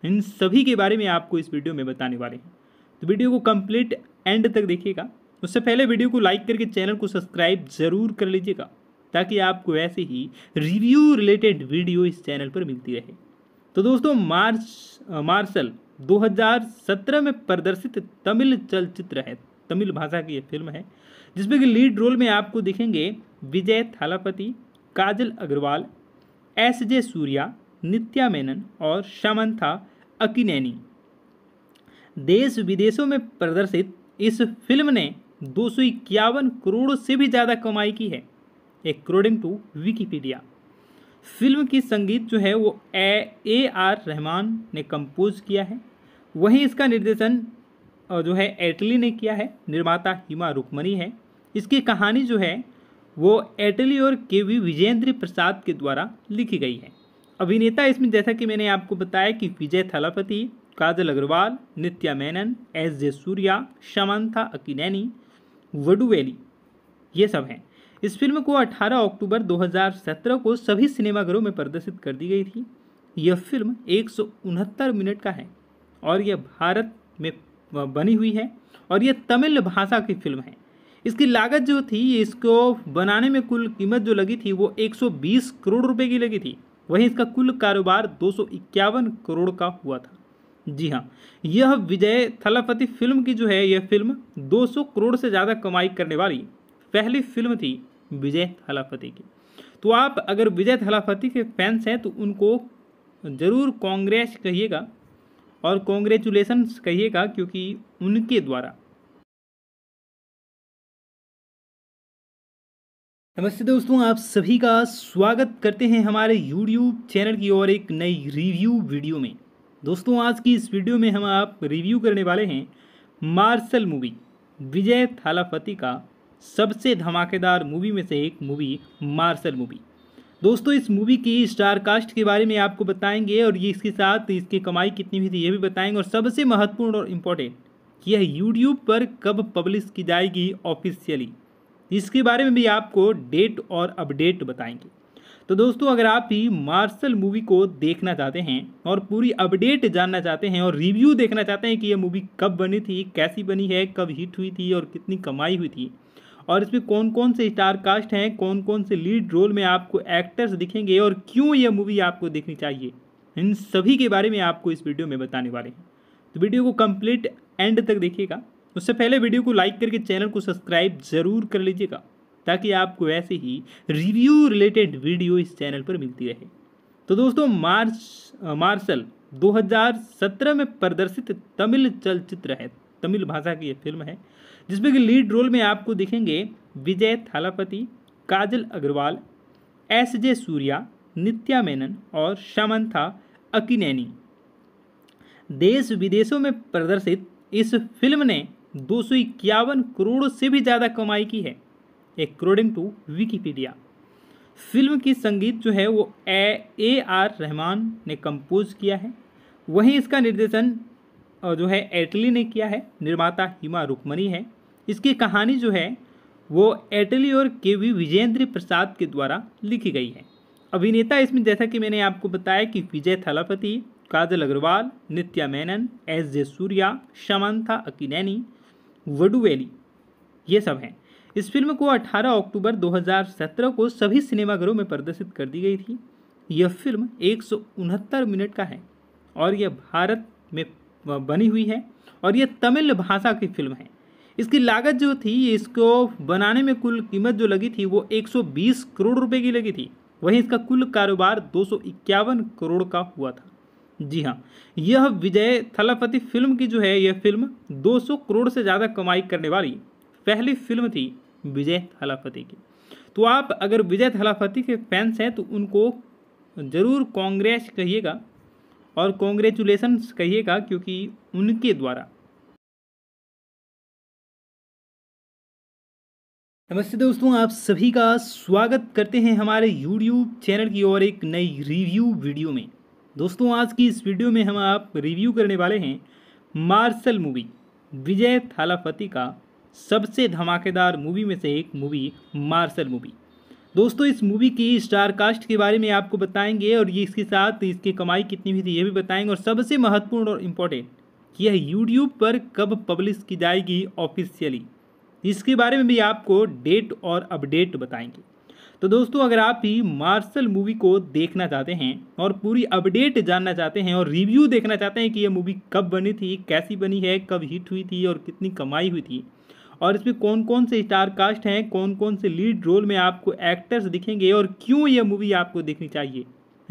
इन सभी के बारे में आपको इस वीडियो में बताने वाले हैं तो वीडियो को कम्प्लीट एंड तक देखिएगा उससे पहले वीडियो को लाइक करके चैनल को सब्सक्राइब ज़रूर कर लीजिएगा ताकि आपको ऐसे ही रिव्यू रिलेटेड वीडियो इस चैनल पर मिलती रहे तो दोस्तों मार्च मार्शल 2017 में प्रदर्शित तमिल चलचित्र है तमिल भाषा की यह फिल्म है जिसमें कि लीड रोल में आपको दिखेंगे विजय थालापति काजल अग्रवाल एस जे सूर्या नित्या मेनन और शमंथा अकिनैनी देश विदेशों में प्रदर्शित इस फिल्म ने दो करोड़ से भी ज़्यादा कमाई की है अकॉर्डिंग टू विकीपीडिया फिल्म की संगीत जो है वो ए ए आर रहमान ने कंपोज किया है वहीं इसका निर्देशन जो है एटली ने किया है निर्माता हिमा रुकमणी है इसकी कहानी जो है वो एटली और के वी विजेंद्र प्रसाद के द्वारा लिखी गई है अभिनेता इसमें जैसा कि मैंने आपको बताया कि विजय थलापति काजल अग्रवाल नित्या मेनन एस जे सूर्या शमंथा अकीनैनी वडुवेली ये सब हैं इस फिल्म को 18 अक्टूबर 2017 को सभी सिनेमाघरों में प्रदर्शित कर दी गई थी यह फिल्म एक मिनट का है और यह भारत में बनी हुई है और यह तमिल भाषा की फिल्म है इसकी लागत जो थी इसको बनाने में कुल कीमत जो लगी थी वो 120 करोड़ रुपए की लगी थी वहीं इसका कुल कारोबार दो करोड़ का हुआ था जी हाँ यह विजय थलापति फिल्म की जो है यह फिल्म 200 करोड़ से ज़्यादा कमाई करने वाली पहली फिल्म थी विजय थलापति की तो आप अगर विजय थलापति के फैंस हैं तो उनको ज़रूर कांग्रेस कहिएगा और कॉन्ग्रेचुलेसन्स कहिएगा क्योंकि उनके द्वारा नमस्ते दोस्तों आप सभी का स्वागत करते हैं हमारे यूट्यूब चैनल की और एक नई रिव्यू वीडियो में दोस्तों आज की इस वीडियो में हम आप रिव्यू करने वाले हैं मार्शल मूवी विजय थालापति का सबसे धमाकेदार मूवी में से एक मूवी मार्शल मूवी दोस्तों इस मूवी की स्टार कास्ट के बारे में आपको बताएंगे और ये इसके साथ इसकी कमाई कितनी हुई थी ये भी बताएंगे और सबसे महत्वपूर्ण और इम्पोर्टेंट यह यूट्यूब पर कब पब्लिश की जाएगी ऑफिशियली इसके बारे में भी आपको डेट और अपडेट बताएंगे तो दोस्तों अगर आप भी मार्शल मूवी को देखना चाहते हैं और पूरी अपडेट जानना चाहते हैं और रिव्यू देखना चाहते हैं कि यह मूवी कब बनी थी कैसी बनी है कब हिट हुई थी और कितनी कमाई हुई थी और इसमें कौन कौन से स्टार कास्ट हैं कौन कौन से लीड रोल में आपको एक्टर्स दिखेंगे और क्यों यह मूवी आपको देखनी चाहिए इन सभी के बारे में आपको इस वीडियो में बताने वाले हैं तो वीडियो को कंप्लीट एंड तक देखिएगा उससे पहले वीडियो को लाइक करके चैनल को सब्सक्राइब ज़रूर कर लीजिएगा ताकि आपको ऐसे ही रिव्यू रिलेटेड वीडियो इस चैनल पर मिलती रहे तो दोस्तों मार्च मार्शल 2017 में प्रदर्शित तमिल चलचित्र है तमिल भाषा की यह फिल्म है जिसमें कि लीड रोल में आपको दिखेंगे विजय थालापति काजल अग्रवाल एस जे सूर्या नित्या मेनन और शमंथा अकिनैनी देश विदेशों में प्रदर्शित इस फिल्म ने दो करोड़ से भी ज़्यादा कमाई की है करोडिंग टू विकीपीडिया फिल्म की संगीत जो है वो ए ए आर रहमान ने कंपोज किया है वहीं इसका निर्देशन जो है एटली ने किया है निर्माता हिमा रुकमणी है इसकी कहानी जो है वो एटली और के वी विजेंद्र प्रसाद के द्वारा लिखी गई है अभिनेता इसमें जैसा कि मैंने आपको बताया कि विजय थलापति काजल अग्रवाल नित्या मेनन एस जे सूर्या शमंथा अकीनैनी वैली ये सब हैं इस फिल्म को 18 अक्टूबर 2017 को सभी सिनेमाघरों में प्रदर्शित कर दी गई थी यह फिल्म एक मिनट का है और यह भारत में बनी हुई है और यह तमिल भाषा की फिल्म है इसकी लागत जो थी इसको बनाने में कुल कीमत जो लगी थी वो 120 करोड़ रुपए की लगी थी वहीं इसका कुल कारोबार दो करोड़ का हुआ था जी हाँ यह विजय थलापति फिल्म की जो है यह फिल्म 200 करोड़ से ज़्यादा कमाई करने वाली पहली फिल्म थी विजय थलापति की तो आप अगर विजय थलापति के फैंस हैं तो उनको ज़रूर कांग्रेस कहिएगा और कॉन्ग्रेचुलेसन्स कहिएगा क्योंकि उनके द्वारा नमस्ते दोस्तों आप सभी का स्वागत करते हैं हमारे यूट्यूब चैनल की और एक नई रिव्यू वीडियो में दोस्तों आज की इस वीडियो में हम आप रिव्यू करने वाले हैं मार्शल मूवी विजय थालापति का सबसे धमाकेदार मूवी में से एक मूवी मार्शल मूवी दोस्तों इस मूवी की स्टार कास्ट के बारे में आपको बताएंगे और ये इसके साथ इसकी कमाई कितनी हुई थी ये भी बताएंगे और सबसे महत्वपूर्ण और इम्पोर्टेंट यह यूट्यूब पर कब पब्लिश की जाएगी ऑफिशियली इसके बारे में भी आपको डेट और अपडेट बताएंगे तो दोस्तों अगर आप भी मार्शल मूवी को देखना चाहते हैं और पूरी अपडेट जानना चाहते हैं और रिव्यू देखना चाहते हैं कि यह मूवी कब बनी थी कैसी बनी है कब हिट हुई थी और कितनी कमाई हुई थी और इसमें कौन कौन से स्टार कास्ट हैं कौन कौन से लीड रोल में आपको एक्टर्स दिखेंगे और क्यों यह मूवी आपको देखनी चाहिए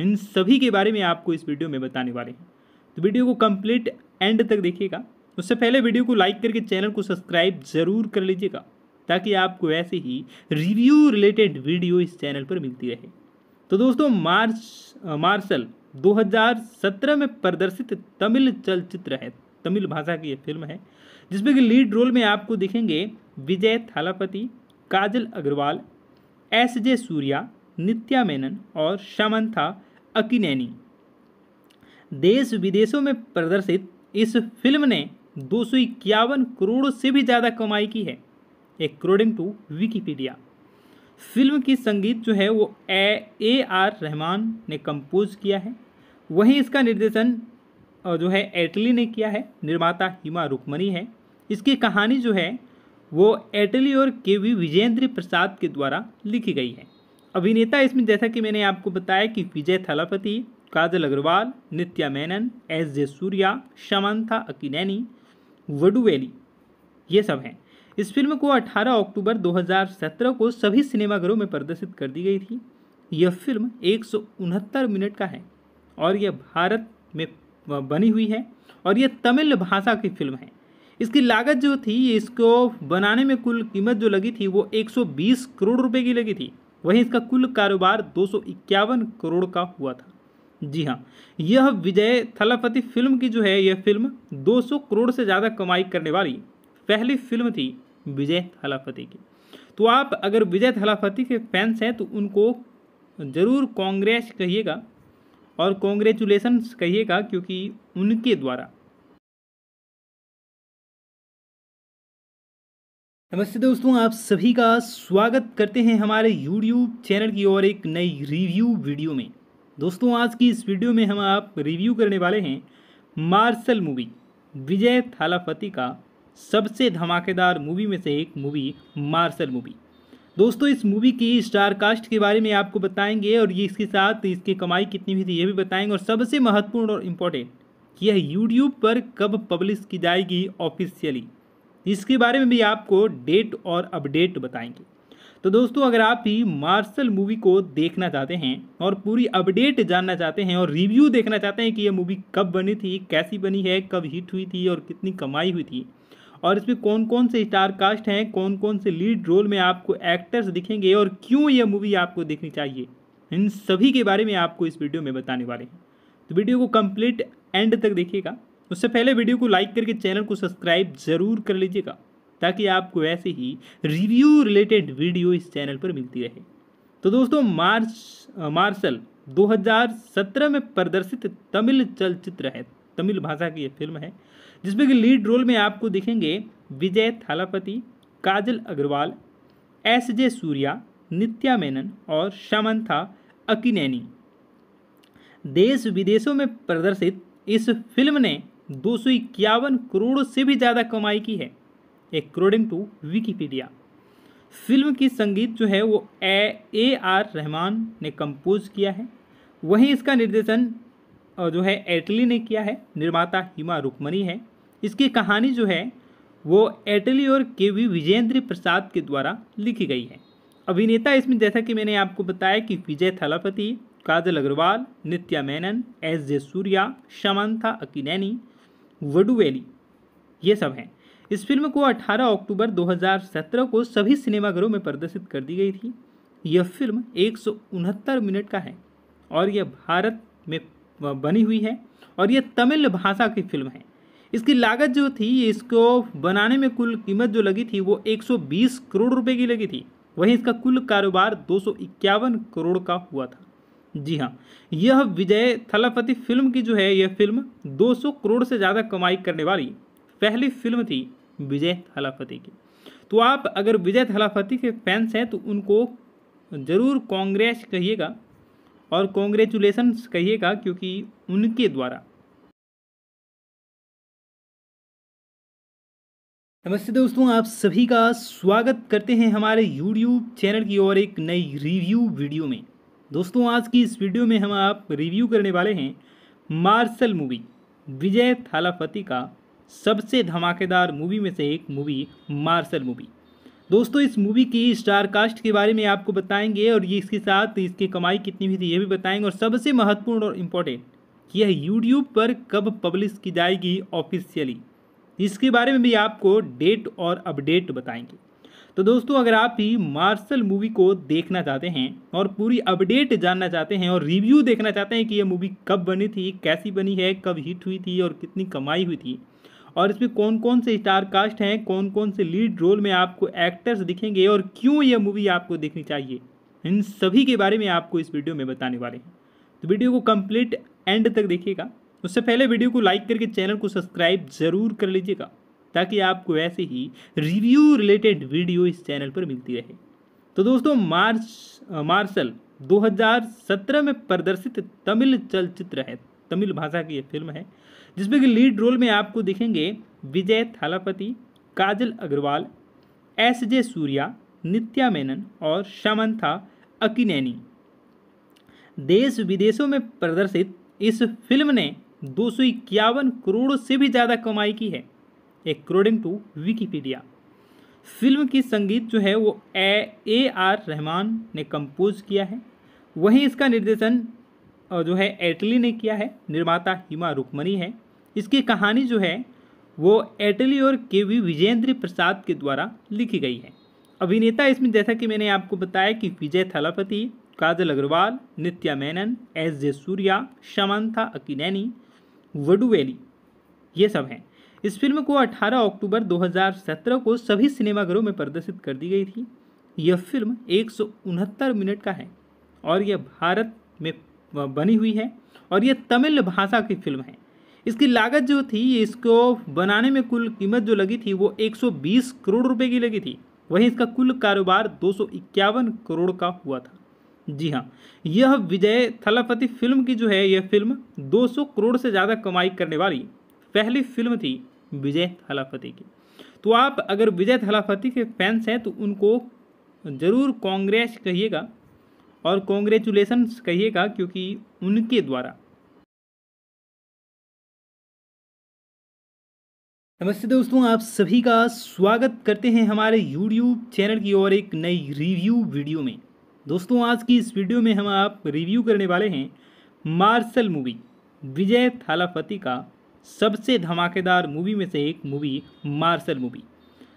इन सभी के बारे में आपको इस वीडियो में बताने वाले हैं तो वीडियो को कंप्लीट एंड तक देखिएगा उससे पहले वीडियो को लाइक करके चैनल को सब्सक्राइब जरूर कर लीजिएगा ताकि आपको ऐसे ही रिव्यू रिलेटेड वीडियो इस चैनल पर मिलती रहे तो दोस्तों मार्च मार्शल 2017 में प्रदर्शित तमिल चलचित्र है तमिल भाषा की यह फिल्म है जिसमें कि लीड रोल में आपको दिखेंगे विजय थालापति काजल अग्रवाल एस जे सूर्या नित्या मेनन और शमंथा अकिनैनी देश विदेशों में प्रदर्शित इस फिल्म ने दो करोड़ से भी ज़्यादा कमाई की है अक्रोडिंग टू विकीपीडिया फिल्म की संगीत जो है वो ए ए आर रहमान ने कंपोज किया है वहीं इसका निर्देशन जो है एटली ने किया है निर्माता हिमा रुकमणी है इसकी कहानी जो है वो एटली और के वी विजेंद्र प्रसाद के द्वारा लिखी गई है अभिनेता इसमें जैसा कि मैंने आपको बताया कि विजय थलापति काजल अग्रवाल नित्या मेनन एस जे सूर्या शमंथा अकीनैनी वडुवेली ये सब हैं इस फिल्म को 18 अक्टूबर 2017 को सभी सिनेमाघरों में प्रदर्शित कर दी गई थी यह फिल्म एक मिनट का है और यह भारत में बनी हुई है और यह तमिल भाषा की फिल्म है इसकी लागत जो थी इसको बनाने में कुल कीमत जो लगी थी वो 120 करोड़ रुपए की लगी थी वहीं इसका कुल कारोबार दो करोड़ का हुआ था जी हाँ यह विजय थलापति फिल्म की जो है यह फिल्म 200 करोड़ से ज़्यादा कमाई करने वाली पहली फिल्म थी विजय थलापति की तो आप अगर विजय थलापति के फैंस हैं तो उनको ज़रूर कांग्रेस कहिएगा और कॉन्ग्रेचुलेसन्स कहिएगा क्योंकि उनके द्वारा नमस्ते दोस्तों आप सभी का स्वागत करते हैं हमारे यूट्यूब चैनल की और एक नई रिव्यू वीडियो में दोस्तों आज की इस वीडियो में हम आप रिव्यू करने वाले हैं मार्शल मूवी विजय थालापति का सबसे धमाकेदार मूवी में से एक मूवी मार्शल मूवी दोस्तों इस मूवी की स्टार कास्ट के बारे में आपको बताएंगे और ये इसके साथ इसकी कमाई कितनी हुई थी ये भी बताएंगे और सबसे महत्वपूर्ण और इम्पोर्टेंट यह यूट्यूब पर कब पब्लिश की जाएगी ऑफिशियली इसके बारे में भी आपको डेट और अपडेट बताएंगे तो दोस्तों अगर आप भी मार्शल मूवी को देखना चाहते हैं और पूरी अपडेट जानना चाहते हैं और रिव्यू देखना चाहते हैं कि यह मूवी कब बनी थी कैसी बनी है कब हिट हुई थी और कितनी कमाई हुई थी और इसमें कौन कौन से स्टार कास्ट हैं कौन कौन से लीड रोल में आपको एक्टर्स दिखेंगे और क्यों ये मूवी आपको देखनी चाहिए इन सभी के बारे में आपको इस वीडियो में बताने वाले हैं तो वीडियो को कंप्लीट एंड तक देखिएगा उससे पहले वीडियो को लाइक करके चैनल को सब्सक्राइब ज़रूर कर लीजिएगा ताकि आपको ऐसे ही रिव्यू रिलेटेड वीडियो इस चैनल पर मिलती रहे तो दोस्तों मार्च मार्शल 2017 में प्रदर्शित तमिल चलचित्र है तमिल भाषा की यह फिल्म है जिसमें कि लीड रोल में आपको दिखेंगे विजय थालापति काजल अग्रवाल एस जे सूर्या नित्या मेनन और शमंथा अकिनैनी देश विदेशों में प्रदर्शित इस फिल्म ने दो करोड़ से भी ज़्यादा कमाई की है अकॉर्डिंग टू विकीपीडिया फिल्म की संगीत जो है वो ए ए आर रहमान ने कंपोज किया है वहीं इसका निर्देशन जो है एटली ने किया है निर्माता हिमा रुकमणी है इसकी कहानी जो है वो एटली और के वी विजेंद्र प्रसाद के द्वारा लिखी गई है अभिनेता इसमें जैसा कि मैंने आपको बताया कि विजय थलापति काजल अग्रवाल नित्या मेनन एस जे सूर्या शमंथा अकीनैनी वडुवेली ये सब हैं इस फिल्म को 18 अक्टूबर 2017 को सभी सिनेमाघरों में प्रदर्शित कर दी गई थी यह फिल्म एक मिनट का है और यह भारत में बनी हुई है और यह तमिल भाषा की फिल्म है इसकी लागत जो थी इसको बनाने में कुल कीमत जो लगी थी वो 120 करोड़ रुपए की लगी थी वहीं इसका कुल कारोबार दो करोड़ का हुआ था जी हाँ यह विजय थलापति फिल्म की जो है यह फिल्म 200 करोड़ से ज़्यादा कमाई करने वाली पहली फिल्म थी विजय थलापति की तो आप अगर विजय थलापति के फैंस हैं तो उनको ज़रूर कांग्रेस कहिएगा और कॉन्ग्रेचुलेसन्स कहिएगा क्योंकि उनके द्वारा नमस्ते दोस्तों आप सभी का स्वागत करते हैं हमारे यूट्यूब चैनल की ओर एक नई रिव्यू वीडियो में दोस्तों आज की इस वीडियो में हम आप रिव्यू करने वाले हैं मार्शल मूवी विजय थालापति का सबसे धमाकेदार मूवी में से एक मूवी मार्शल मूवी दोस्तों इस मूवी की स्टार कास्ट के बारे में आपको बताएंगे और ये इसके साथ इसकी कमाई कितनी हुई थी ये भी बताएंगे और सबसे महत्वपूर्ण और इम्पोर्टेंट यह यूट्यूब पर कब पब्लिश की जाएगी ऑफिशियली इसके बारे में भी आपको डेट और अपडेट बताएंगे तो दोस्तों अगर आप भी मार्शल मूवी को देखना चाहते हैं और पूरी अपडेट जानना चाहते हैं और रिव्यू देखना चाहते हैं कि यह मूवी कब बनी थी कैसी बनी है कब हिट हुई थी और कितनी कमाई हुई थी और इसमें कौन कौन से स्टार कास्ट हैं कौन कौन से लीड रोल में आपको एक्टर्स दिखेंगे और क्यों यह मूवी आपको देखनी चाहिए इन सभी के बारे में आपको इस वीडियो में बताने वाले हैं तो वीडियो को कंप्लीट एंड तक देखिएगा उससे पहले वीडियो को लाइक करके चैनल को सब्सक्राइब ज़रूर कर लीजिएगा ताकि आपको ऐसे ही रिव्यू रिलेटेड वीडियो इस चैनल पर मिलती रहे तो दोस्तों मार्च मार्शल 2017 में प्रदर्शित तमिल चलचित्र है तमिल भाषा की यह फिल्म है जिसमें कि लीड रोल में आपको दिखेंगे विजय थालापति काजल अग्रवाल एस जे सूर्या नित्या मेनन और शमंथा अकिनैनी देश विदेशों में प्रदर्शित इस फिल्म ने दो करोड़ से भी ज़्यादा कमाई की है अकॉर्डिंग टू विकीपीडिया फिल्म की संगीत जो है वो ए ए आर रहमान ने कंपोज किया है वहीं इसका निर्देशन जो है एटली ने किया है निर्माता हिमा रुकमणी है इसकी कहानी जो है वो एटली और के वी विजेंद्र प्रसाद के द्वारा लिखी गई है अभिनेता इसमें जैसा कि मैंने आपको बताया कि विजय थलापति काजल अग्रवाल नित्या मेनन एस जे सूर्या शमंथा अकीनैनी वैली ये सब हैं इस फिल्म को 18 अक्टूबर 2017 को सभी सिनेमाघरों में प्रदर्शित कर दी गई थी यह फिल्म एक मिनट का है और यह भारत में बनी हुई है और यह तमिल भाषा की फिल्म है इसकी लागत जो थी इसको बनाने में कुल कीमत जो लगी थी वो 120 करोड़ रुपए की लगी थी वहीं इसका कुल कारोबार दो करोड़ का हुआ था जी हाँ यह विजय थलापति फिल्म की जो है यह फिल्म 200 करोड़ से ज़्यादा कमाई करने वाली पहली फिल्म थी विजय थलापति की तो आप अगर विजय थलापति के फैंस हैं तो उनको ज़रूर कांग्रेस कहिएगा और कॉन्ग्रेचुलेसन्स कहिएगा क्योंकि उनके द्वारा नमस्ते दोस्तों आप सभी का स्वागत करते हैं हमारे यूट्यूब चैनल की और एक नई रिव्यू वीडियो में दोस्तों आज की इस वीडियो में हम आप रिव्यू करने वाले हैं मार्शल मूवी विजय थालापति का सबसे धमाकेदार मूवी में से एक मूवी मार्शल मूवी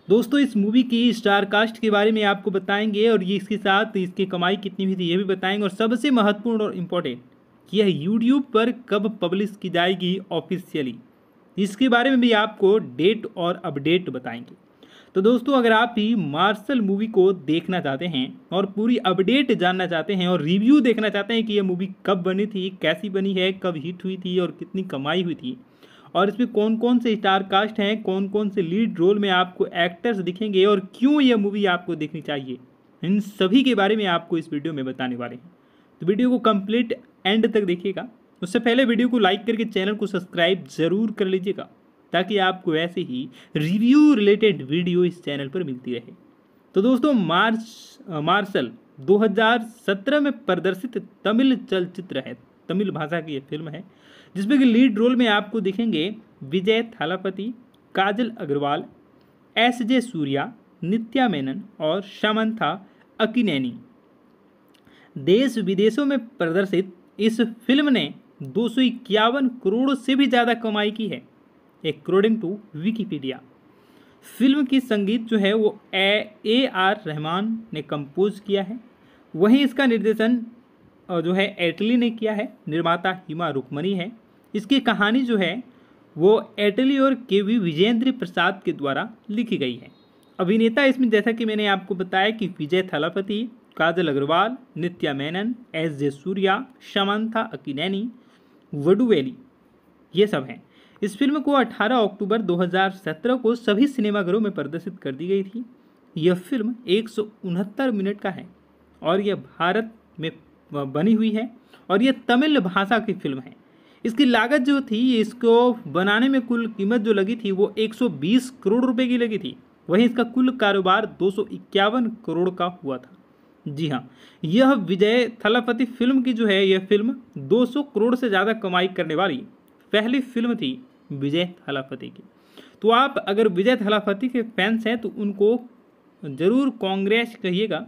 दोस्तों इस मूवी की स्टार कास्ट के बारे में आपको बताएंगे और ये इसके साथ इसकी कमाई कितनी हुई थी ये भी बताएंगे और सबसे महत्वपूर्ण और इम्पोर्टेंट यह यूट्यूब पर कब पब्लिश की जाएगी ऑफिशियली इसके बारे में भी आपको डेट और अपडेट बताएंगे तो दोस्तों अगर आप भी मार्शल मूवी को देखना चाहते हैं और पूरी अपडेट जानना चाहते हैं और रिव्यू देखना चाहते हैं कि यह मूवी कब बनी थी कैसी बनी है कब हिट हुई थी और कितनी कमाई हुई थी और इसमें कौन कौन से स्टार कास्ट हैं कौन कौन से लीड रोल में आपको एक्टर्स दिखेंगे और क्यों यह मूवी आपको देखनी चाहिए इन सभी के बारे में आपको इस वीडियो में बताने वाले हैं तो वीडियो को कंप्लीट एंड तक देखिएगा उससे पहले वीडियो को लाइक करके चैनल को सब्सक्राइब जरूर कर लीजिएगा ताकि आपको ऐसे ही रिव्यू रिलेटेड वीडियो इस चैनल पर मिलती रहे तो दोस्तों मार्च मार्शल 2017 में प्रदर्शित तमिल चलचित्र है तमिल भाषा की यह फिल्म है जिसमें कि लीड रोल में आपको दिखेंगे विजय थालापति काजल अग्रवाल एस जे सूर्या नित्या मेनन और शमंथा अकिनैनी देश विदेशों में प्रदर्शित इस फिल्म ने दो करोड़ से भी ज़्यादा कमाई की है अक्रोडिंग टू विकीपीडिया फिल्म की संगीत जो है वो ए ए आर रहमान ने कंपोज किया है वहीं इसका निर्देशन जो है एटली ने किया है निर्माता हिमा रुकमणी है इसकी कहानी जो है वो एटली और के वी विजेंद्र प्रसाद के द्वारा लिखी गई है अभिनेता इसमें जैसा कि मैंने आपको बताया कि विजय थलापति काजल अग्रवाल नित्या मेनन एस जे सूर्या शमंथा अकीनैनी वडुवेली ये सब हैं इस फिल्म को 18 अक्टूबर 2017 को सभी सिनेमाघरों में प्रदर्शित कर दी गई थी यह फिल्म एक मिनट का है और यह भारत में बनी हुई है और यह तमिल भाषा की फिल्म है इसकी लागत जो थी इसको बनाने में कुल कीमत जो लगी थी वो 120 करोड़ रुपए की लगी थी वहीं इसका कुल कारोबार दो करोड़ का हुआ था जी हाँ यह विजय थलापति फिल्म की जो है यह फिल्म 200 करोड़ से ज़्यादा कमाई करने वाली पहली फिल्म थी विजय थलापति की तो आप अगर विजय थलापति के फैंस हैं तो उनको ज़रूर कांग्रेस कहिएगा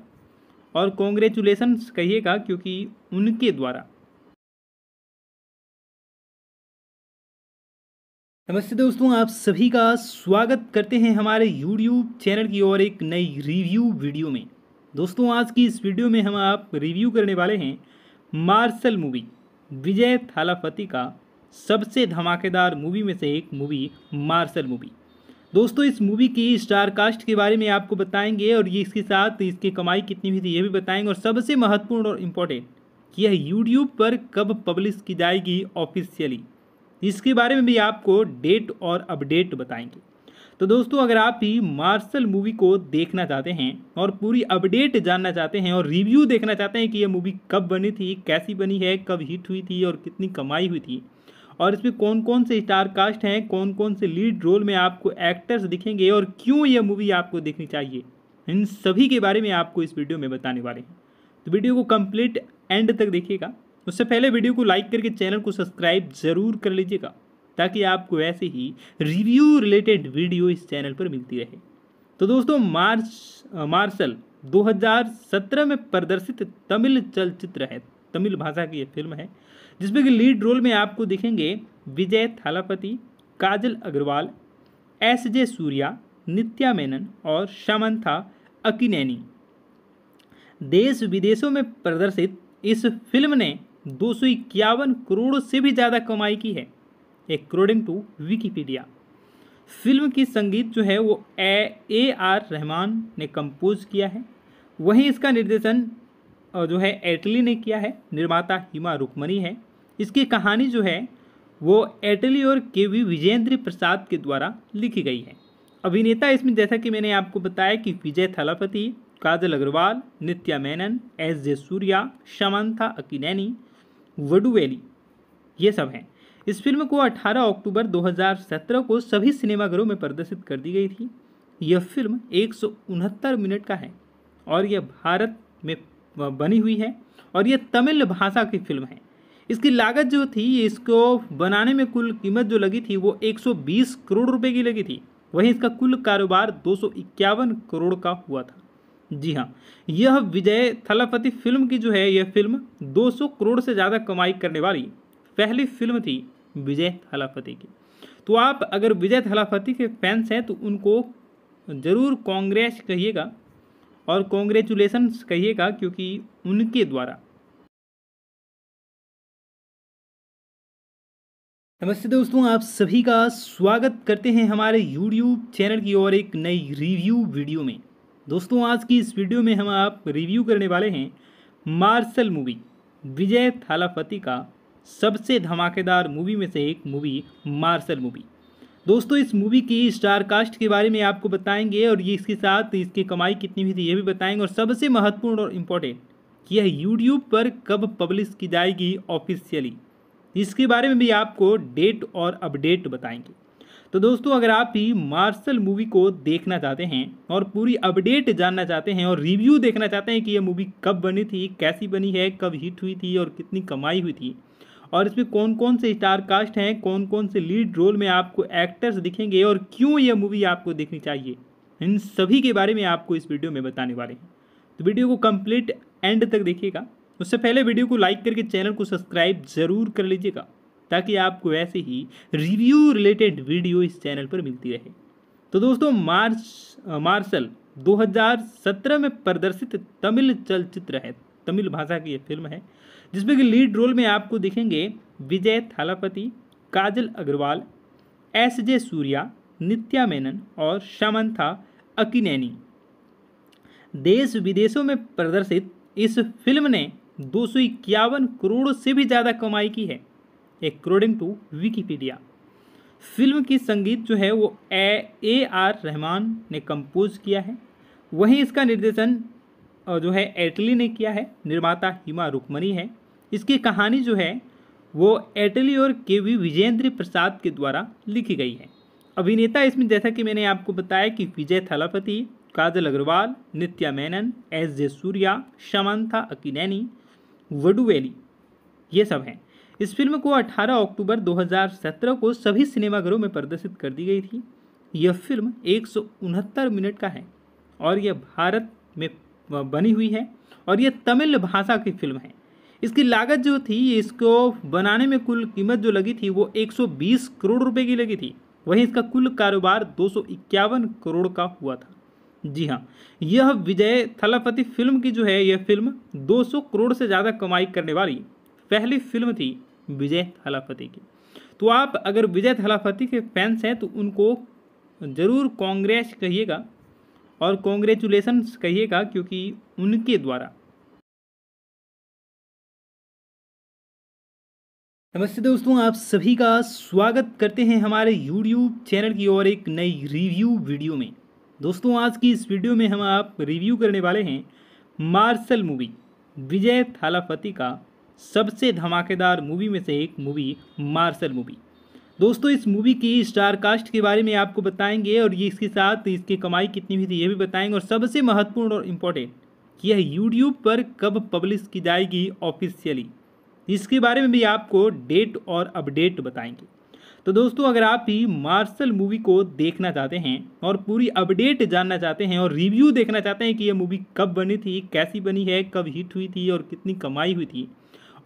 और कॉन्ग्रेचुलेसन्स कहिएगा क्योंकि उनके द्वारा नमस्ते दोस्तों आप सभी का स्वागत करते हैं हमारे यूट्यूब चैनल की और एक नई रिव्यू वीडियो में दोस्तों आज की इस वीडियो में हम आप रिव्यू करने वाले हैं मार्शल मूवी विजय थालापति का सबसे धमाकेदार मूवी में से एक मूवी मार्शल मूवी दोस्तों इस मूवी की स्टार कास्ट के बारे में आपको बताएंगे और ये इसके साथ इसकी कमाई कितनी हुई थी ये भी बताएंगे और सबसे महत्वपूर्ण और इम्पोर्टेंट यह यूट्यूब पर कब पब्लिश की जाएगी ऑफिशियली इसके बारे में भी आपको डेट और अपडेट बताएंगे तो दोस्तों अगर आप भी मार्शल मूवी को देखना चाहते हैं और पूरी अपडेट जानना चाहते हैं और रिव्यू देखना चाहते हैं कि यह मूवी कब बनी थी कैसी बनी है कब हिट हुई थी और कितनी कमाई हुई थी और इसमें कौन कौन से स्टार कास्ट हैं कौन कौन से लीड रोल में आपको एक्टर्स दिखेंगे और क्यों यह मूवी आपको देखनी चाहिए इन सभी के बारे में आपको इस वीडियो में बताने वाले हैं तो वीडियो को कम्प्लीट एंड तक देखिएगा उससे पहले वीडियो को लाइक करके चैनल को सब्सक्राइब ज़रूर कर लीजिएगा ताकि आपको ऐसे ही रिव्यू रिलेटेड वीडियो इस चैनल पर मिलती रहे तो दोस्तों मार्च मार्शल 2017 में प्रदर्शित तमिल चलचित्र है तमिल भाषा की यह फिल्म है जिसमें कि लीड रोल में आपको दिखेंगे विजय थालापति काजल अग्रवाल एस जे सूर्या नित्या मेनन और शमंथा अकिनैनी देश विदेशों में प्रदर्शित इस फिल्म ने दो करोड़ से भी ज़्यादा कमाई की है अकॉर्डिंग टू विकीपीडिया फिल्म की संगीत जो है वो ए ए आर रहमान ने कंपोज किया है वहीं इसका निर्देशन जो है एटली ने किया है निर्माता हिमा रुकमणी है इसकी कहानी जो है वो एटली और के वी विजेंद्र प्रसाद के द्वारा लिखी गई है अभिनेता इसमें जैसा कि मैंने आपको बताया कि विजय थलापति काजल अग्रवाल नित्या मेनन एस जे सूर्या शमंथा अकीनैनी वडुवेली ये सब हैं इस फिल्म को 18 अक्टूबर 2017 को सभी सिनेमाघरों में प्रदर्शित कर दी गई थी यह फिल्म एक मिनट का है और यह भारत में बनी हुई है और यह तमिल भाषा की फिल्म है इसकी लागत जो थी इसको बनाने में कुल कीमत जो लगी थी वो 120 करोड़ रुपए की लगी थी वहीं इसका कुल कारोबार दो करोड़ का हुआ था जी हाँ यह विजय थलापति फिल्म की जो है यह फिल्म 200 करोड़ से ज़्यादा कमाई करने वाली पहली फिल्म थी विजय थलापति की तो आप अगर विजय थलापति के फैंस हैं तो उनको ज़रूर कांग्रेस कहिएगा और कॉन्ग्रेचुलेसन्स कहिएगा क्योंकि उनके द्वारा नमस्ते दोस्तों आप सभी का स्वागत करते हैं हमारे यूट्यूब चैनल की और एक नई रिव्यू वीडियो में दोस्तों आज की इस वीडियो में हम आप रिव्यू करने वाले हैं मार्शल मूवी विजय थालापति का सबसे धमाकेदार मूवी में से एक मूवी मार्शल मूवी दोस्तों इस मूवी की स्टार कास्ट के बारे में आपको बताएंगे और ये इसके साथ इसकी कमाई कितनी हुई थी ये भी बताएंगे और सबसे महत्वपूर्ण और इम्पोर्टेंट यह यूट्यूब पर कब पब्लिश की जाएगी ऑफिशियली इसके बारे में भी आपको डेट और अपडेट बताएंगे तो दोस्तों अगर आप भी मार्शल मूवी को देखना चाहते हैं और पूरी अपडेट जानना चाहते हैं और रिव्यू देखना चाहते हैं कि यह मूवी कब बनी थी कैसी बनी है कब हिट हुई थी और कितनी कमाई हुई थी और इसमें कौन कौन से स्टार कास्ट हैं कौन कौन से लीड रोल में आपको एक्टर्स दिखेंगे और क्यों यह मूवी आपको देखनी चाहिए इन सभी के बारे में आपको इस वीडियो में बताने वाले हैं तो वीडियो को कंप्लीट एंड तक देखिएगा उससे पहले वीडियो को लाइक करके चैनल को सब्सक्राइब ज़रूर कर लीजिएगा ताकि आपको ऐसे ही रिव्यू रिलेटेड वीडियो इस चैनल पर मिलती रहे तो दोस्तों मार्च मार्शल 2017 में प्रदर्शित तमिल चलचित्र है तमिल भाषा की यह फिल्म है जिसमें कि लीड रोल में आपको दिखेंगे विजय थालापति काजल अग्रवाल एस जे सूर्या नित्या मेनन और शमंथा अकिनैनी देश विदेशों में प्रदर्शित इस फिल्म ने दो करोड़ से भी ज़्यादा कमाई की है करोडिंग टू विकीपीडिया फिल्म की संगीत जो है वो ए ए आर रहमान ने कंपोज किया है वहीं इसका निर्देशन जो है एटली ने किया है निर्माता हिमा रुकमणी है इसकी कहानी जो है वो एटली और के वी विजेंद्र प्रसाद के द्वारा लिखी गई है अभिनेता इसमें जैसा कि मैंने आपको बताया कि विजय थलापति काजल अग्रवाल नित्या मेनन एस जे सूर्या शमंथा अकीनैनी वैली ये सब हैं इस फिल्म को 18 अक्टूबर 2017 को सभी सिनेमाघरों में प्रदर्शित कर दी गई थी यह फिल्म एक मिनट का है और यह भारत में बनी हुई है और यह तमिल भाषा की फिल्म है इसकी लागत जो थी इसको बनाने में कुल कीमत जो लगी थी वो 120 करोड़ रुपए की लगी थी वहीं इसका कुल कारोबार दो करोड़ का हुआ था जी हाँ यह विजय थलापति फिल्म की जो है यह फिल्म 200 करोड़ से ज़्यादा कमाई करने वाली पहली फिल्म थी विजय थलापति की तो आप अगर विजय थलापति के फैंस हैं तो उनको ज़रूर कांग्रेस कहिएगा और कॉन्ग्रेचुलेसन्स कहिएगा क्योंकि उनके द्वारा नमस्ते दोस्तों आप सभी का स्वागत करते हैं हमारे यूट्यूब चैनल की और एक नई रिव्यू वीडियो में दोस्तों आज की इस वीडियो में हम आप रिव्यू करने वाले हैं मार्शल मूवी विजय थालापति का सबसे धमाकेदार मूवी में से एक मूवी मार्शल मूवी दोस्तों इस मूवी की स्टार कास्ट के बारे में आपको बताएंगे और ये इसके साथ इसकी कमाई कितनी हुई थी ये भी बताएंगे और सबसे महत्वपूर्ण और इम्पोर्टेंट यह यूट्यूब पर कब पब्लिश की जाएगी ऑफिशियली इसके बारे में भी आपको डेट और अपडेट बताएंगे तो दोस्तों अगर आप भी मार्शल मूवी को देखना चाहते हैं और पूरी अपडेट जानना चाहते हैं और रिव्यू देखना चाहते हैं कि यह मूवी कब बनी थी कैसी बनी है कब हिट हुई थी और कितनी कमाई हुई थी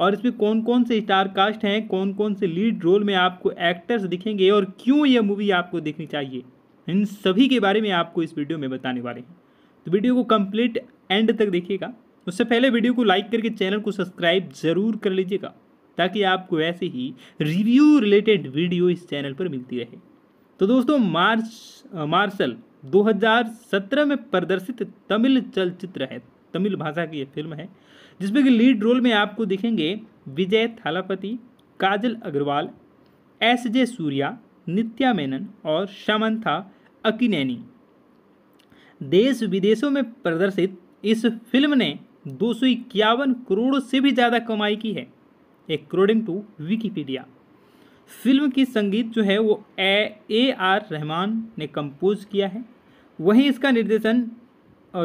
और इसमें कौन कौन से स्टार कास्ट हैं कौन कौन से लीड रोल में आपको एक्टर्स दिखेंगे और क्यों यह मूवी आपको देखनी चाहिए इन सभी के बारे में आपको इस वीडियो में बताने वाले हैं तो वीडियो को कंप्लीट एंड तक देखिएगा उससे पहले वीडियो को लाइक करके चैनल को सब्सक्राइब जरूर कर लीजिएगा ताकि आपको ऐसे ही रिव्यू रिलेटेड वीडियो इस चैनल पर मिलती रहे तो दोस्तों मार्च मार्शल 2017 में प्रदर्शित तमिल चलचित्र है तमिल भाषा की यह फिल्म है जिसमें कि लीड रोल में आपको दिखेंगे विजय थालापति काजल अग्रवाल एस जे सूर्या नित्या मेनन और शमंथा अकिनैनी देश विदेशों में प्रदर्शित इस फिल्म ने दो करोड़ से भी ज़्यादा कमाई की है अक्रोडिंग टू विकीपीडिया फिल्म की संगीत जो है वो ए ए आर रहमान ने कंपोज किया है वहीं इसका निर्देशन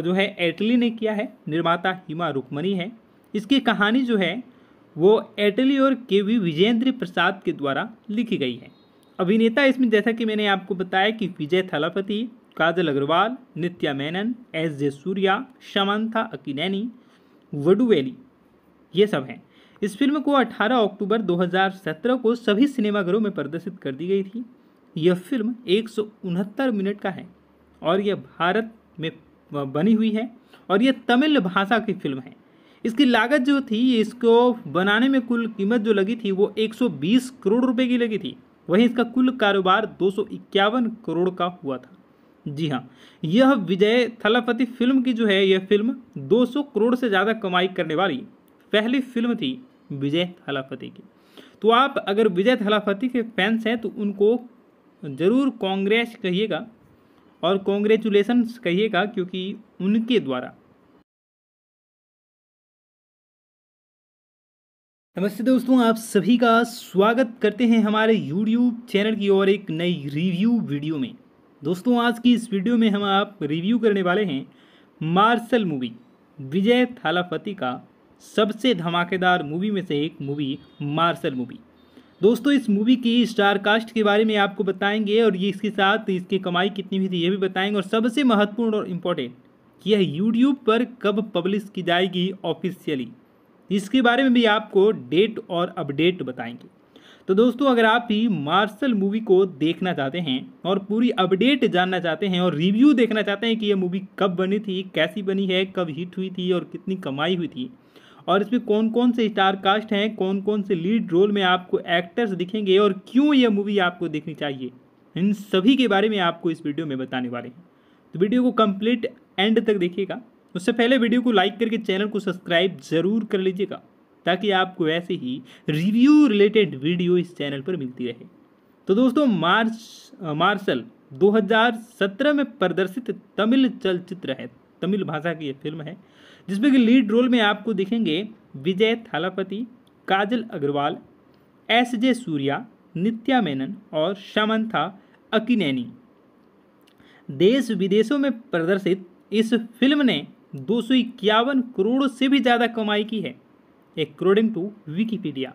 जो है एटली ने किया है निर्माता हिमा रुकमणी है इसकी कहानी जो है वो एटली और के वी विजेंद्र प्रसाद के द्वारा लिखी गई है अभिनेता इसमें जैसा कि मैंने आपको बताया कि विजय थलापति काजल अग्रवाल नित्या मेनन एस जे सूर्या शमंथा अकीनैनी वडुवेली ये सब हैं इस फिल्म को 18 अक्टूबर 2017 को सभी सिनेमाघरों में प्रदर्शित कर दी गई थी यह फिल्म एक मिनट का है और यह भारत में बनी हुई है और यह तमिल भाषा की फिल्म है इसकी लागत जो थी इसको बनाने में कुल कीमत जो लगी थी वो 120 करोड़ रुपए की लगी थी वहीं इसका कुल कारोबार दो करोड़ का हुआ था जी हाँ यह विजय थलापति फिल्म की जो है यह फिल्म 200 करोड़ से ज़्यादा कमाई करने वाली पहली फिल्म थी विजय थलापति की तो आप अगर विजय थलापति के फैंस हैं तो उनको ज़रूर कांग्रेस कहिएगा और कॉन्ग्रेचुलेसन्स कहिएगा क्योंकि उनके द्वारा नमस्ते दोस्तों आप सभी का स्वागत करते हैं हमारे यूट्यूब चैनल की और एक नई रिव्यू वीडियो में दोस्तों आज की इस वीडियो में हम आप रिव्यू करने वाले हैं मार्शल मूवी विजय थालापति का सबसे धमाकेदार मूवी में से एक मूवी मार्शल मूवी दोस्तों इस मूवी की स्टार कास्ट के बारे में आपको बताएंगे और ये इसके साथ इसकी कमाई कितनी हुई थी ये भी बताएंगे और सबसे महत्वपूर्ण और इम्पोर्टेंट यह यूट्यूब पर कब पब्लिश की जाएगी ऑफिशियली इसके बारे में भी आपको डेट और अपडेट बताएंगे तो दोस्तों अगर आप भी मार्शल मूवी को देखना चाहते हैं और पूरी अपडेट जानना चाहते हैं और रिव्यू देखना चाहते हैं कि यह मूवी कब बनी थी कैसी बनी है कब हिट हुई थी और कितनी कमाई हुई थी और इसमें कौन कौन से स्टार कास्ट हैं कौन कौन से लीड रोल में आपको एक्टर्स दिखेंगे और क्यों ये मूवी आपको देखनी चाहिए इन सभी के बारे में आपको इस वीडियो में बताने वाले हैं तो वीडियो को कंप्लीट एंड तक देखिएगा उससे पहले वीडियो को लाइक करके चैनल को सब्सक्राइब ज़रूर कर लीजिएगा ताकि आपको ऐसे ही रिव्यू रिलेटेड वीडियो इस चैनल पर मिलती रहे तो दोस्तों मार्च मार्शल 2017 में प्रदर्शित तमिल चलचित्र है तमिल भाषा की यह फिल्म है जिसमें कि लीड रोल में आपको दिखेंगे विजय थालापति काजल अग्रवाल एस जे सूर्या नित्या मेनन और शमंथा अकिनैनी देश विदेशों में प्रदर्शित इस फिल्म ने दो करोड़ से भी ज़्यादा कमाई की है अकॉर्डिंग टू विकीपीडिया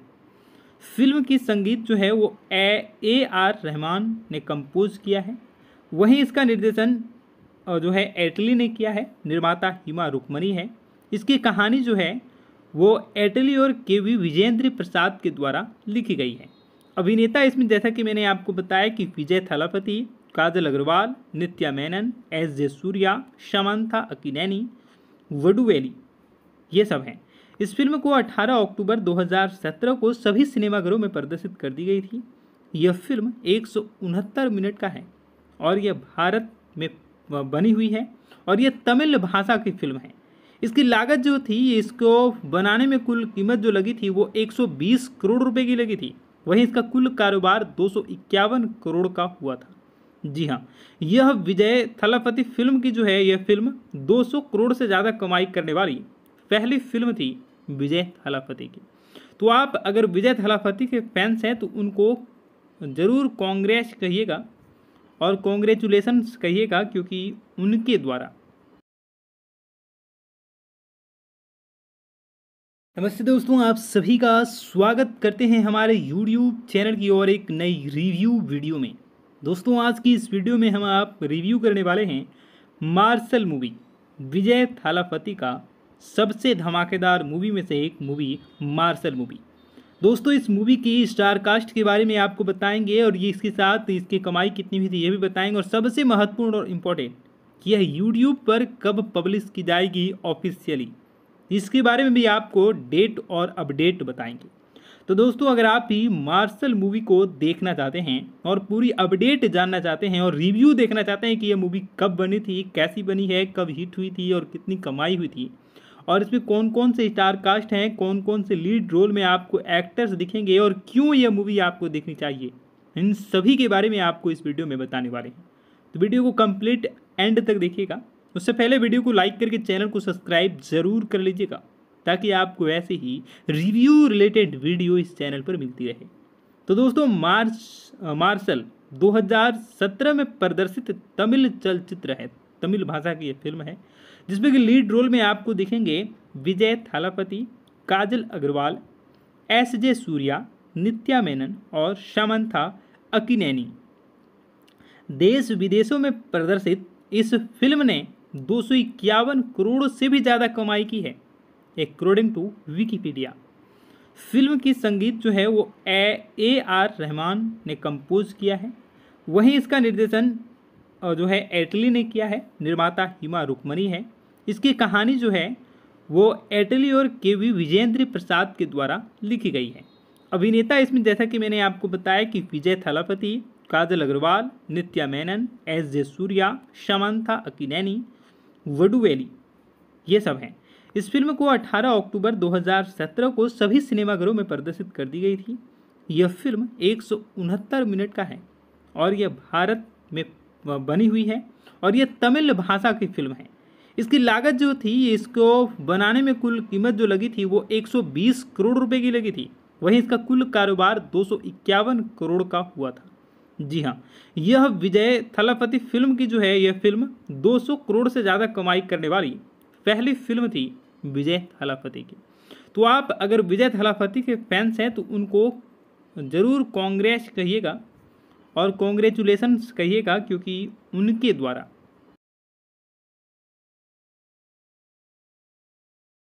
फिल्म की संगीत जो है वो ए ए आर रहमान ने कंपोज किया है वहीं इसका निर्देशन जो है एटली ने किया है निर्माता हिमा रुकमणी है इसकी कहानी जो है वो एटली और के वी विजेंद्र प्रसाद के द्वारा लिखी गई है अभिनेता इसमें जैसा कि मैंने आपको बताया कि विजय थलापति काजल अग्रवाल नित्या मेनन एस जे सूर्या शमंथा अकीनैनी वडुवेली ये सब हैं इस फिल्म को 18 अक्टूबर 2017 को सभी सिनेमाघरों में प्रदर्शित कर दी गई थी यह फिल्म एक मिनट का है और यह भारत में बनी हुई है और यह तमिल भाषा की फिल्म है इसकी लागत जो थी इसको बनाने में कुल कीमत जो लगी थी वो 120 करोड़ रुपए की लगी थी वहीं इसका कुल कारोबार दो करोड़ का हुआ था जी हाँ यह विजय थलापति फिल्म की जो है यह फिल्म 200 करोड़ से ज़्यादा कमाई करने वाली पहली फिल्म थी विजय थलापति की तो आप अगर विजय थलापति के फैंस हैं तो उनको ज़रूर कांग्रेस कहिएगा और कॉन्ग्रेचुलेसन्स कहिएगा क्योंकि उनके द्वारा नमस्ते दोस्तों आप सभी का स्वागत करते हैं हमारे यूट्यूब चैनल की और एक नई रिव्यू वीडियो में दोस्तों आज की इस वीडियो में हम आप रिव्यू करने वाले हैं मार्शल मूवी विजय थालापति का सबसे धमाकेदार मूवी में से एक मूवी मार्शल मूवी दोस्तों इस मूवी की स्टार कास्ट के बारे में आपको बताएंगे और ये इसके साथ इसकी कमाई कितनी हुई थी ये भी बताएंगे और सबसे महत्वपूर्ण और इम्पोर्टेंट यह यूट्यूब पर कब पब्लिश की जाएगी ऑफिशियली इसके बारे में भी आपको डेट और अपडेट बताएंगे तो दोस्तों अगर आप भी मार्शल मूवी को देखना चाहते हैं और पूरी अपडेट जानना चाहते हैं और रिव्यू देखना चाहते हैं कि यह मूवी कब बनी थी कैसी बनी है कब हिट हुई थी और कितनी कमाई हुई थी और इसमें कौन कौन से स्टार कास्ट हैं कौन कौन से लीड रोल में आपको एक्टर्स दिखेंगे और क्यों यह मूवी आपको देखनी चाहिए इन सभी के बारे में आपको इस वीडियो में बताने वाले हैं तो वीडियो को कंप्लीट एंड तक देखिएगा उससे पहले वीडियो को लाइक करके चैनल को सब्सक्राइब ज़रूर कर लीजिएगा ताकि आपको ऐसे ही रिव्यू रिलेटेड वीडियो इस चैनल पर मिलती रहे तो दोस्तों मार्च मार्शल 2017 में प्रदर्शित तमिल चलचित्र है तमिल भाषा की यह फिल्म है जिसमें कि लीड रोल में आपको दिखेंगे विजय थालापति काजल अग्रवाल एस जे सूर्या नित्या मेनन और शमंथा अकिनैनी देश विदेशों में प्रदर्शित इस फिल्म ने दो करोड़ से भी ज़्यादा कमाई की है अकॉर्डिंग टू विकीपीडिया फिल्म की संगीत जो है वो ए ए आर रहमान ने कंपोज किया है वहीं इसका निर्देशन जो है एटली ने किया है निर्माता हिमा रुकमणी है इसकी कहानी जो है वो एटली और के वी विजेंद्र प्रसाद के द्वारा लिखी गई है अभिनेता इसमें जैसा कि मैंने आपको बताया कि विजय थलापति काजल अग्रवाल नित्या मेनन एस जे सूर्या शमंथा अकीनैनी वैली ये सब हैं इस फिल्म को 18 अक्टूबर 2017 को सभी सिनेमाघरों में प्रदर्शित कर दी गई थी यह फिल्म एक मिनट का है और यह भारत में बनी हुई है और यह तमिल भाषा की फिल्म है इसकी लागत जो थी इसको बनाने में कुल कीमत जो लगी थी वो 120 करोड़ रुपए की लगी थी वहीं इसका कुल कारोबार दो करोड़ का हुआ था जी हाँ यह विजय थलापति फिल्म की जो है यह फिल्म 200 करोड़ से ज़्यादा कमाई करने वाली पहली फिल्म थी विजय थलापति की तो आप अगर विजय थलापति के फैंस हैं तो उनको ज़रूर कांग्रेस कहिएगा और कॉन्ग्रेचुलेसन्स कहिएगा क्योंकि उनके द्वारा